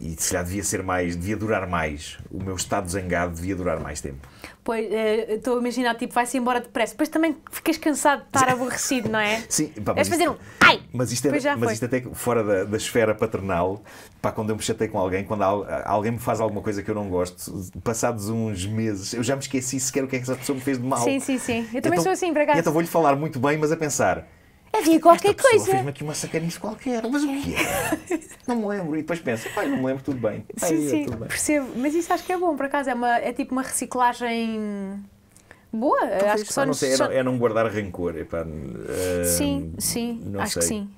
[SPEAKER 1] e se calhar devia ser mais, devia durar mais. O meu estado zangado devia durar mais tempo.
[SPEAKER 2] Pois, eh, estou a imaginar, tipo, vai-se embora depressa. Depois também ficas cansado de estar aborrecido, não é? Sim. Pá, mas fazer um ai! Mas isto, é, mas isto até
[SPEAKER 1] fora da, da, esfera paternal, pá, quando eu me chatei com alguém, quando alguém me faz alguma coisa que eu não gosto, passados uns meses, eu já me esqueci sequer o que é que essa pessoa me fez de mal. Sim,
[SPEAKER 2] sim, sim. Eu também então, sou assim, para Então
[SPEAKER 1] vou-lhe falar muito bem, mas a pensar
[SPEAKER 2] Havia qualquer Esta coisa. fez-me
[SPEAKER 1] aqui uma sacanice qualquer, mas o que é? não me lembro. E depois pensa pai, não me lembro, tudo bem. Pai, é sim, sim, bem.
[SPEAKER 2] percebo. Mas isso acho que é bom, por acaso. É, uma, é tipo uma reciclagem boa. Talvez, acho que só, só Sei, é, só... é
[SPEAKER 1] não guardar rancor. Epá, uh, sim, hum, sim, acho sei. que sim.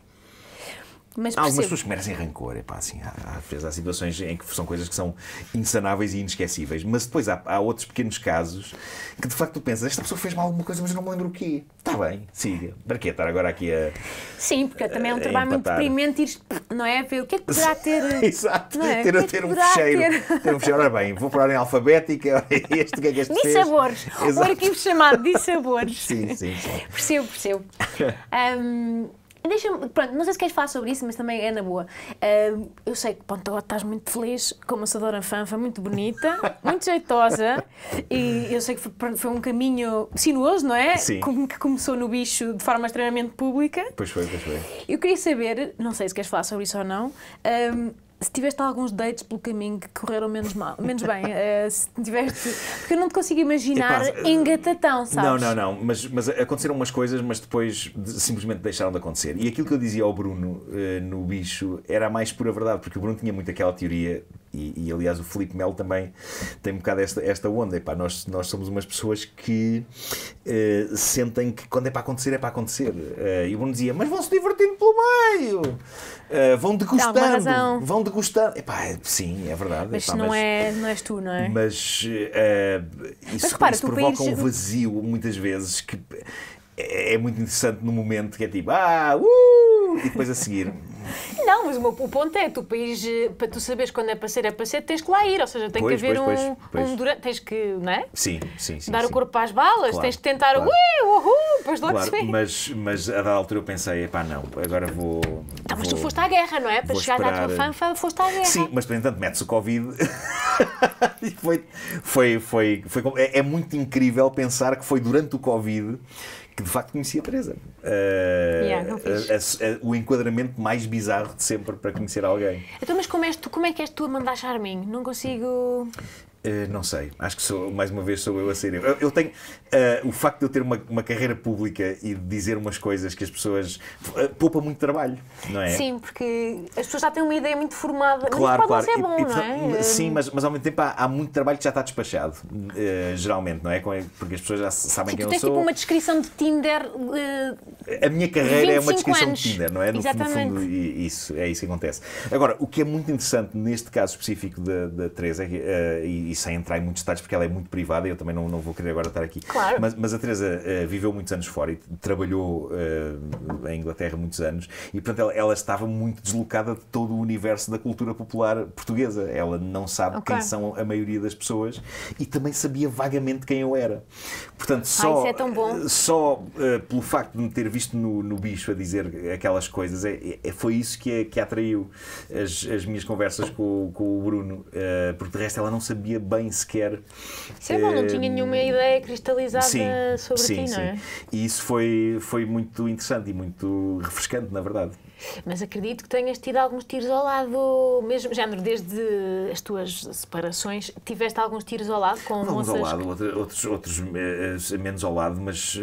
[SPEAKER 2] Mas há algumas pessoas que
[SPEAKER 1] merecem rancor. Epá, assim, há, há, há situações em que são coisas que são insanáveis e inesquecíveis. Mas depois há, há outros pequenos casos que de facto tu pensas, esta pessoa fez mal alguma coisa, mas não me lembro o quê. Está bem, siga. Para quê estar agora aqui a. Sim, porque
[SPEAKER 2] é também é um trabalho empatar. muito deprimente ir, não é? Ver o que é que poderá ter. Exato, é? ter, que é que ter um fecheiro. Ter... um
[SPEAKER 1] fecheiro. Ora bem, vou parar em alfabética, este que é que este fez. Dissabores. Exato. O arquivo
[SPEAKER 2] chamado sabores sim, sim, sim. Percebo, percebo. Um, Deixa pronto, não sei se queres falar sobre isso, mas também é na boa. Uh, eu sei que pronto, agora estás muito feliz com a Sadora Fanfa, muito bonita, muito jeitosa, e eu sei que foi, foi um caminho sinuoso, não é? Sim. que começou no bicho de forma extremamente pública.
[SPEAKER 1] Pois foi, pois foi.
[SPEAKER 2] Eu queria saber, não sei se queres falar sobre isso ou não, uh, se tiveste alguns dates pelo caminho que correram menos, mal, menos bem, eh, se tiveste. Porque eu não te consigo imaginar eh, engatatão, sabes? Não, não,
[SPEAKER 1] não. Mas, mas aconteceram umas coisas, mas depois simplesmente deixaram de acontecer. E aquilo que eu dizia ao Bruno eh, no bicho era a mais pura verdade, porque o Bruno tinha muito aquela teoria e, e, aliás, o Felipe Melo também tem um bocado esta, esta onda. Epá, nós, nós somos umas pessoas que uh, sentem que quando é para acontecer, é para acontecer. Uh, e o Bruno dizia: Mas vão se divertindo pelo meio, uh, vão degustando, vão degustando. Epá, é, sim, é verdade. Mas epá, não, mas,
[SPEAKER 2] é, não és tu, não é?
[SPEAKER 1] Mas isso, mas, repara, isso provoca país... um vazio muitas vezes que é, é, muito interessante no momento que é tipo, ah, uh, e depois a seguir.
[SPEAKER 2] Não, mas o, meu, o ponto é, tu país, eh, para tu saberes quando é para ser, é para ser, tens que lá ir, ou seja, tem pois, que haver pois, um, pois, um durante, tens que, não é?
[SPEAKER 1] Sim, sim, sim. Dar sim. o
[SPEAKER 2] corpo às balas, claro, tens que tentar, claro. uhul, depois logo claro, se
[SPEAKER 1] Mas, mas a da altura eu pensei, pá, não, agora vou... Então, mas tu foste
[SPEAKER 2] à guerra, não é? Para chegar esperar... à tua fanfa, foste à guerra. Sim,
[SPEAKER 1] mas, por enquanto metes o Covid e foi, foi, foi, foi, é, é muito incrível pensar que foi durante o Covid que de facto conhecia a Teresa. Uh, yeah, a, a, a, o enquadramento mais bizarro de sempre para conhecer alguém.
[SPEAKER 2] Então, mas como, és tu, como é que és tu, mandar Charmin? Não consigo.
[SPEAKER 1] Eh, não sei, acho que sou, mais uma vez, sou eu a ser eu. Eu, tenho uh, o facto de eu ter uma, uma carreira pública e de dizer umas coisas que as pessoas uh, poupa muito trabalho, não é? Sim,
[SPEAKER 2] porque as pessoas já têm uma ideia muito formada, claro, mas claro. Bom, e, e, é? portanto, é? Sim, hum. mas,
[SPEAKER 1] mas ao mesmo tempo há, há muito trabalho que já está despachado, uh, geralmente, não é? Porque as pessoas já sabem quem eu tens sou. tipo uma
[SPEAKER 2] descrição de Tinder.
[SPEAKER 1] a minha carreira é uma descrição anos. de Tinder, não é? No, fundo, no fundo e, isso, é isso que acontece. Agora, o que é muito interessante neste caso específico da, da Teresa e sem entrar em muitos detalhes, porque ela é muito privada e eu também não, não vou querer agora estar aqui. Claro. Mas, mas a Teresa uh, viveu muitos anos fora e trabalhou uh, em Inglaterra muitos anos e, portanto, ela, ela, estava muito deslocada de todo o universo da cultura popular portuguesa. Ela não sabe okay. quem são a maioria das pessoas e também sabia vagamente quem eu era. Portanto, ah, só, Ai, é eh, só uh, pelo facto de me ter visto no, no bicho a dizer aquelas coisas, é, é foi isso que, é que atraiu as, as minhas conversas com, com o Bruno, porque de resto ela não sabia bem sequer. Isso é bom, não tinha eh, nenhuma
[SPEAKER 2] ideia cristalizada sim, sobre sim, ti, não é? Sim.
[SPEAKER 1] E isso foi, foi muito interessante e muito refrescante, na verdade.
[SPEAKER 2] Mas acredito que tenhas tido alguns tiros ao lado, mesmo género, desde as tuas separações, tiveste alguns tiros ao lado com alguns ao lado,
[SPEAKER 1] que... outros, outros eh, eh, menos ao lado, mas,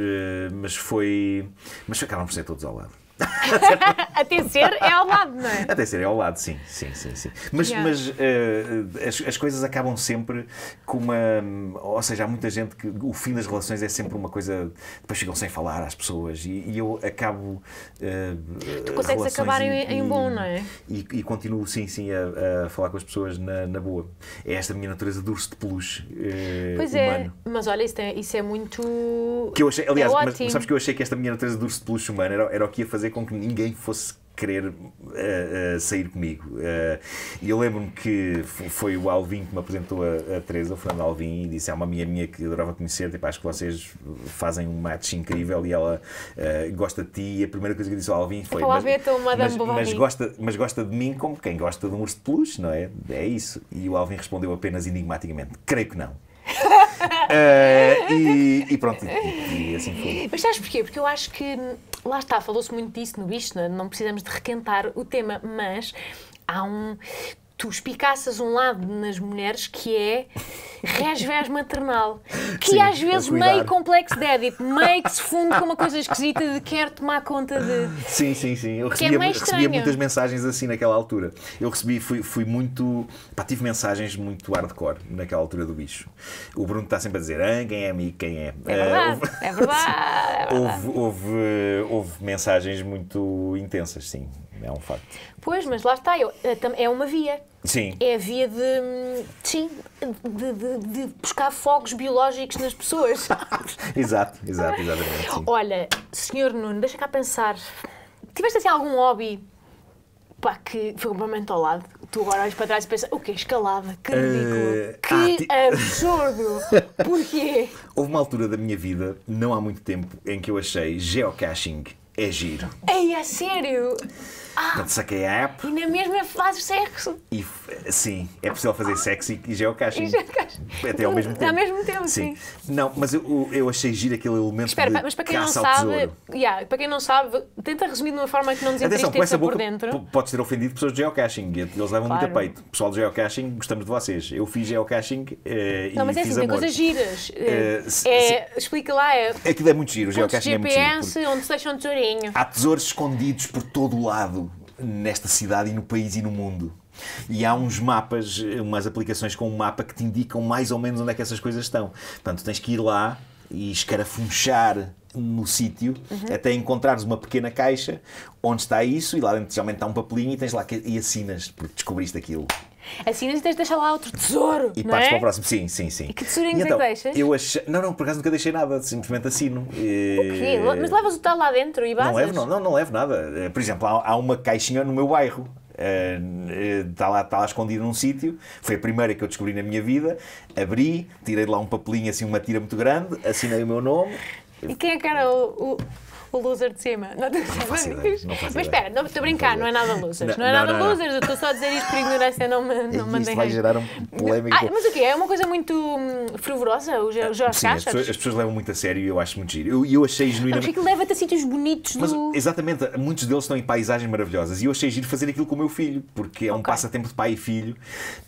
[SPEAKER 1] mas foi. Mas ficaram por ser todos ao lado.
[SPEAKER 2] Até ser é ao lado, não é? Até ser
[SPEAKER 1] é ao lado, sim, sim, sim, sim. Mas, yeah. mas uh, as, as, coisas acabam sempre com uma. Ou seja, há muita gente que o fim das relações é sempre uma coisa. Depois ficam sem falar às pessoas e, e eu acabo. Uh, tu consegues acabar em, em, bom, não é? E, e continuo, sim, sim, a, a, falar com as pessoas na, na boa. É esta minha natureza de urso de peluche. Uh, pois é, humano.
[SPEAKER 2] é, mas olha, isso é, isso é muito.
[SPEAKER 1] Que eu achei, aliás, é mas, mas, sabes que eu achei que esta minha natureza de urso de peluche humano era, era o que ia fazer fazer com que ninguém fosse querer uh, uh, sair comigo. Eh, e uh, eu lembro-me que foi o Alvin que me apresentou a, a Teresa, o Fernando Alvin, e disse: é uma amiga minha que adorava conhecer, tipo, acho que vocês fazem um match incrível e ela gosta de ti. E a primeira coisa que eu disse ao Alvin foi: então, mas, então,
[SPEAKER 2] mas, mas, gosta,
[SPEAKER 1] mas gosta de mim como quem gosta de um urso de peluche, não é? É isso. E o Alvin respondeu apenas enigmaticamente: Creio que não. e, e, pronto, e, e assim foi.
[SPEAKER 2] Mas sabes porquê? Porque eu acho que lá está, falou-se muito disso no Isto, é? não precisamos de requentar o tema, mas há um tu espicaças um lado nas mulheres que é resvés maternal, que Sim, às é vezes meio complexo de Édipo, meio que se funde com uma coisa esquisita de quer tomar conta de.
[SPEAKER 1] Sim, sim, sim. Eu recebia, é recebia muitas mensagens assim naquela altura. Eu recebi, fui, fui muito. Pá, tive mensagens muito hardcore naquela altura do bicho. O Bruno está sempre a dizer: ah, quem é amigo, quem é. É verdade, uh, houve, é
[SPEAKER 2] É verdade. Houve,
[SPEAKER 1] houve, houve mensagens muito intensas, sim é um facto.
[SPEAKER 2] Pois, mas lá está, eh, é uma via. Sim. É a via de, sim, de, de, de buscar fogos biológicos nas pessoas.
[SPEAKER 1] exato, exato, exatamente.
[SPEAKER 2] Sim. Olha, senhor Nuno, deixa cá pensar. Tiveste assim algum hobby pá, que foi completamente ao lado? Tu agora olhas para trás e pensas, o que é escalada, que eh,
[SPEAKER 1] ridículo, uh, que ah,
[SPEAKER 2] absurdo, porquê?
[SPEAKER 1] Houve uma altura da minha vida, não há muito tempo, em que eu achei geocaching é giro.
[SPEAKER 2] Ei, é sério? Ah,
[SPEAKER 1] saquei a app.
[SPEAKER 2] E na mesma fazer sexo.
[SPEAKER 1] E, sim, é possível fazer sexo e geocaching. E geocaching. É é Até ao então, mesmo tempo. Ao mesmo tempo, sim. sim. Não, mas eu, eu achei giro aquele elemento Espera, de mas para quem não sabe,
[SPEAKER 2] yeah, para quem não sabe, tenta resumir de uma forma que não nos Atenção, com boca, por dentro.
[SPEAKER 1] Podes ter ofendido pessoas de geocaching. Eles levam claro. muito a peito. Pessoal de geocaching, gostamos de vocês. Eu fiz geocaching uh, não, e mas é assim, tem coisas
[SPEAKER 2] giras. Uh, é, explica lá. É,
[SPEAKER 1] aquilo é muito giro. O geocaching GPS, é muito giro.
[SPEAKER 2] GPS, onde se deixa um tesourinho. Há
[SPEAKER 1] tesouros escondidos por todo o lado nesta cidade e no país e no mundo. E há uns mapas, umas aplicações com um mapa que te indicam mais ou menos onde é que essas coisas estão. Portanto, tens que ir lá e escarafunchar no sítio uhum. até encontrares uma pequena caixa onde está isso e lá dentro geralmente está um papelinho e tens lá que, e assinas porque descobriste aquilo.
[SPEAKER 2] Assim não tens de deixar lá outro
[SPEAKER 1] tesouro. E partes é? para o próximo, sim, sim, sim. E que tesourinhos então, é que então, deixas? Eu achei... Não, não, por acaso nunca deixei nada, simplesmente assino. E... Mas
[SPEAKER 2] levas o tal lá dentro e basas? Não levo, não,
[SPEAKER 1] não, não levo nada. Eh, por exemplo, há, há uma caixinha no meu bairro está eh, eh, lá, está lá escondido num sítio. Foi a primeira que eu descobri na minha vida. Abri, tirei lá um papelinho, assim, uma tira muito grande, assinei o meu nome.
[SPEAKER 2] E quem é que era o, o tipo loser de cima. Não, não Mas espera, não estou a brincar, não, é nada losers. Não, não é nada não, losers, eu estou só a dizer isto por ignorância, não me não mandei. Isto vai gerar
[SPEAKER 1] um polémico. Ah, mas
[SPEAKER 2] o quê? É uma coisa muito hum, fervorosa, o Jorge Sim, as pessoas,
[SPEAKER 1] as pessoas, levam muito a sério e eu acho muito giro. Eu, eu achei genuinamente. Mas
[SPEAKER 2] que leva-te a sítios bonitos mas, do...
[SPEAKER 1] Exatamente, muitos deles estão em paisagens maravilhosas e eu achei giro fazer aquilo com o meu filho, porque é okay. um passatempo de pai e filho.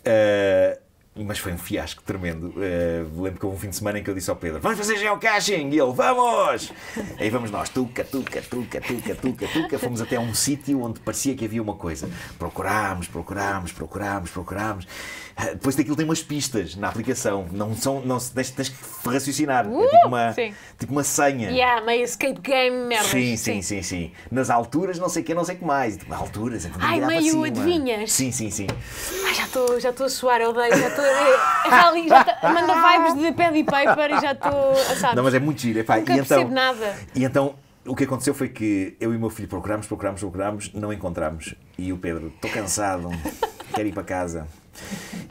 [SPEAKER 1] Uh, mas foi um fiasco tremendo. Uh, lembro que houve um fim de semana em que eu disse ao Pedro: Vamos fazer geocaching! E ele: Vamos! Aí vamos nós, tuca, tuca, tuca, tuca, tuca, tuca. Fomos até um sítio onde parecia que havia uma coisa. Procurámos, procurámos, procurámos, procurámos. Depois daquilo tem umas pistas na aplicação. Não são, não, tens, tens que raciocinar. É uh, é tipo uma, tipo uma senha. Yeah,
[SPEAKER 2] meio escape game merda. Sim, sim,
[SPEAKER 1] sim, sim. Nas alturas, não sei o que, não sei o que mais. Tipo, alturas, então Ai, meio adivinhas. Sim, sim, sim.
[SPEAKER 2] Ai, já estou já a suar, eu odeio. Já estou. Eh, Rally, já tá, manda vibes de pad e paper e já estou. Não, mas
[SPEAKER 1] é muito giro. Epá, Nunca e então, nada. E então o que aconteceu foi que eu e o meu filho procurámos, procurámos, procurámos, não encontramos. E o Pedro, estou cansado, quero ir para casa.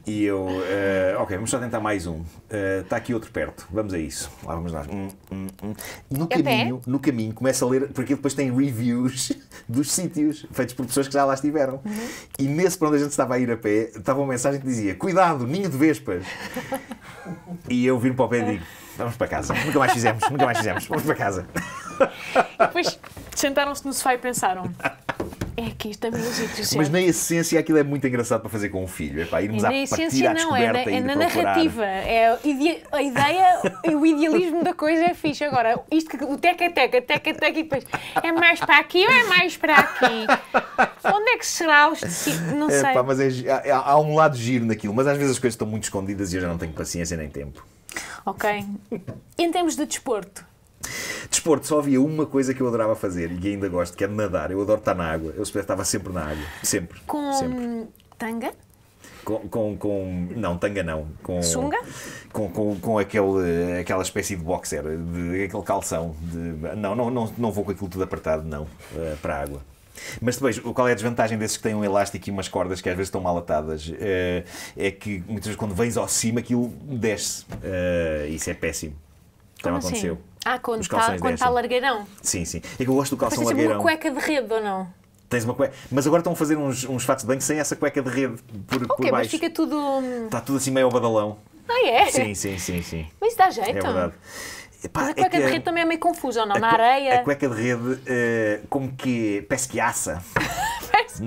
[SPEAKER 1] E eu, uh, ok, vamos só tentar mais um. Está eh, uh, aqui outro perto, vamos a isso. Lá vamos lá Hum, hum, hum. No é caminho, no caminho, começa a ler, porque depois tem reviews dos sítios feitos por pessoas que já lá estiveram. Uhum. E nesse para onde a gente estava a ir a pé, estava uma mensagem que dizia: Cuidado, ninho de vespas. e eu viro para o pé e digo: Vamos para casa, nunca mais fizemos, nunca mais fizemos, vamos para casa.
[SPEAKER 2] E depois sentaram-se no sofá e pensaram. É que isto é Mas na
[SPEAKER 1] essência aquilo é muito engraçado para fazer com o filho. É para irmos e à essência, partir, não, à descoberta. É na, é na narrativa.
[SPEAKER 2] É, a ideia, o idealismo da coisa é fixe. Agora, isto que o teca-teca, teca-teca e depois é mais para aqui ou é mais para aqui? Onde é que será os... Não sei. É, pá, mas
[SPEAKER 1] é, há, há um lado giro naquilo. Mas às vezes as coisas estão muito escondidas e eu já não tenho paciência nem tempo.
[SPEAKER 2] Ok. em termos de desporto,
[SPEAKER 1] desporto só havia uma coisa que eu adorava fazer e ainda gosto, que é nadar. Eu adoro estar na água. Eu estava sempre na água. Sempre.
[SPEAKER 2] Com sempre. tanga?
[SPEAKER 1] Com, com, com, Não, tanga não. Com, Sunga? Com, com, com aquele, aquela espécie de boxer, de, aquele calção. De, não, não, não, não vou com aquilo tudo apertado, não, eh, para a água. Mas depois, qual é a desvantagem desses que têm um elástico e umas cordas que às vezes estão mal atadas? Eh, é que muitas vezes quando vens ao cima aquilo desce. Eh, isso é péssimo. Já então, me assim? aconteceu. Assim?
[SPEAKER 2] Ah, quando está tá, tá largueirão.
[SPEAKER 1] Sim, sim. É que eu gosto do calção Mas Tens uma cueca
[SPEAKER 2] de rede ou não?
[SPEAKER 1] Tens uma cueca. Mas agora estão a fazer uns, uns fatos de banho sem essa cueca de rede por, okay, por baixo. mas fica
[SPEAKER 2] tudo. Está
[SPEAKER 1] tudo assim meio ao badalão.
[SPEAKER 2] Ah, é? Sim,
[SPEAKER 1] sim, sim. sim. Mas isso dá jeito. É verdade. Epá, mas a é cueca é de rede
[SPEAKER 2] também é meio confusa, não? Na areia. A
[SPEAKER 1] cueca de rede, uh, como que pesquiaça.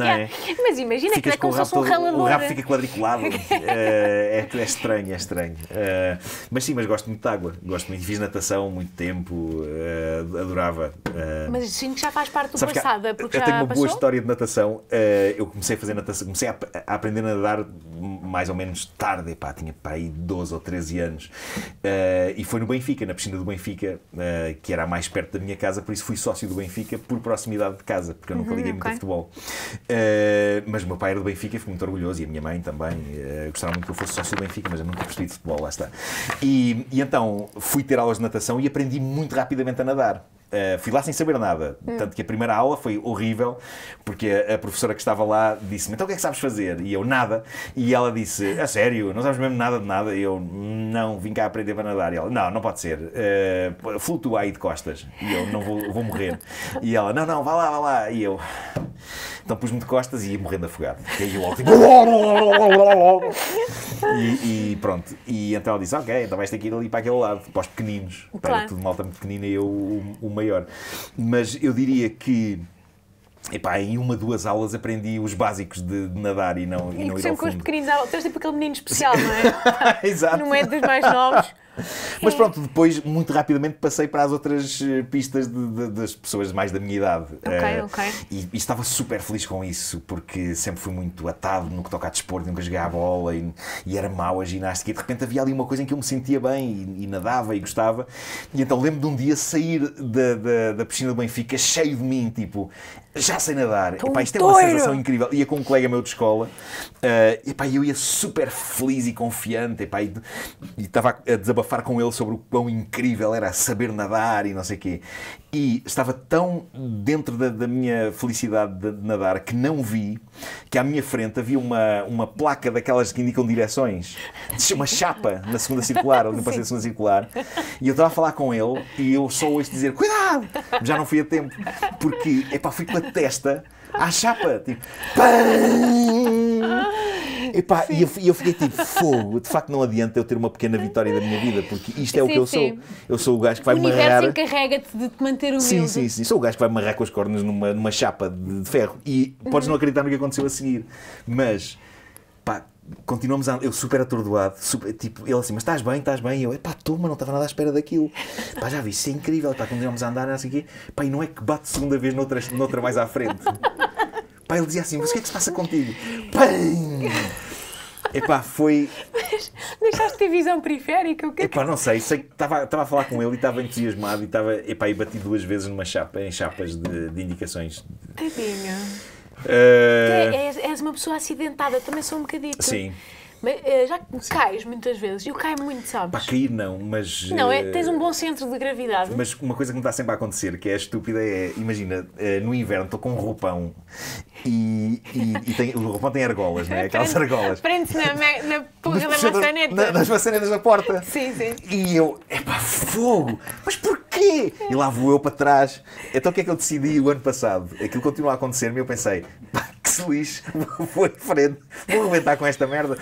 [SPEAKER 1] É?
[SPEAKER 2] Mas imagina Ficas que é como se fosse um ralador. O rabo fica
[SPEAKER 1] quadriculado. Eh, é, é, estranho, é estranho. Eh, mas sim, mas gosto muito de água. Gosto muito. Fiz natação muito tempo. Uh, adorava. Uh, mas
[SPEAKER 2] sinto que já faz parte do passado. É porque eu já tenho uma passou? boa história
[SPEAKER 1] de natação. eu comecei a fazer natação. Comecei a, a, aprender a nadar mais ou menos tarde. Epá, tinha para aí 12 ou 13 anos. e foi no Benfica, na piscina do Benfica, que era mais perto da minha casa. Por isso fui sócio do Benfica por proximidade de casa. Porque eu nunca liguei uhum, muito okay. a futebol. Uh, mas o meu pai era do Benfica e fui muito orgulhoso, e a minha mãe também. Uh, gostava muito que eu fosse sócio do Benfica, mas eu nunca percebi de futebol, lá está. E, e então fui ter aulas de natação e aprendi muito rapidamente a nadar. Eh, fui lá sem saber nada. Hum. Tanto que a primeira aula foi horrível, porque a, a professora que estava lá disse-me: Então o que é que sabes fazer? E eu: Nada. E ela disse: A sério, não sabes mesmo nada de nada? E eu: Não, vim cá aprender a nadar. E ela: Não, não pode ser. Uh, flutua aí de costas. E eu: Não vou, vou morrer. E ela: Não, não, vá lá, vá lá. E eu: Então pus-me de costas e ia morrendo afogado. E aí eu tipo. E, e, pronto. E então ela disse: Ok, então vais ter que ir ali para aquele lado, para os pequeninos. Claro. Para tudo malta muito pequenina e eu, o maior. Mas eu diria que. Epá, em uma, duas aulas aprendi os básicos de, de nadar e não, e, e não ir ao fundo. sempre com os
[SPEAKER 2] pequeninos, tens tipo aquele menino especial,
[SPEAKER 1] não é? Exato. Não é dos mais novos. Mas pronto, depois, muito rapidamente, passei para as outras eh, pistas de, de, das pessoas mais da minha idade. Ok, uh, ok. E, e, estava super feliz com isso, porque sempre fui muito atado no que toca a desporto, nunca joguei a bola e, e, era mau a ginástica. E de repente havia ali uma coisa em que eu me sentia bem e, e nadava e gostava. E então lembro de um dia sair da, da, da piscina do Benfica cheio de mim, tipo, já sei nadar. e pá isto é uma sensação incrível. Ia com um colega meu de escola uh, pá eu ia super feliz e confiante e e, e estava a desabafar desabafar com ele sobre o quão incrível era saber nadar e não sei o quê. E estava tão dentro da, da, minha felicidade de nadar que não vi que à minha frente havia uma, uma placa daquelas que indicam direções, uma chapa na segunda circular, ou no passeio da segunda circular, e eu estava a falar com ele e eu só ouço dizer: Cuidado! Já não fui a tempo, porque epá, fui com a testa à chapa, tipo. Pam! Epá, e eu, eu, fiquei tipo, fogo, de facto não adianta eu ter uma pequena vitória da minha vida, porque isto é sim, o que eu sim. sou. Eu sou o gajo que vai marrar. O universo marrar...
[SPEAKER 2] encarrega-te de te manter humilde. Sim, sim,
[SPEAKER 1] sim. Sou o gajo que vai marrar com as cornas numa, numa chapa de, de ferro e podes não uhum. acreditar no que aconteceu a seguir. Mas, pá, continuamos a, eu super atordoado, super, tipo, ele assim, mas estás bem, estás bem, e eu, é tu, toma não estava nada à espera daquilo, pá, já vi, isso é incrível, pá, continuamos a andar, assim, pá, e não é que bate segunda vez noutra, noutra mais à frente, pá, ele dizia assim, mas o que é que se passa contigo? pá Epá, foi.
[SPEAKER 2] Mas deixaste de ter visão periférica? O que
[SPEAKER 1] Epá, não sei. sei estava, estava a falar com ele e estava entusiasmado e estava. Epá, e bati duas vezes numa chapa, em chapas de, de indicações. Tadinho. Uh... É, és,
[SPEAKER 2] és uma pessoa acidentada, também sou um bocadito. Sim. Mas, eh, já cais muitas vezes. Eu caio muito, sabes? Para cair
[SPEAKER 1] não, mas... Não, é, eh, tens um
[SPEAKER 2] bom centro de gravidade.
[SPEAKER 1] Mas uma coisa que me está sempre a acontecer, que é estúpida, é... Imagina, eh, no inverno estou com um roupão e, e, e tem, o roupão tem argolas, não é? Aquelas Prende- argolas.
[SPEAKER 2] Prende-se na, na porra da Nas- maçaneta. na- nas
[SPEAKER 1] maçanetas da porta. Sim, sim. E eu, para fogo! Mas porquê? E lá vou eu para trás. Então o que é que eu decidi o ano passado? Aquilo continua a acontecer-me e eu pensei, pá, se lixe, vou em frente, vou arrebentar com esta merda.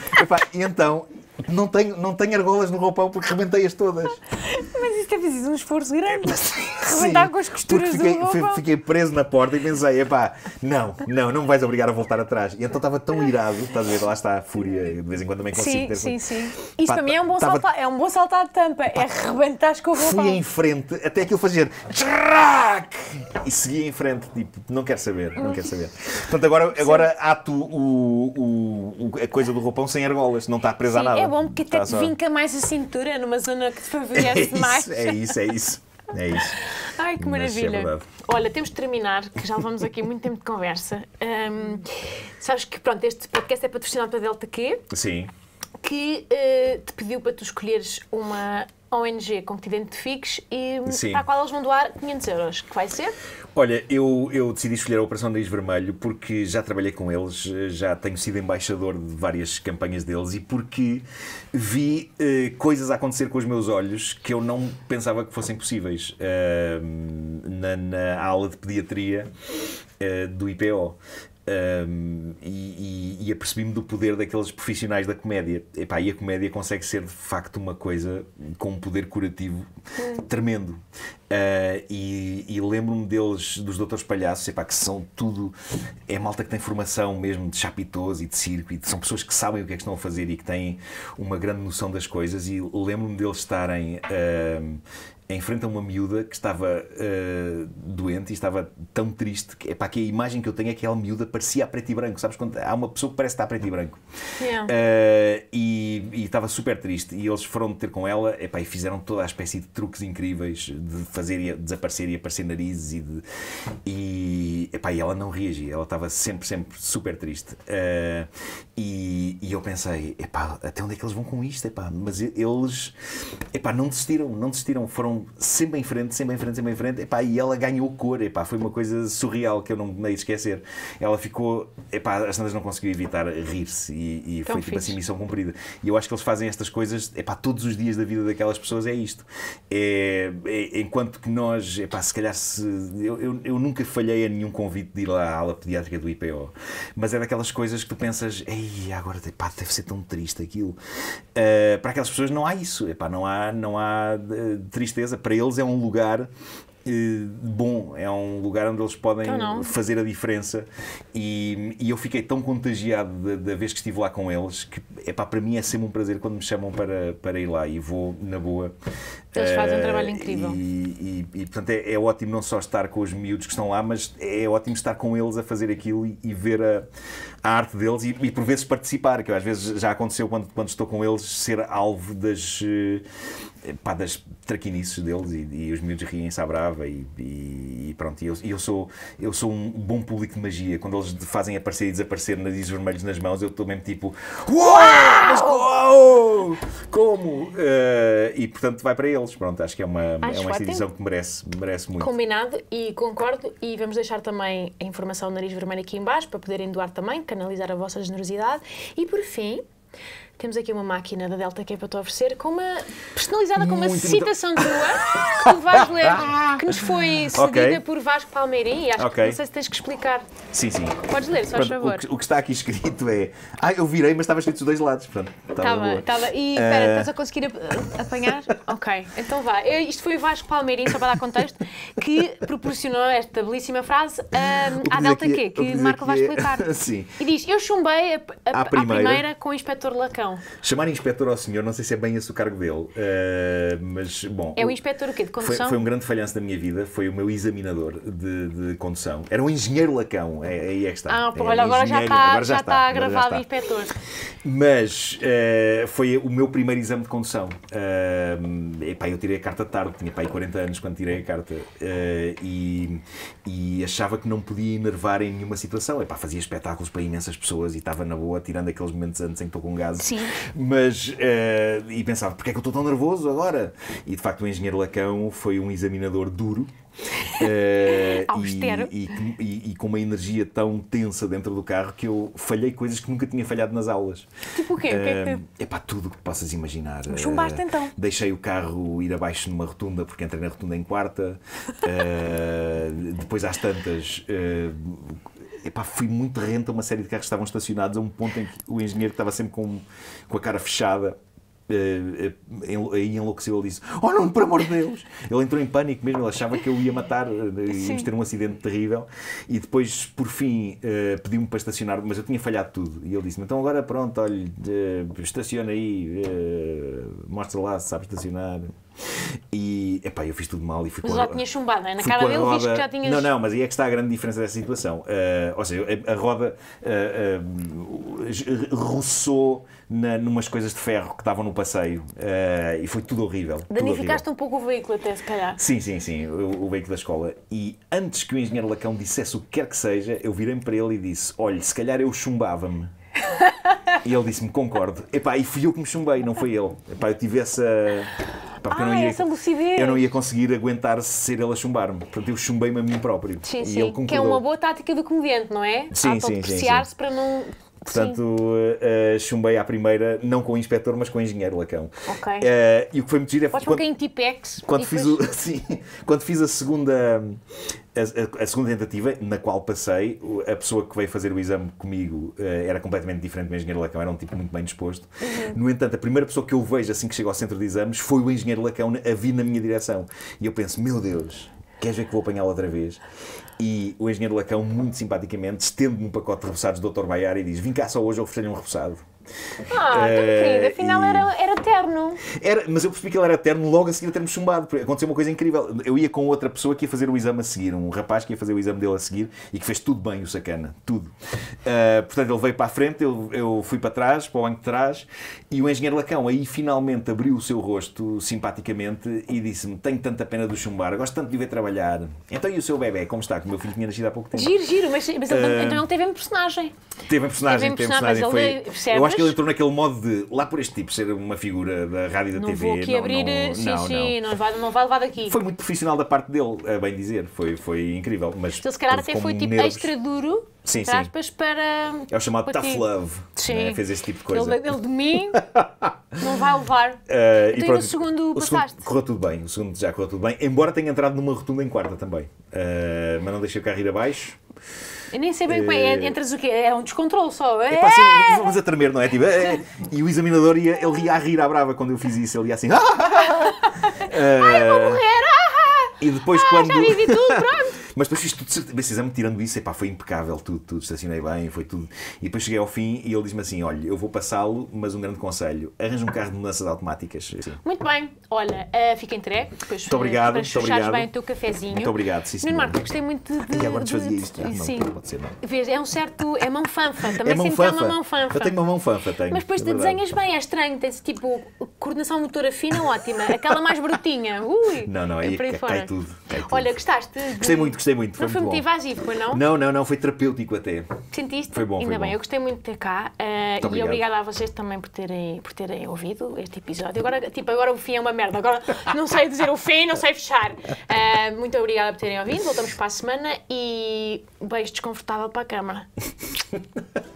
[SPEAKER 1] e então não tenho, não tenho argolas no roupão porque rebentei-as todas.
[SPEAKER 2] Mas isto é preciso um esforço grande. Rebentar com as costuras fiquei, do roupão.
[SPEAKER 1] Fiquei preso na porta e pensei, epá, não, não, não me vais obrigar a voltar atrás. E então estava tão irado, estás a ver, lá está a fúria, de vez em quando também consigo sim, ter... Sim,
[SPEAKER 2] sim, Isto para mim é um bom tava... saltar, é um bom saltar de tampa, é pá, é rebentar com o roupão. Fui em
[SPEAKER 1] frente, até aquilo fazer... Tchrac! E segui em frente, tipo, não quero saber, não quero saber. Portanto, agora, agora ato o, o, o, a coisa do roupão sem argolas, não está presa a nada. É é bom tá porque até te vinca
[SPEAKER 2] mais a cintura numa zona que te favorece é mais. É isso,
[SPEAKER 1] é isso. É isso.
[SPEAKER 2] Ai, que é maravilha. É Olha, temos de terminar, que já vamos aqui muito tempo de conversa. Um, sabes que, pronto, este podcast é patrocinado pela Delta Q. Sim. Que uh, te pediu para tu escolheres uma ONG com que te identifiques e Sim. para a qual eles vão doar 500 euros. Que vai ser?
[SPEAKER 1] Olha, eu, eu decidi escolher a Operação de Vermelho porque já trabalhei com eles, já tenho sido embaixador de várias campanhas deles e porque vi uh, coisas a acontecer com os meus olhos que eu não pensava que fossem possíveis. Uh, na, na aula de pediatria, eh, do IPO. Um, e, e, e apercebi-me do poder daqueles profissionais da comédia. Epá, e a comédia consegue ser de facto uma coisa com um poder curativo tremendo. Uh, e, e lembro-me deles, dos Doutores Palhaços, epá, que são tudo. É malta que tem formação mesmo de chapitôs e de circo, e são pessoas que sabem o que é que estão a fazer e que têm uma grande noção das coisas. E lembro-me deles estarem uh, enfrenta uma miúda que estava uh, doente e estava tão triste que, epá, que a imagem que eu tenho é que aquela miúda parecia a preto e branco. Sabes quando há uma pessoa que parece estar a preto e branco. Yeah. Uh, e, e, estava super triste. E eles foram ter com ela epá, e fizeram toda a espécie de truques incríveis de fazer e desaparecer e aparecer narizes e de, e, epá, e ela não reagia. Ela estava sempre, sempre super triste. Uh, e, e, eu pensei, epá, até onde é que eles vão com isto? Epá? Mas eles epá, não desistiram, não desistiram. Foram sempre em frente, sempre em frente, sempre em frente, epá, e ela ganhou cor, epá, foi uma coisa surreal que eu não me esquecer. Ela ficou, epá, as tantas não conseguiu evitar rir-se e, e foi fixe. tipo assim missão cumprida. E eu acho que eles fazem estas coisas, epá, todos os dias da vida daquelas pessoas é isto. É, é, enquanto que nós, epá, se calhar se, eu, eu, eu, nunca falhei a nenhum convite de ir lá à ala pediátrica do IPO, mas é daquelas coisas que tu pensas, ei, agora epá, deve ser tão triste aquilo. Uh, para aquelas pessoas não há isso, epá, não há, não há eh, tristeza para eles é um lugar eh, bom, é um lugar onde eles podem então fazer a diferença e, e, eu fiquei tão contagiado da, da, vez que estive lá com eles que epá, para mim é sempre um prazer quando me chamam para, para ir lá e vou na boa. Eles fazem um eh, trabalho incrível. E, e, e portanto é, é, ótimo não só estar com os miúdos que estão lá, mas é ótimo estar com eles a fazer aquilo e, ver a, a, arte deles e, por vezes participar, que eu, às vezes já aconteceu quando, quando estou com eles ser alvo das eh, pá, das traquinices deles e, e os miúdos riem-se à brava e, e, e pronto. E eu, eu, sou, eu sou um bom público de magia. Quando eles fazem aparecer e desaparecer narizes vermelhos nas mãos, eu estou mesmo tipo Uau! Mas uau! Como? Uh, e portanto vai para eles. Pronto, acho que é uma, acho é uma instituição que merece, merece muito.
[SPEAKER 2] Combinado e concordo. E vamos deixar também a informação do nariz vermelho aqui em baixo para poderem doar também, canalizar a vossa generosidade. E por fim temos aqui uma máquina da Delta que é para te oferecer, com uma personalizada com uma muito, citação muito... tua que vais ler, que nos foi cedida okay. por Vasco Palmeirim e acho okay. que não sei se tens que explicar.
[SPEAKER 1] Sim, sim. Podes ler, só por favor. O que, o que, está aqui escrito é. Ah, eu virei, mas estava escrito dos dois lados. Pronto, estava, estava. Tá tá e espera, eh, estás a
[SPEAKER 2] conseguir apanhar? ok, então vá. isto foi o Vasco Palmeirim, só para dar contexto, que proporcionou esta belíssima frase um, ah, à Delta Q, é, que, que Marco vai é, explicar. É... sim. E diz: Eu chumbei a, a, à primeira. à primeira com o inspetor Lacão.
[SPEAKER 1] Chamar inspetor ao senhor, não sei se é bem esse o cargo dele, uh, mas bom. É o
[SPEAKER 2] inspetor o quê? De condução? Foi, foi um
[SPEAKER 1] grande falhanço da minha vida, foi o meu examinador de, de condução. Era um engenheiro lacão, é, é aí é, que está. Ah, pô, olha, agora, já está, agora já, já está, tá está gravado o inspetor. Mas uh, foi o meu primeiro exame de condução. Uh, epá, eu tirei a carta tarde, tinha 40 anos quando tirei a carta uh, e, e, achava que não podia enervar em nenhuma situação. Epá, fazia espetáculos para imensas pessoas e estava na boa, tirando aqueles momentos antes em que estou com Sim. Sim. Mas, uh, e pensava, porque é que eu estou tão nervoso agora? E de facto o engenheiro Lacão foi um examinador duro. Uh, eh, Austero. E, e, e, com uma energia tão tensa dentro do carro que eu falhei coisas que nunca tinha falhado nas aulas. Tipo o quê? Uh, o é ehm, para tudo tudo que possas imaginar. Chumbaste uh, então. Deixei o carro ir abaixo numa rotunda porque entrei na rotunda em quarta. depois às tantas Epá, fui muito renta a uma série de carros que estavam estacionados a um ponto em que o engenheiro estava sempre com, com a cara fechada eh, eh, aí enlouqueceu ele disse oh não, por amor de Deus ele entrou em pânico mesmo, ele achava que eu ia matar íamos eh, ter um acidente terrível e depois por fim pediu-me para estacionar mas eu tinha falhado tudo e ele disse então agora pronto, olha estaciona aí mostra lá se sabe estacionar e epá, eu fiz tudo mal e fui mas a roda. já tinha
[SPEAKER 2] chumbado, não é? Na cara dele roda... que já tinhas. Não, não,
[SPEAKER 1] mas aí é que está a grande diferença dessa situação. Uh, ou seja, a, roda uh, uh, roçou na, numas coisas de ferro que estavam no passeio e foi tudo horrível. Danificaste
[SPEAKER 2] tudo horrível. um pouco o veículo até, se calhar.
[SPEAKER 1] Sim, sim, sim, o, o, veículo da escola. E antes que o engenheiro Lacão dissesse o que quer que seja, eu virei para ele e disse: olha, se calhar eu chumbava-me. E ele disse-me: Concordo. Epá, e fui eu que me chumbei, não foi ele. Epá, eu tive essa. Epá, ah, eu, não ah, ia, essa
[SPEAKER 2] lucidez. eu não
[SPEAKER 1] ia conseguir aguentar ser ele a chumbar-me. Portanto, eu chumbei-me a mim próprio. Sim, e sim. Ele que é uma
[SPEAKER 2] boa tática do comediante, não é? Sim, sim, sim. se sim. para não Portanto,
[SPEAKER 1] uh, chumbei à primeira, não com o inspetor, mas com o engenheiro Lacão. Ok. Uh, e o que foi muito giro é... Podes quando, em
[SPEAKER 2] Tipex. Quando, fiz depois... o, sim,
[SPEAKER 1] quando fiz a segunda... A, a, a, segunda tentativa, na qual passei, a pessoa que veio fazer o exame comigo uh, era completamente diferente do engenheiro Lacão, era um tipo muito bem disposto. Uhum. No entanto, a primeira pessoa que eu vejo assim que chego ao centro de exames foi o engenheiro Lacão a vir na minha direção. E eu penso, meu Deus, queres ver que vou apanhá-lo outra vez? E o engenheiro Lacão, muito simpaticamente, estende-me um pacote de repousados do Dr. Baiar e diz: Vim cá só hoje oferecer-lhe um repousado.
[SPEAKER 2] Ah, é, tá tão eh, querido. Afinal e... era, era terno.
[SPEAKER 1] Era, mas eu percebi que ele era terno logo a seguir a termos chumbado chumbado. Aconteceu uma coisa incrível. Eu ia com outra pessoa que ia fazer o exame a seguir, um rapaz que ia fazer o exame dele a seguir e que fez tudo bem, o sacana. Tudo. Uh, portanto, ele veio para a frente, eu, eu fui para trás, para o banco de trás e o engenheiro Lacão aí finalmente abriu o seu rosto simpaticamente e disse-me: Tenho tanta pena do chumbar, gosto tanto de ver trabalhar. Então e o seu bebê, como está? Que o meu filho tinha nascido há pouco tempo.
[SPEAKER 2] Giro, giro, mas, mas uh, então ele teve um personagem.
[SPEAKER 1] Teve um personagem, teve em personagem. Teve personagem, foi, eu acho que ele entrou naquele modo de, lá por este tipo, ser uma figura da rádio e da não TV. Vou aqui não, abrir, não, sim, não, sim,
[SPEAKER 2] não. não, vai, não vai levar daqui. Foi muito
[SPEAKER 1] profissional da parte dele, a bem dizer. Foi, foi incrível. Mas então, se calhar até foi tipo nervos. extra
[SPEAKER 2] duro. Sim, sim. Aspas, para. É o chamado Tough ti. Love. Né? Sim. Né? Fez
[SPEAKER 1] esse tipo de coisa. Ele,
[SPEAKER 2] ele de mim
[SPEAKER 1] não
[SPEAKER 2] vai levar. Uh,
[SPEAKER 1] então, e pronto, no segundo passaste. Segundo correu tudo bem. O segundo já correu tudo bem. Embora tenha entrado numa rotunda em quarta também. Uh, mas não deixei o carro ir abaixo.
[SPEAKER 2] Eu nem sei bem como é. é eh, entras o quê? É um descontrole só. É, pá, assim,
[SPEAKER 1] é! vamos a tremer, não é? Tipo, é... E o examinador ia, ele ia a rir à brava quando eu fiz isso. Ele ia assim. Ah, ah, ah, ah, Ai, vou eh, morrer!
[SPEAKER 2] Ah,
[SPEAKER 1] e depois ah, quando. Já vivi tudo, pronto! Mas depois fiz tudo, esse exame tirando isso, epá, foi impecável tudo, tudo, estacionei bem, foi tudo. E depois cheguei ao fim e ele diz-me assim: olha, eu vou passá-lo, mas um grande conselho, arranja um carro de mudanças automáticas. Sim.
[SPEAKER 2] Muito bem, olha, uh, fica entregue, depois muito obrigado, eh, muito obrigado. bem o teu cafezinho. Muito obrigado, sim, sim. Marco, gostei muito de. E agora desfazia isto, ah, não, sim. pode ser, não. Vês, é um certo. É mão fanfa, é também é mão sempre tem uma mão fanfa. Eu tenho uma
[SPEAKER 1] mão fanfa, tenho. Mas depois é te desenhas
[SPEAKER 2] bem, é estranho, tem-se tipo coordenação motora fina, ótima, aquela mais brutinha, ui. Não, não, é, cai, cai, tudo, cai tudo. Olha, gostaste? De... Gostei muito,
[SPEAKER 1] gostei gostei muito. Foi não foi muito
[SPEAKER 2] motivativo, foi não?
[SPEAKER 1] Não, não, não, foi terapêutico até.
[SPEAKER 2] Sentiste? Foi bom. Ainda foi bem, bom. eu gostei muito de ter cá uh, e obrigada a vocês também por terem, por terem ouvido este episódio. Agora, tipo, agora o fim é uma merda, agora não sei dizer o fim, não sei fechar. Uh, muito obrigada por terem ouvido, voltamos para a semana e um beijo desconfortável para a câmara.